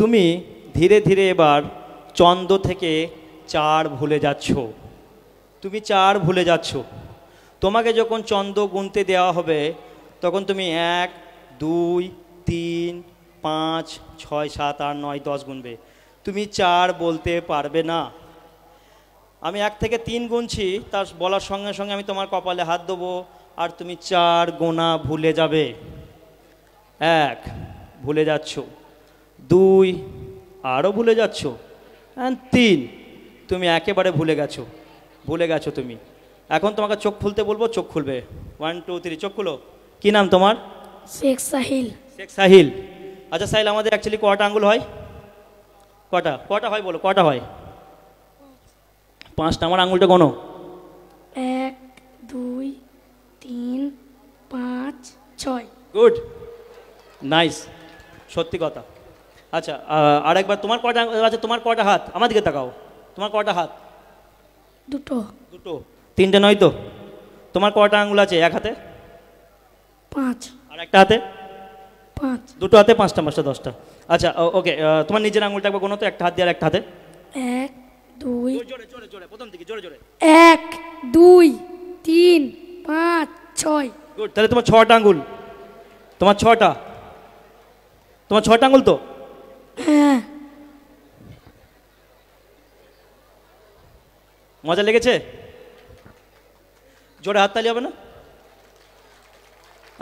তুমি ধীরে ধীরে এবার চন্দ্র থেকে চার ভুলে যাচ্ছ তুমি চার ভুলে যাচ্ছ তোমাকে যখন চন্দ্র গুনতে দেওয়া হবে তখন তুমি এক দুই তিন পাঁচ ছয় সাত আট নয় দশ গুনবে তুমি চার বলতে পারবে না আমি এক থেকে তিন গুনছি তার বলার সঙ্গে সঙ্গে আমি তোমার কপালে হাত দেবো আর তুমি চার গোনা ভুলে যাবে এক ভুলে যাচ্ছ দুই আরও ভুলে যাচ্ছ তিন তুমি একেবারে ভুলে গেছো ভুলে গেছো তুমি এখন তোমাকে চোখ খুলতে বলবো চোখ খুলবে ওয়ান টু থ্রি চোখ খুলো কি নাম তোমার শেখ সাহিল শেখ সাহিল আচ্ছা সাহিল আমাদের অ্যাকচুয়ালি কটা আঙ্গুল হয় কটা কটা হয় বলো কটা হয় পাঁচটা আমার আঙুলটা গণো এক দুই তিন পাঁচ ছয় গুড নাইস সত্যি কথা আচ্ছা আর একবার তোমার কটা আচ্ছা তোমার কটা হাত আমার দিকে তাকাও তোমার কটা হাত দুটো দুটো তিনটে নয় তো তোমার কটা আঙুল আছে এক হাতে পাঁচ আর একটা হাতে পাঁচ দুটো হাতে পাঁচটা পাঁচটা দশটা আচ্ছা ওকে তোমার নিজের আঙুলটা একবার কোনো তো একটা হাত দিয়ে আর একটা হাতে এক দুই জোরে জোরে জোরে প্রথম থেকে জোরে জোরে এক দুই তিন পাঁচ ছয় গুড তাহলে তোমার ছটা আঙুল তোমার ছটা তোমার ছটা আঙুল তো হ্যাঁ মজা লেগেছে জোরে হাততালি হবে না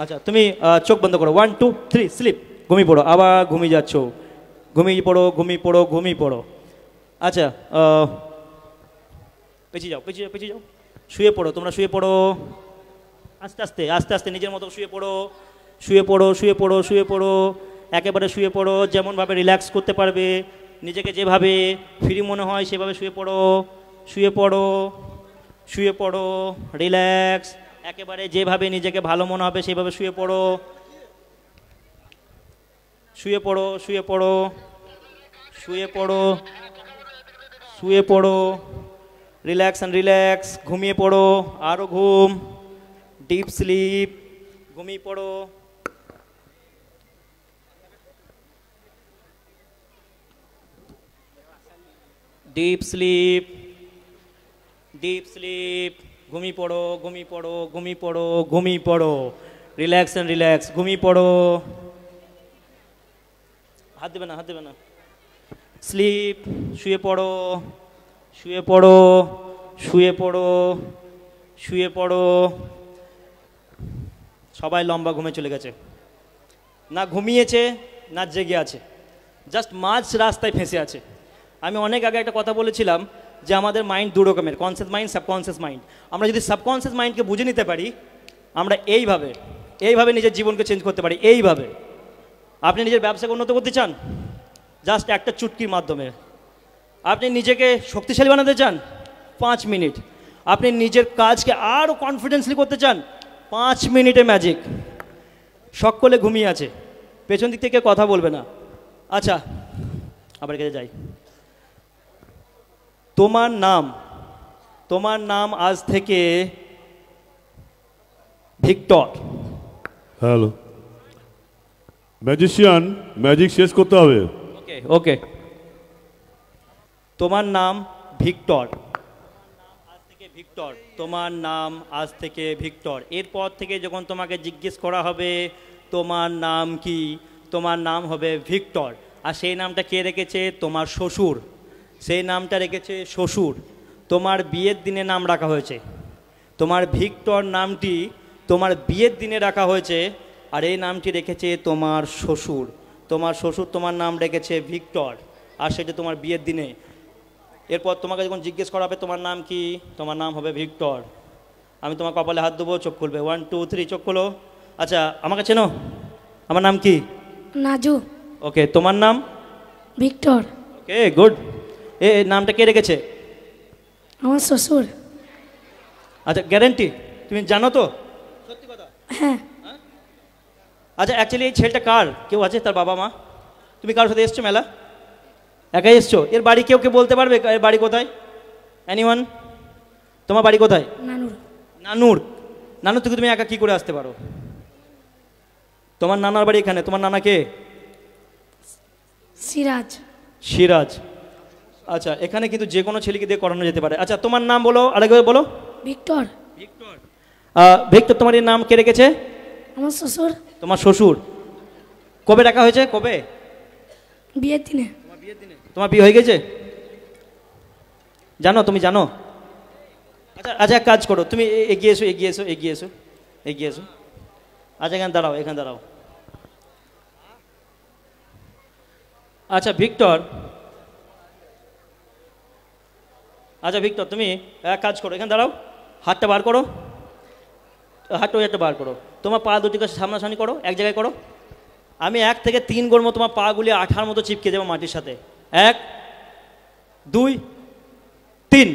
আচ্ছা তুমি চোখ বন্ধ করো ওয়ান টু থ্রি স্লিপ ঘুমিয়ে পড়ো আবার ঘুমিয়ে যাচ্ছ ঘুমিয়ে পড়ো ঘুমিয়ে পড়ো ঘুমিয়ে পড়ো আচ্ছা পেছিয়ে যাও পেছিয়ে যাও পেছিয়ে যাও শুয়ে পড়ো তোমরা শুয়ে পড়ো আস্তে আস্তে আস্তে আস্তে নিজের মতো শুয়ে পড়ো শুয়ে পড়ো শুয়ে পড়ো শুয়ে পড়ো একেবারে শুয়ে পড়ো যেমনভাবে রিল্যাক্স করতে পারবে নিজেকে যেভাবে ফ্রি মনে হয় সেভাবে শুয়ে পড়ো শুয়ে পড়ো শুয়ে পড়ো রিল্যাক্স একেবারে যেভাবে নিজেকে ভালো মনে হবে সেভাবে শুয়ে পড়ো শুয়ে পড়ো শুয়ে পড়ো শুয়ে পড়ো শুয়ে পড়ো রিল্যাক্স অ্যান্ড রিল্যাক্স ঘুমিয়ে পড়ো আরও ঘুম ডিপ স্লিপ ঘুমিয়ে পড়ো ডিপ স্লিপ ডিপ স্লিপ ঘুমিয়ে পড়ো ঘুমিয়ে পড়ো ঘুমিয়ে পড়ো ঘুমিয়ে পড়ো রিল্যাক্স অ্যান্ড রিল্যাক্স ঘুমিয়ে পড়ো হাত দেবে না হাত দেবে না স্লিপ শুয়ে পড়ো শুয়ে পড়ো শুয়ে পড়ো শুয়ে পড়ো সবাই লম্বা ঘুমে চলে গেছে না ঘুমিয়েছে না জেগে আছে জাস্ট মাঝ রাস্তায় ফেঁসে আছে আমি অনেক আগে একটা কথা বলেছিলাম যে আমাদের মাইন্ড দু রকমের কনসিয়াস মাইন্ড সাবকনসিয়াস মাইন্ড আমরা যদি সাবকনসিয়াস মাইন্ডকে বুঝে নিতে পারি আমরা এইভাবে এইভাবে নিজের জীবনকে চেঞ্জ করতে পারি এইভাবে আপনি নিজের ব্যবসাকে উন্নত করতে চান জাস্ট একটা চুটকির মাধ্যমে আপনি নিজেকে শক্তিশালী বানাতে চান পাঁচ মিনিট আপনি নিজের কাজকে আরও কনফিডেন্সলি করতে চান পাঁচ মিনিটে ম্যাজিক সকলে ঘুমিয়ে আছে পেছন দিক থেকে কথা বলবে না আচ্ছা আবার কাছে যাই তোমার নাম তোমার নাম আজ থেকে ভিক্টর হ্যালো ম্যাজিশিয়ান ম্যাজিক শেষ করতে হবে ওকে ওকে তোমার নাম ভিক্টর ভিক্টর তোমার নাম আজ থেকে ভিক্টর এরপর থেকে যখন তোমাকে জিজ্ঞেস করা হবে তোমার নাম কি তোমার নাম হবে ভিক্টর আর সেই নামটা কে রেখেছে তোমার শ্বশুর সেই নামটা রেখেছে শ্বশুর তোমার বিয়ের দিনে নাম রাখা হয়েছে তোমার ভিক্টর নামটি তোমার বিয়ের দিনে রাখা হয়েছে আর এই নামটি রেখেছে তোমার শ্বশুর তোমার শ্বশুর তোমার নাম রেখেছে ভিক্টর আর সেটা তোমার বিয়ের দিনে এরপর তোমাকে যখন জিজ্ঞেস করা হবে তোমার নাম কি তোমার নাম হবে ভিক্টর আমি তোমার কপালে হাত দেবো চোখ খুলবে ওয়ান টু থ্রি চোখ খুলো আচ্ছা আমাকে চেনো আমার নাম কি নাজু ওকে তোমার নাম ভিক্টর ওকে গুড এ নামটা কে রেখেছে আমার শ্বশুর আচ্ছা গ্যারেন্টি তুমি জানো তো সত্যি কথা হ্যাঁ, হ্যাঁ? আচ্ছা অ্যাকচুয়ালি এই ছেলেটা কার কেউ আছে তার বাবা মা তুমি কার সাথে এসছো মেলা একাই এসছো এর বাড়ি কেউ কেউ বলতে পারবে এর বাড়ি কোথায় অ্যানিওয়ান তোমার বাড়ি কোথায় নানুর নানুর নানুর থেকে তুমি একা কি করে আসতে পারো তোমার নানার বাড়ি এখানে তোমার নানা কে সিরাজ সিরাজ আচ্ছা এখানে কিন্তু যে কোনো ছেলেকে দিয়ে করানো যেতে পারে আচ্ছা তোমার নাম বলো আরেকবার বলো ভিক্টর ভিক্টর ভিক্টর তোমার এই নাম কে রেখেছে আমার শ্বশুর তোমার শ্বশুর কবে ডাকা হয়েছে কবে বিয়ের দিনে তোমার বিয়ের দিনে তোমার বিয়ে হয়ে গেছে জানো তুমি জানো আচ্ছা আচ্ছা এক কাজ করো তুমি এগিয়ে এসো এগিয়ে এসো এগিয়ে এসো এগিয়ে এসো আচ্ছা এখানে দাঁড়াও এখানে দাঁড়াও আচ্ছা ভিক্টর আচ্ছা ভিক্টর তুমি এক কাজ করো এখানে দাঁড়াও হাতটা বার করো হাতটা ওই হাতটা বার করো তোমার পা দুটি কাছে সামনাসামনি করো এক জায়গায় করো আমি এক থেকে তিন গোর্ম তোমার পাগুলি আঠার মতো চিপকে দেবো মাটির সাথে এক দুই তিন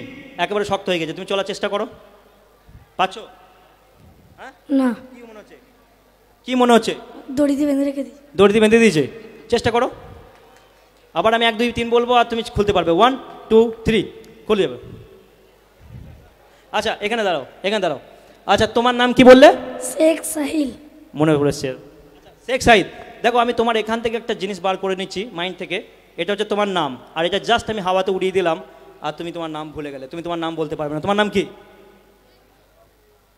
একেবারে শক্ত হয়ে গেছে তুমি চলার চেষ্টা করো পাচ্ছ হ্যাঁ? না কি মনে হচ্ছে কি মনে হচ্ছে দড়ি দিয়ে বেঁধে রেখে দিই দড়ি দিয়ে বেঁধে দিয়েছে চেষ্টা করো আবার আমি এক দুই তিন বলবো আর তুমি খুলতে পারবে ওয়ান টু থ্রি খুলে যাবে আচ্ছা এখানে দাঁড়াও এখানে দাঁড়াও আচ্ছা তোমার নাম কি বললে শেখ সাহিল মনে পড়েছে শেখ সাহিদ দেখো আমি তোমার এখান থেকে একটা জিনিস বার করে নিচ্ছি মাইন্ড থেকে এটা হচ্ছে তোমার নাম আর এটা জাস্ট আমি হাওয়াতে উড়িয়ে দিলাম আর তুমি তোমার নাম ভুলে গেলে তুমি তোমার নাম বলতে পারবে না তোমার নাম কি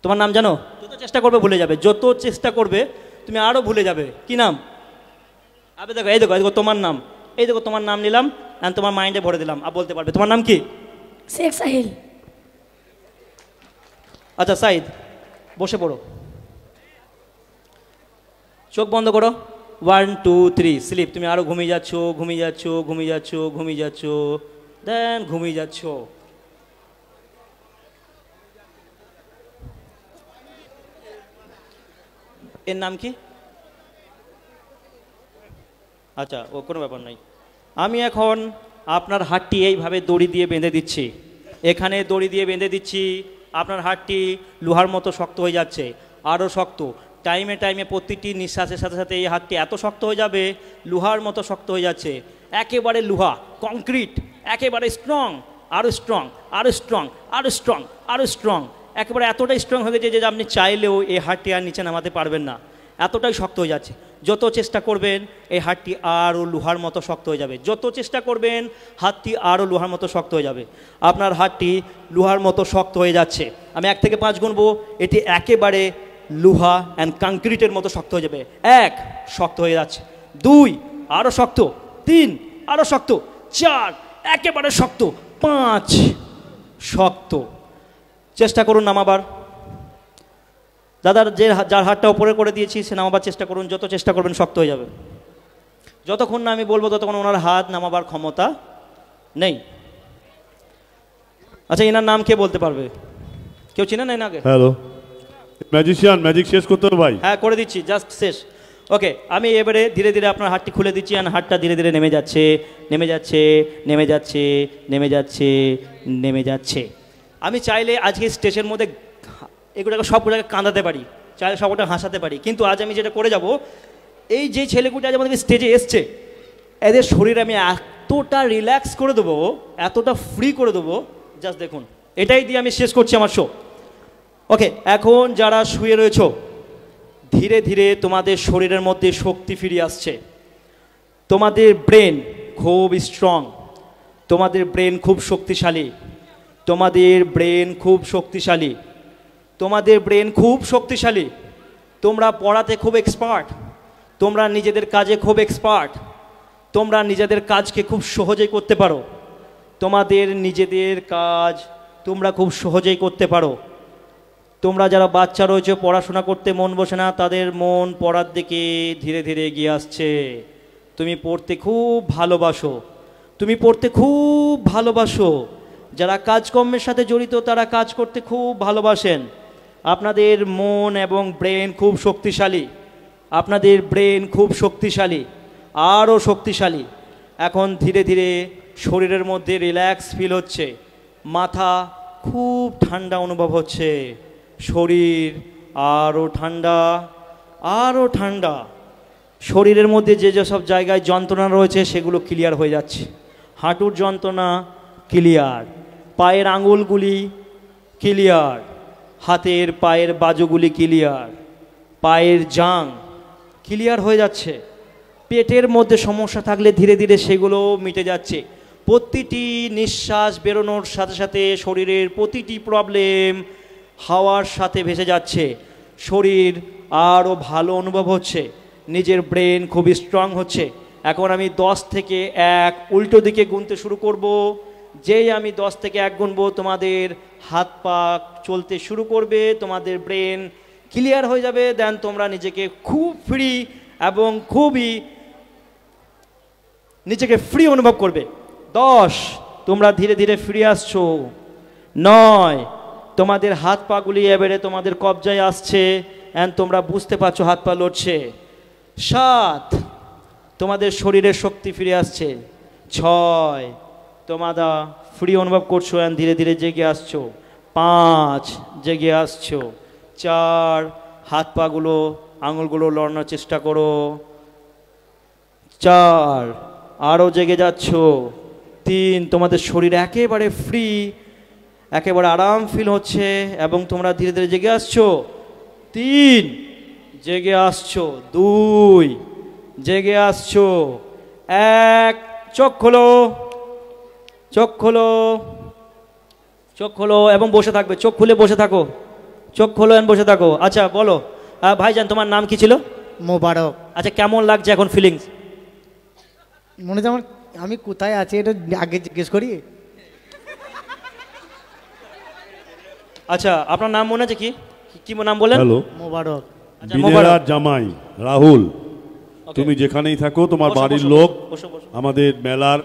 তোমার নাম জানো যত চেষ্টা করবে ভুলে যাবে যত চেষ্টা করবে তুমি আরও ভুলে যাবে কি নাম আবে দেখো এই দেখো এই দেখো তোমার নাম এই দেখো তোমার নাম নিলাম তোমার মাইন্ডে ভরে দিলাম আর বলতে পারবে তোমার নাম কি শেখ সাহিল আচ্ছা সাইদ বসে পড়ো চোখ বন্ধ করো ওয়ান টু থ্রি স্লিপ তুমি আরও ঘুমিয়ে যাচ্ছ ঘুমিয়ে যাচ্ছ ঘুমিয়ে যাচ্ছ ঘুমিয়ে যাচ্ছ দেন ঘুমিয়ে যাচ্ছ এর নাম কি আচ্ছা ও কোনো ব্যাপার নাই আমি এখন আপনার হাটটি এইভাবে দড়ি দিয়ে বেঁধে দিচ্ছি এখানে দড়ি দিয়ে বেঁধে দিচ্ছি আপনার হাটটি লোহার মতো শক্ত হয়ে যাচ্ছে আরও শক্ত টাইমে টাইমে প্রতিটি নিঃশ্বাসের সাথে সাথে এই হাতটি এত শক্ত হয়ে যাবে লোহার মতো শক্ত হয়ে যাচ্ছে একেবারে লোহা কংক্রিট একেবারে স্ট্রং আরও স্ট্রং আরও স্ট্রং আরও স্ট্রং আরও স্ট্রং একেবারে এতটাই স্ট্রং হয়ে গেছে যে আপনি চাইলেও এই হাটটি আর নিচে নামাতে পারবেন না এতটাই শক্ত হয়ে যাচ্ছে যত চেষ্টা করবেন এই হাতটি আরও লোহার মতো শক্ত হয়ে যাবে যত চেষ্টা করবেন হাতটি আরও লোহার মতো শক্ত হয়ে যাবে আপনার হাতটি লোহার মতো শক্ত হয়ে যাচ্ছে আমি এক থেকে পাঁচ গুনবো এটি একেবারে লোহা অ্যান্ড কংক্রিটের মতো শক্ত হয়ে যাবে এক শক্ত হয়ে যাচ্ছে দুই আরও শক্ত তিন আরও শক্ত চার একেবারে শক্ত পাঁচ শক্ত চেষ্টা করুন নামাবার দাদার যে যার হাতটা ওপরে করে দিয়েছি সে নামাবার চেষ্টা করুন যত চেষ্টা করবেন শক্ত হয়ে যাবে যতক্ষণ না আমি বলবো ততক্ষণ ওনার হাত নামাবার ক্ষমতা নেই আচ্ছা এনার নাম কে বলতে পারবে কেউ চিনে না আগে হ্যালো ম্যাজিশিয়ান ম্যাজিক শেষ করতে হবে ভাই হ্যাঁ করে দিচ্ছি জাস্ট শেষ ওকে আমি এবারে ধীরে ধীরে আপনার হাতটি খুলে দিচ্ছি আর হাতটা ধীরে ধীরে নেমে যাচ্ছে নেমে যাচ্ছে নেমে যাচ্ছে নেমে যাচ্ছে নেমে যাচ্ছে আমি চাইলে আজকে স্টেজের মধ্যে এগুলোকে সবগুলোকে কাঁদাতে পারি চাইলে সবটা হাসাতে পারি কিন্তু আজ আমি যেটা করে যাব এই যে ছেলেগুলো আজ আমাদের স্টেজে এসছে এদের শরীর আমি এতটা রিল্যাক্স করে দেবো এতটা ফ্রি করে দেবো জাস্ট দেখুন এটাই দিয়ে আমি শেষ করছি আমার শো ওকে এখন যারা শুয়ে রয়েছ ধীরে ধীরে তোমাদের শরীরের মধ্যে শক্তি ফিরে আসছে তোমাদের ব্রেন খুব স্ট্রং তোমাদের ব্রেন খুব শক্তিশালী তোমাদের ব্রেন খুব শক্তিশালী তোমাদের ব্রেন খুব শক্তিশালী তোমরা পড়াতে খুব এক্সপার্ট তোমরা নিজেদের কাজে খুব এক্সপার্ট তোমরা নিজেদের কাজকে খুব সহজেই করতে পারো তোমাদের নিজেদের কাজ তোমরা খুব সহজেই করতে পারো তোমরা যারা বাচ্চা রয়েছে পড়াশোনা করতে মন বসে না তাদের মন পড়ার দিকে ধীরে ধীরে এগিয়ে আসছে তুমি পড়তে খুব ভালোবাসো তুমি পড়তে খুব ভালোবাসো যারা কাজকর্মের সাথে জড়িত তারা কাজ করতে খুব ভালোবাসেন আপনাদের মন এবং ব্রেন খুব শক্তিশালী আপনাদের ব্রেন খুব শক্তিশালী আরও শক্তিশালী এখন ধীরে ধীরে শরীরের মধ্যে রিল্যাক্স ফিল হচ্ছে মাথা খুব ঠান্ডা অনুভব হচ্ছে শরীর আরও ঠান্ডা আরও ঠান্ডা শরীরের মধ্যে যে যেসব জায়গায় যন্ত্রণা রয়েছে সেগুলো ক্লিয়ার হয়ে যাচ্ছে হাঁটুর যন্ত্রণা ক্লিয়ার পায়ের আঙুলগুলি ক্লিয়ার হাতের পায়ের বাজুগুলি ক্লিয়ার পায়ের জাং ক্লিয়ার হয়ে যাচ্ছে পেটের মধ্যে সমস্যা থাকলে ধীরে ধীরে সেগুলো মিটে যাচ্ছে প্রতিটি নিঃশ্বাস বেরোনোর সাথে সাথে শরীরের প্রতিটি প্রবলেম হাওয়ার সাথে ভেসে যাচ্ছে শরীর আরও ভালো অনুভব হচ্ছে নিজের ব্রেন খুব স্ট্রং হচ্ছে এখন আমি দশ থেকে এক উল্টো দিকে গুনতে শুরু করবো যেই আমি দশ থেকে এক গুনবো তোমাদের হাত পা চলতে শুরু করবে তোমাদের ব্রেন ক্লিয়ার হয়ে যাবে দেন তোমরা নিজেকে খুব ফ্রি এবং খুবই নিজেকে ফ্রি অনুভব করবে দশ তোমরা ধীরে ধীরে ফিরে আসছো নয় তোমাদের হাত পাগুলি এবারে তোমাদের কবজায় আসছে অ্যান্ড তোমরা বুঝতে পারছো হাত পা লড়ছে সাত তোমাদের শরীরের শক্তি ফিরে আসছে ছয় তোমাদা ফ্রি অনুভব করছো অ্যান্ড ধীরে ধীরে জেগে আসছো পাঁচ জেগে আসছো চার হাত পাগুলো আঙুলগুলো লড়ানোর চেষ্টা করো চার আরও জেগে যাচ্ছ তিন তোমাদের শরীর একেবারে ফ্রি একেবারে আরাম ফিল হচ্ছে এবং তোমরা ধীরে ধীরে জেগে আসছো তিন জেগে আসছো দুই জেগে আসছো এক চোখ খোলো চোখ খোলো চোখ খোলো এবং বসে থাকবে চোখ খুলে বসে থাকো চোখ খোলো এবং বসে থাকো আচ্ছা বলো ভাইজান তোমার নাম কি ছিল মোবারক আচ্ছা কেমন লাগছে এখন ফিলিংস মনে হচ্ছে আমি কোথায় আছি এটা আগে জিজ্ঞেস করি আচ্ছা আপনার নাম মনে আছে কি কি নাম বলেন হ্যালো মোবারক আচ্ছা, বিনেরার জামাই রাহুল তুমি যেখানেই থাকো তোমার বাড়ির লোক আমাদের মেলার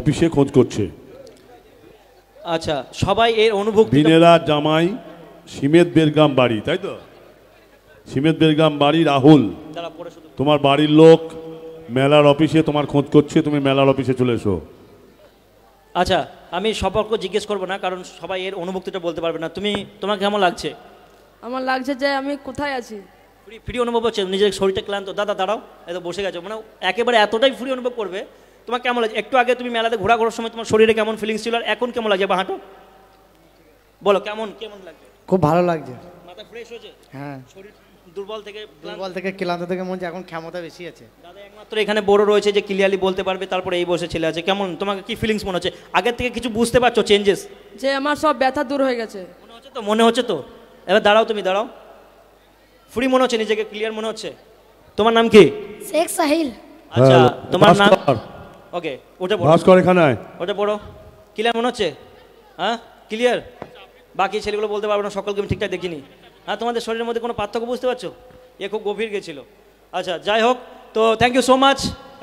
অফিসে খোঁজ করছে আচ্ছা সবাই এর অনুভব বিনেরা জামাই সিমেদ বেরগাম বাড়ি তাই তো সিমেদ বেরগাম বাড়ি রাহুল তোমার বাড়ির লোক মেলার অফিসে তোমার খোঁজ করছে তুমি মেলার অফিসে চলে এসো আচ্ছা আমি সবাইকে জিজ্ঞেস করবো না কারণ সবাই এর অনুভূতিটা বলতে পারবে না তুমি তোমার কেমন লাগছে আমার লাগছে যে আমি কোথায় আছি ফ্রি ফ্রি অনুভব হচ্ছে নিজের শরীরটা ক্লান্ত দাদা দাঁড়াও এত বসে গেছো মানে একেবারে এতটাই ফ্রি অনুভব করবে তোমার কেমন লাগে একটু আগে তুমি মেলাতে ঘোরা ঘোরার সময় তোমার শরীরে কেমন ফিলিংস ছিল আর এখন কেমন লাগছে বা হাঁটো বলো কেমন কেমন লাগে খুব ভালো লাগছে মাথা ফ্রেশ হয়েছে হ্যাঁ দুর্বল থেকে দুর্বল থেকে ক্লান্ত থেকে মন এখন ক্ষমতা বেশি আছে দাদা একমাত্র এখানে বড় রয়েছে যে ক্লিয়ারলি বলতে পারবে তারপরে এই বসে ছেলে আছে কেমন তোমাকে কি ফিলিংস মনে হচ্ছে আগের থেকে কিছু বুঝতে পারছো চেঞ্জেস যে আমার সব ব্যথা দূর হয়ে গেছে মনে হচ্ছে তো মনে হচ্ছে তো এবার দাঁড়াও তুমি দাঁড়াও ফ্রি মনে হচ্ছে নিজেকে ক্লিয়ার মনে হচ্ছে তোমার নাম কি শেখ সাহিল আচ্ছা হ্যাঁ, তোমার নাম ওকে ওটা ভাস্কর ওটা বড় ক্লিয়ার মনে হচ্ছে হ্যাঁ ক্লিয়ার বাকি ছেলেগুলো বলতে পারবো না সকলকে আমি ঠিকঠাক দেখিনি হ্যাঁ তোমাদের শরীরের মধ্যে কোনো পার্থক্য বুঝতে পারছো এ খুব গভীর গেছিলো আচ্ছা যাই হোক তো থ্যাংক ইউ সো মাচ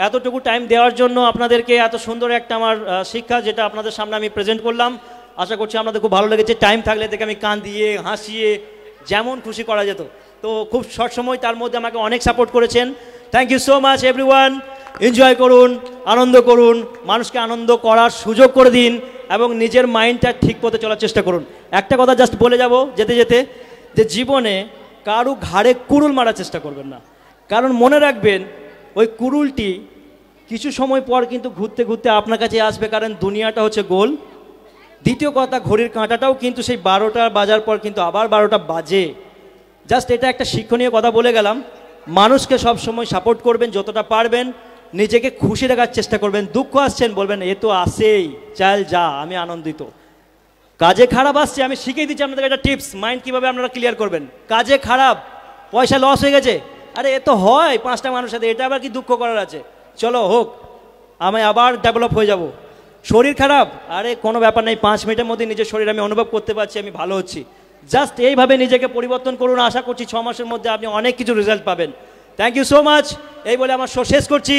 এতটুকু টাইম দেওয়ার জন্য আপনাদেরকে এত সুন্দর একটা আমার শিক্ষা যেটা আপনাদের সামনে আমি প্রেজেন্ট করলাম আশা করছি আপনাদের খুব ভালো লেগেছে টাইম থাকলে দেখে আমি কান দিয়ে হাসিয়ে যেমন খুশি করা যেত তো খুব শর্ট সময় তার মধ্যে আমাকে অনেক সাপোর্ট করেছেন thank you so much everyone enjoy করুন আনন্দ করুন মানুষকে আনন্দ করার সুযোগ করে দিন এবং নিজের মাইন্ডটা ঠিক পথে চলার চেষ্টা করুন একটা কথা জাস্ট বলে যাব যেতে যেতে যে জীবনে কারু ঘাড়ে কুরুল মারার চেষ্টা করবেন না কারণ মনে রাখবেন ওই কুরুলটি কিছু সময় পর কিন্তু ঘুরতে ঘুরতে আপনার কাছে আসবে কারণ দুনিয়াটা হচ্ছে গোল দ্বিতীয় কথা ঘড়ির কাঁটাটাও কিন্তু সেই বারোটা বাজার পর কিন্তু আবার বারোটা বাজে জাস্ট এটা একটা শিক্ষণীয় কথা বলে গেলাম মানুষকে সব সময় সাপোর্ট করবেন যতটা পারবেন নিজেকে খুশি রাখার চেষ্টা করবেন দুঃখ আসছেন বলবেন এ তো আসেই চাল যা আমি আনন্দিত কাজে খারাপ আসছে আমি শিখিয়ে দিচ্ছি আপনাদের একটা টিপস মাইন্ড কীভাবে আপনারা ক্লিয়ার করবেন কাজে খারাপ পয়সা লস হয়ে গেছে আরে এ তো হয় পাঁচটা মানুষের সাথে এটা আবার কি দুঃখ করার আছে চলো হোক আমি আবার ডেভেলপ হয়ে যাব শরীর খারাপ আরে কোনো ব্যাপার নেই পাঁচ মিনিটের মধ্যে নিজের শরীর আমি অনুভব করতে পারছি আমি ভালো হচ্ছি জাস্ট এইভাবে নিজেকে পরিবর্তন করুন আশা করছি ছ মাসের মধ্যে আপনি অনেক কিছু রেজাল্ট পাবেন থ্যাংক ইউ সো মাচ এই বলে আমার শো শেষ করছি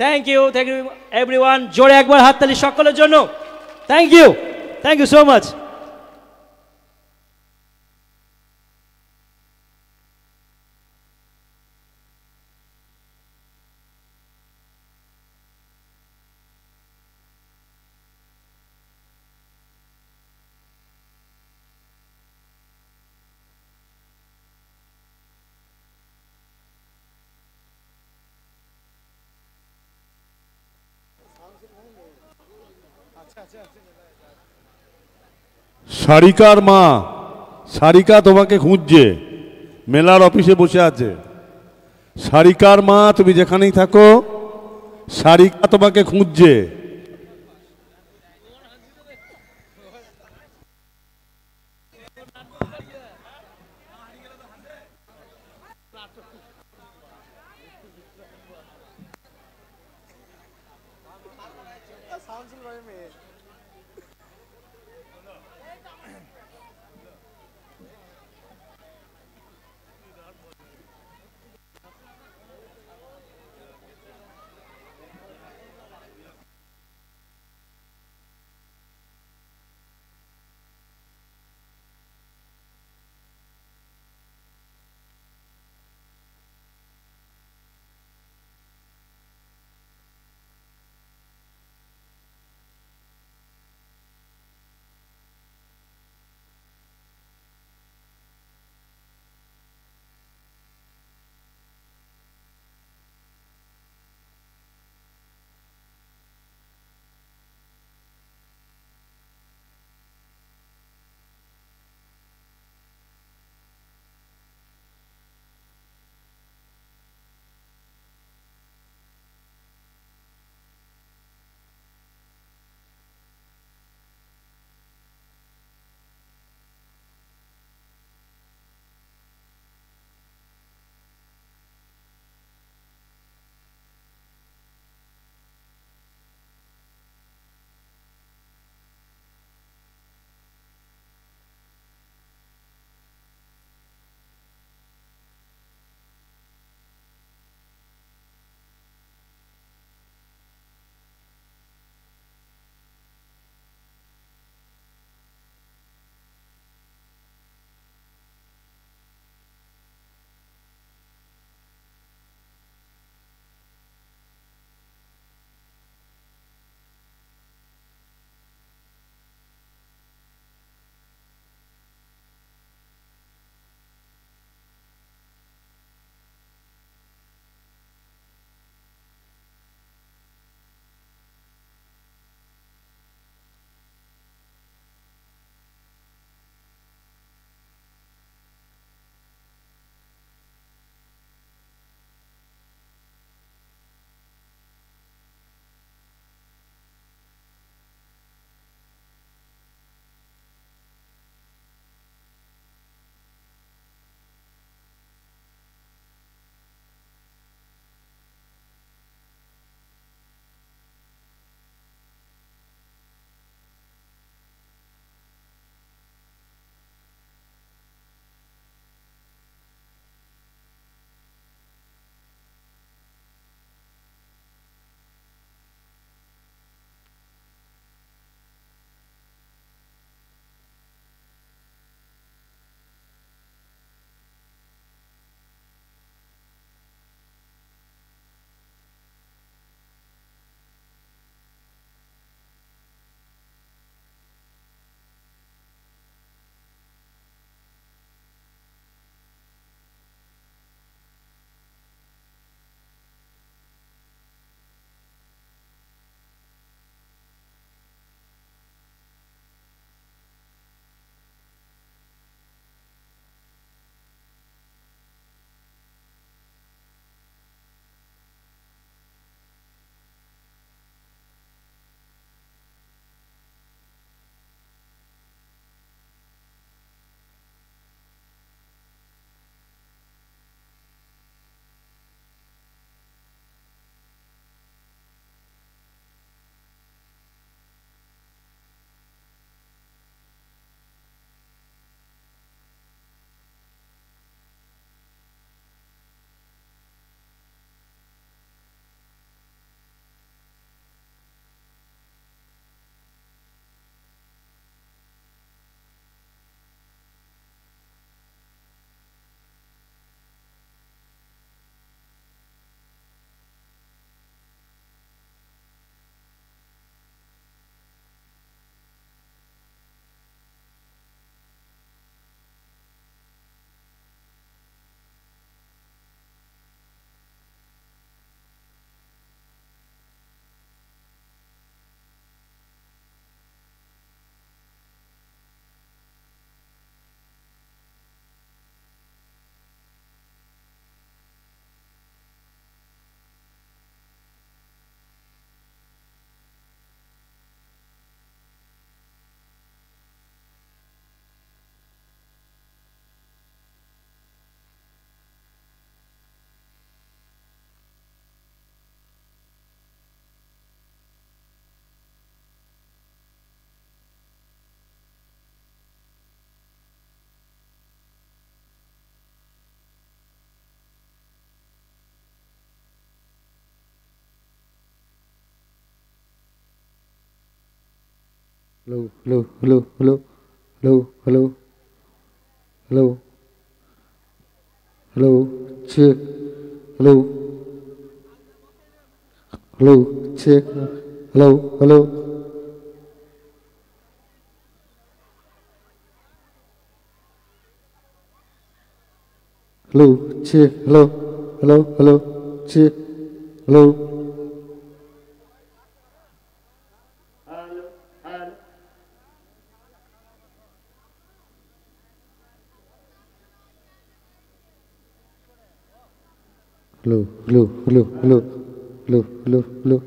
thank you thank you every জোরে একবার হাততালি সকলের জন্য thank you thank you so much সারিকার মা সারিকা তোমাকে খুঁজছে মেলার অফিসে বসে আছে সারিকার মা তুমি যেখানেই থাকো সারিকা তোমাকে খুঁজছে Hello, hello, hello, hello, hello, hello, hello, hello, check, hello, hello, check, hello, hello. Hello, check, hello, hello, hello, check, hello. blue, blue, blue, blue, blue, blue, blue,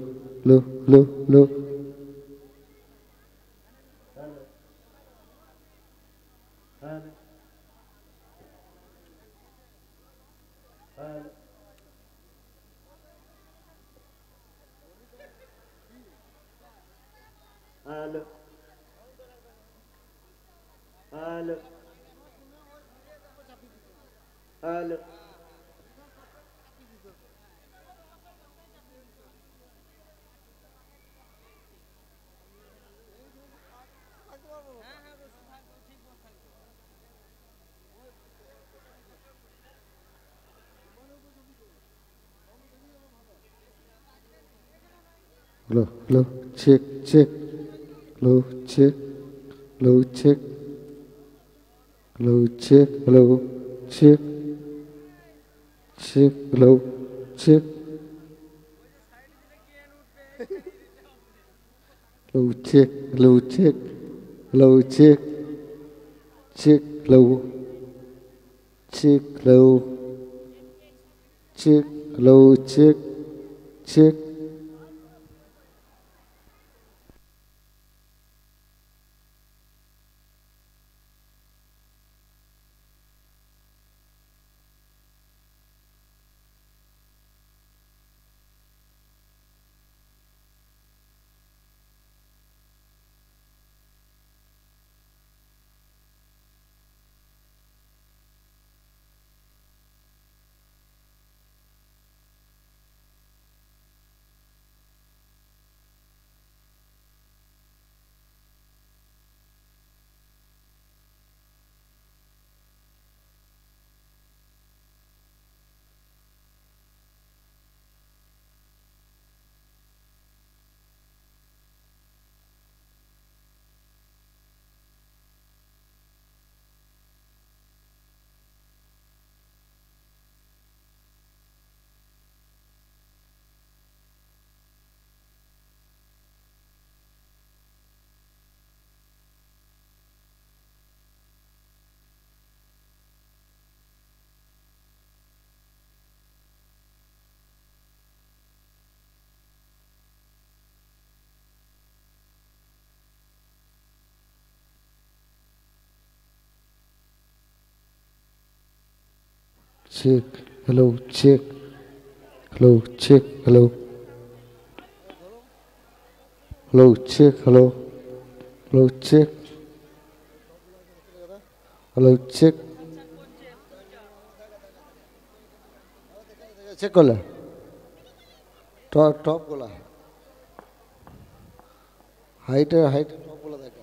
blue, blue, blue. chiếc lưu chiếc lưu chiếc lưu chiếc lưu chiếc chiếc lưu chiếc lưu chiếc lưu chiếc lưu chiếc chiếc lưu chiếc lưu chiếc lưu chiếc chiếc check, hello, check, hello, check, hello, hello, check, hello, hello, check, hello, check. Check कर ले top top बोला height height top बोला था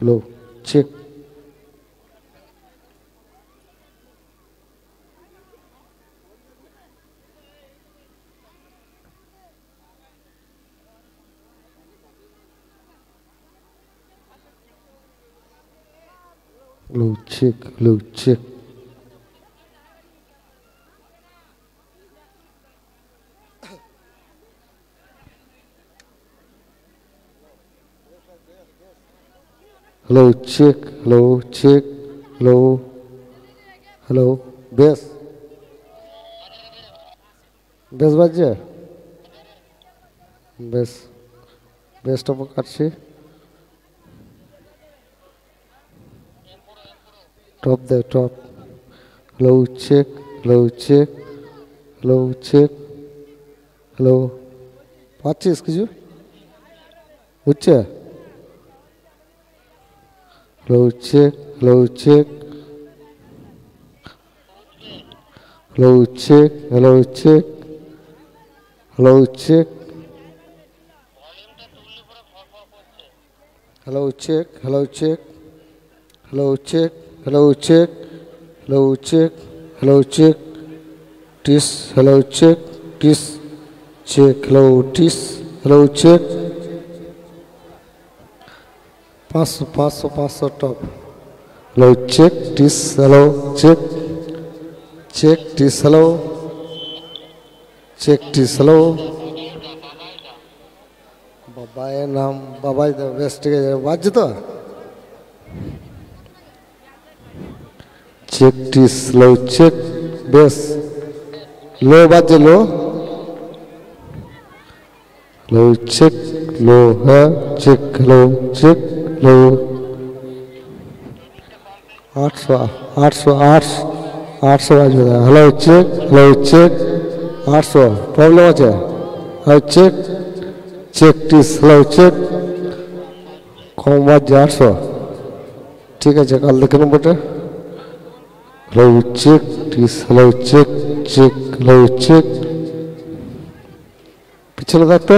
lục chiếc lục chiếc lục chiếc Hello, check. Hello, check. Hello. Hello. Bass. Bass Bajja. Bass. Bass Topo Katshi. Top the top. Hello, check. Hello, check. Hello, check. Hello. Watch this, excuse you. What's Hello, check, Hello, check. Hello check, hello check, hello check, hello check, hello check, hello check, hello check, hello check, hello check, this hello check, this check, hello Hello, check. hello check. पाँच सौ पाँच सौ पाँच सौ top hello check this hello check check this hello check this hello बाबाए नाम बाबा वेस्ट वाज तो चेक टिस लो चेक बेस लो बाजे लो लो चेक लो है चेक लो चेक আটশো আটশো আটশো আটশো আসবে হ্যালো হচ্ছে হ্যালো হচ্ছে আটশো প্রবলেম আছে হচ্ছে চেক টিস হ্যালো হচ্ছে কম বাজছে আটশো ঠিক আছে কাল দেখে নেব ওটা check this hello check check hello check পিছনে থাকতে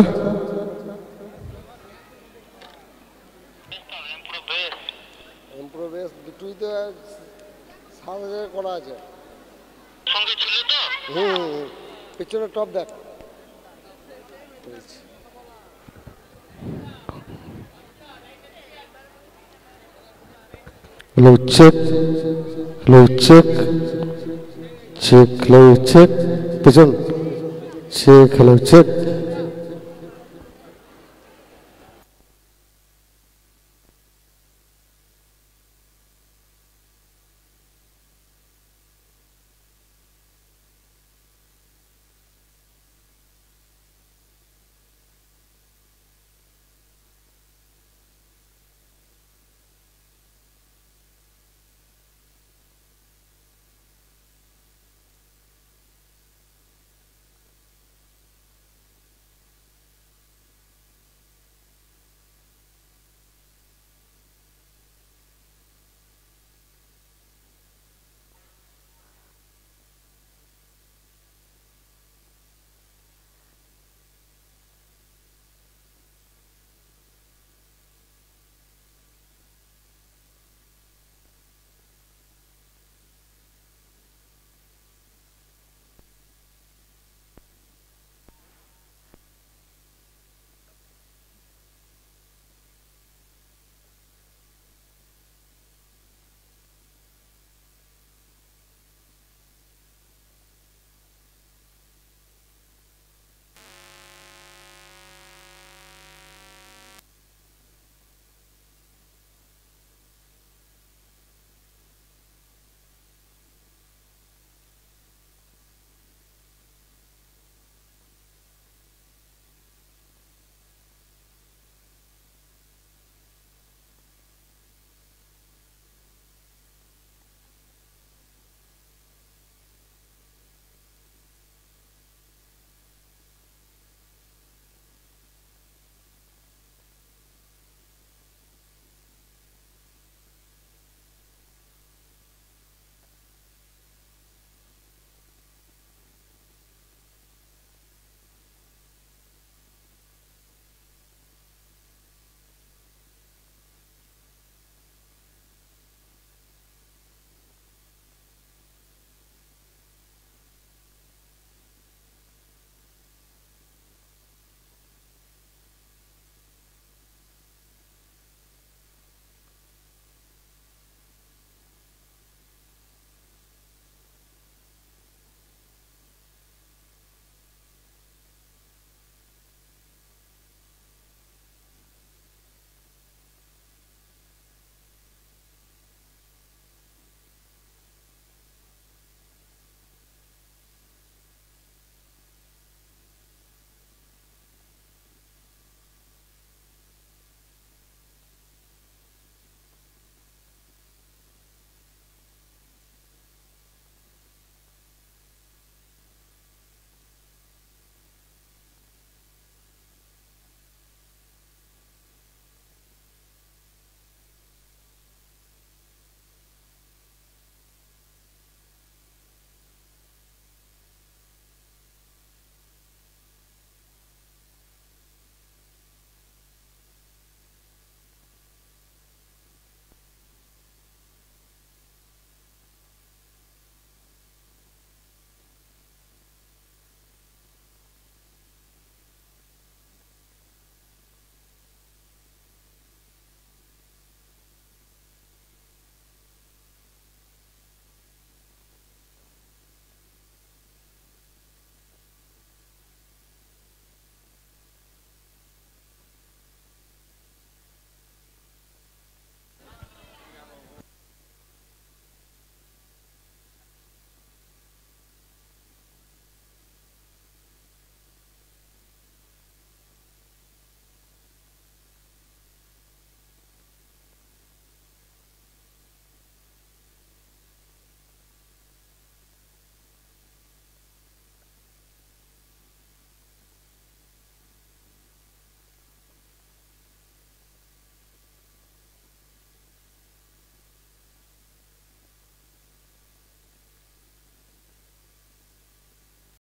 Hmm. Picture of top that. Please. Low check, low check, check, low check, pigeon, check, low check.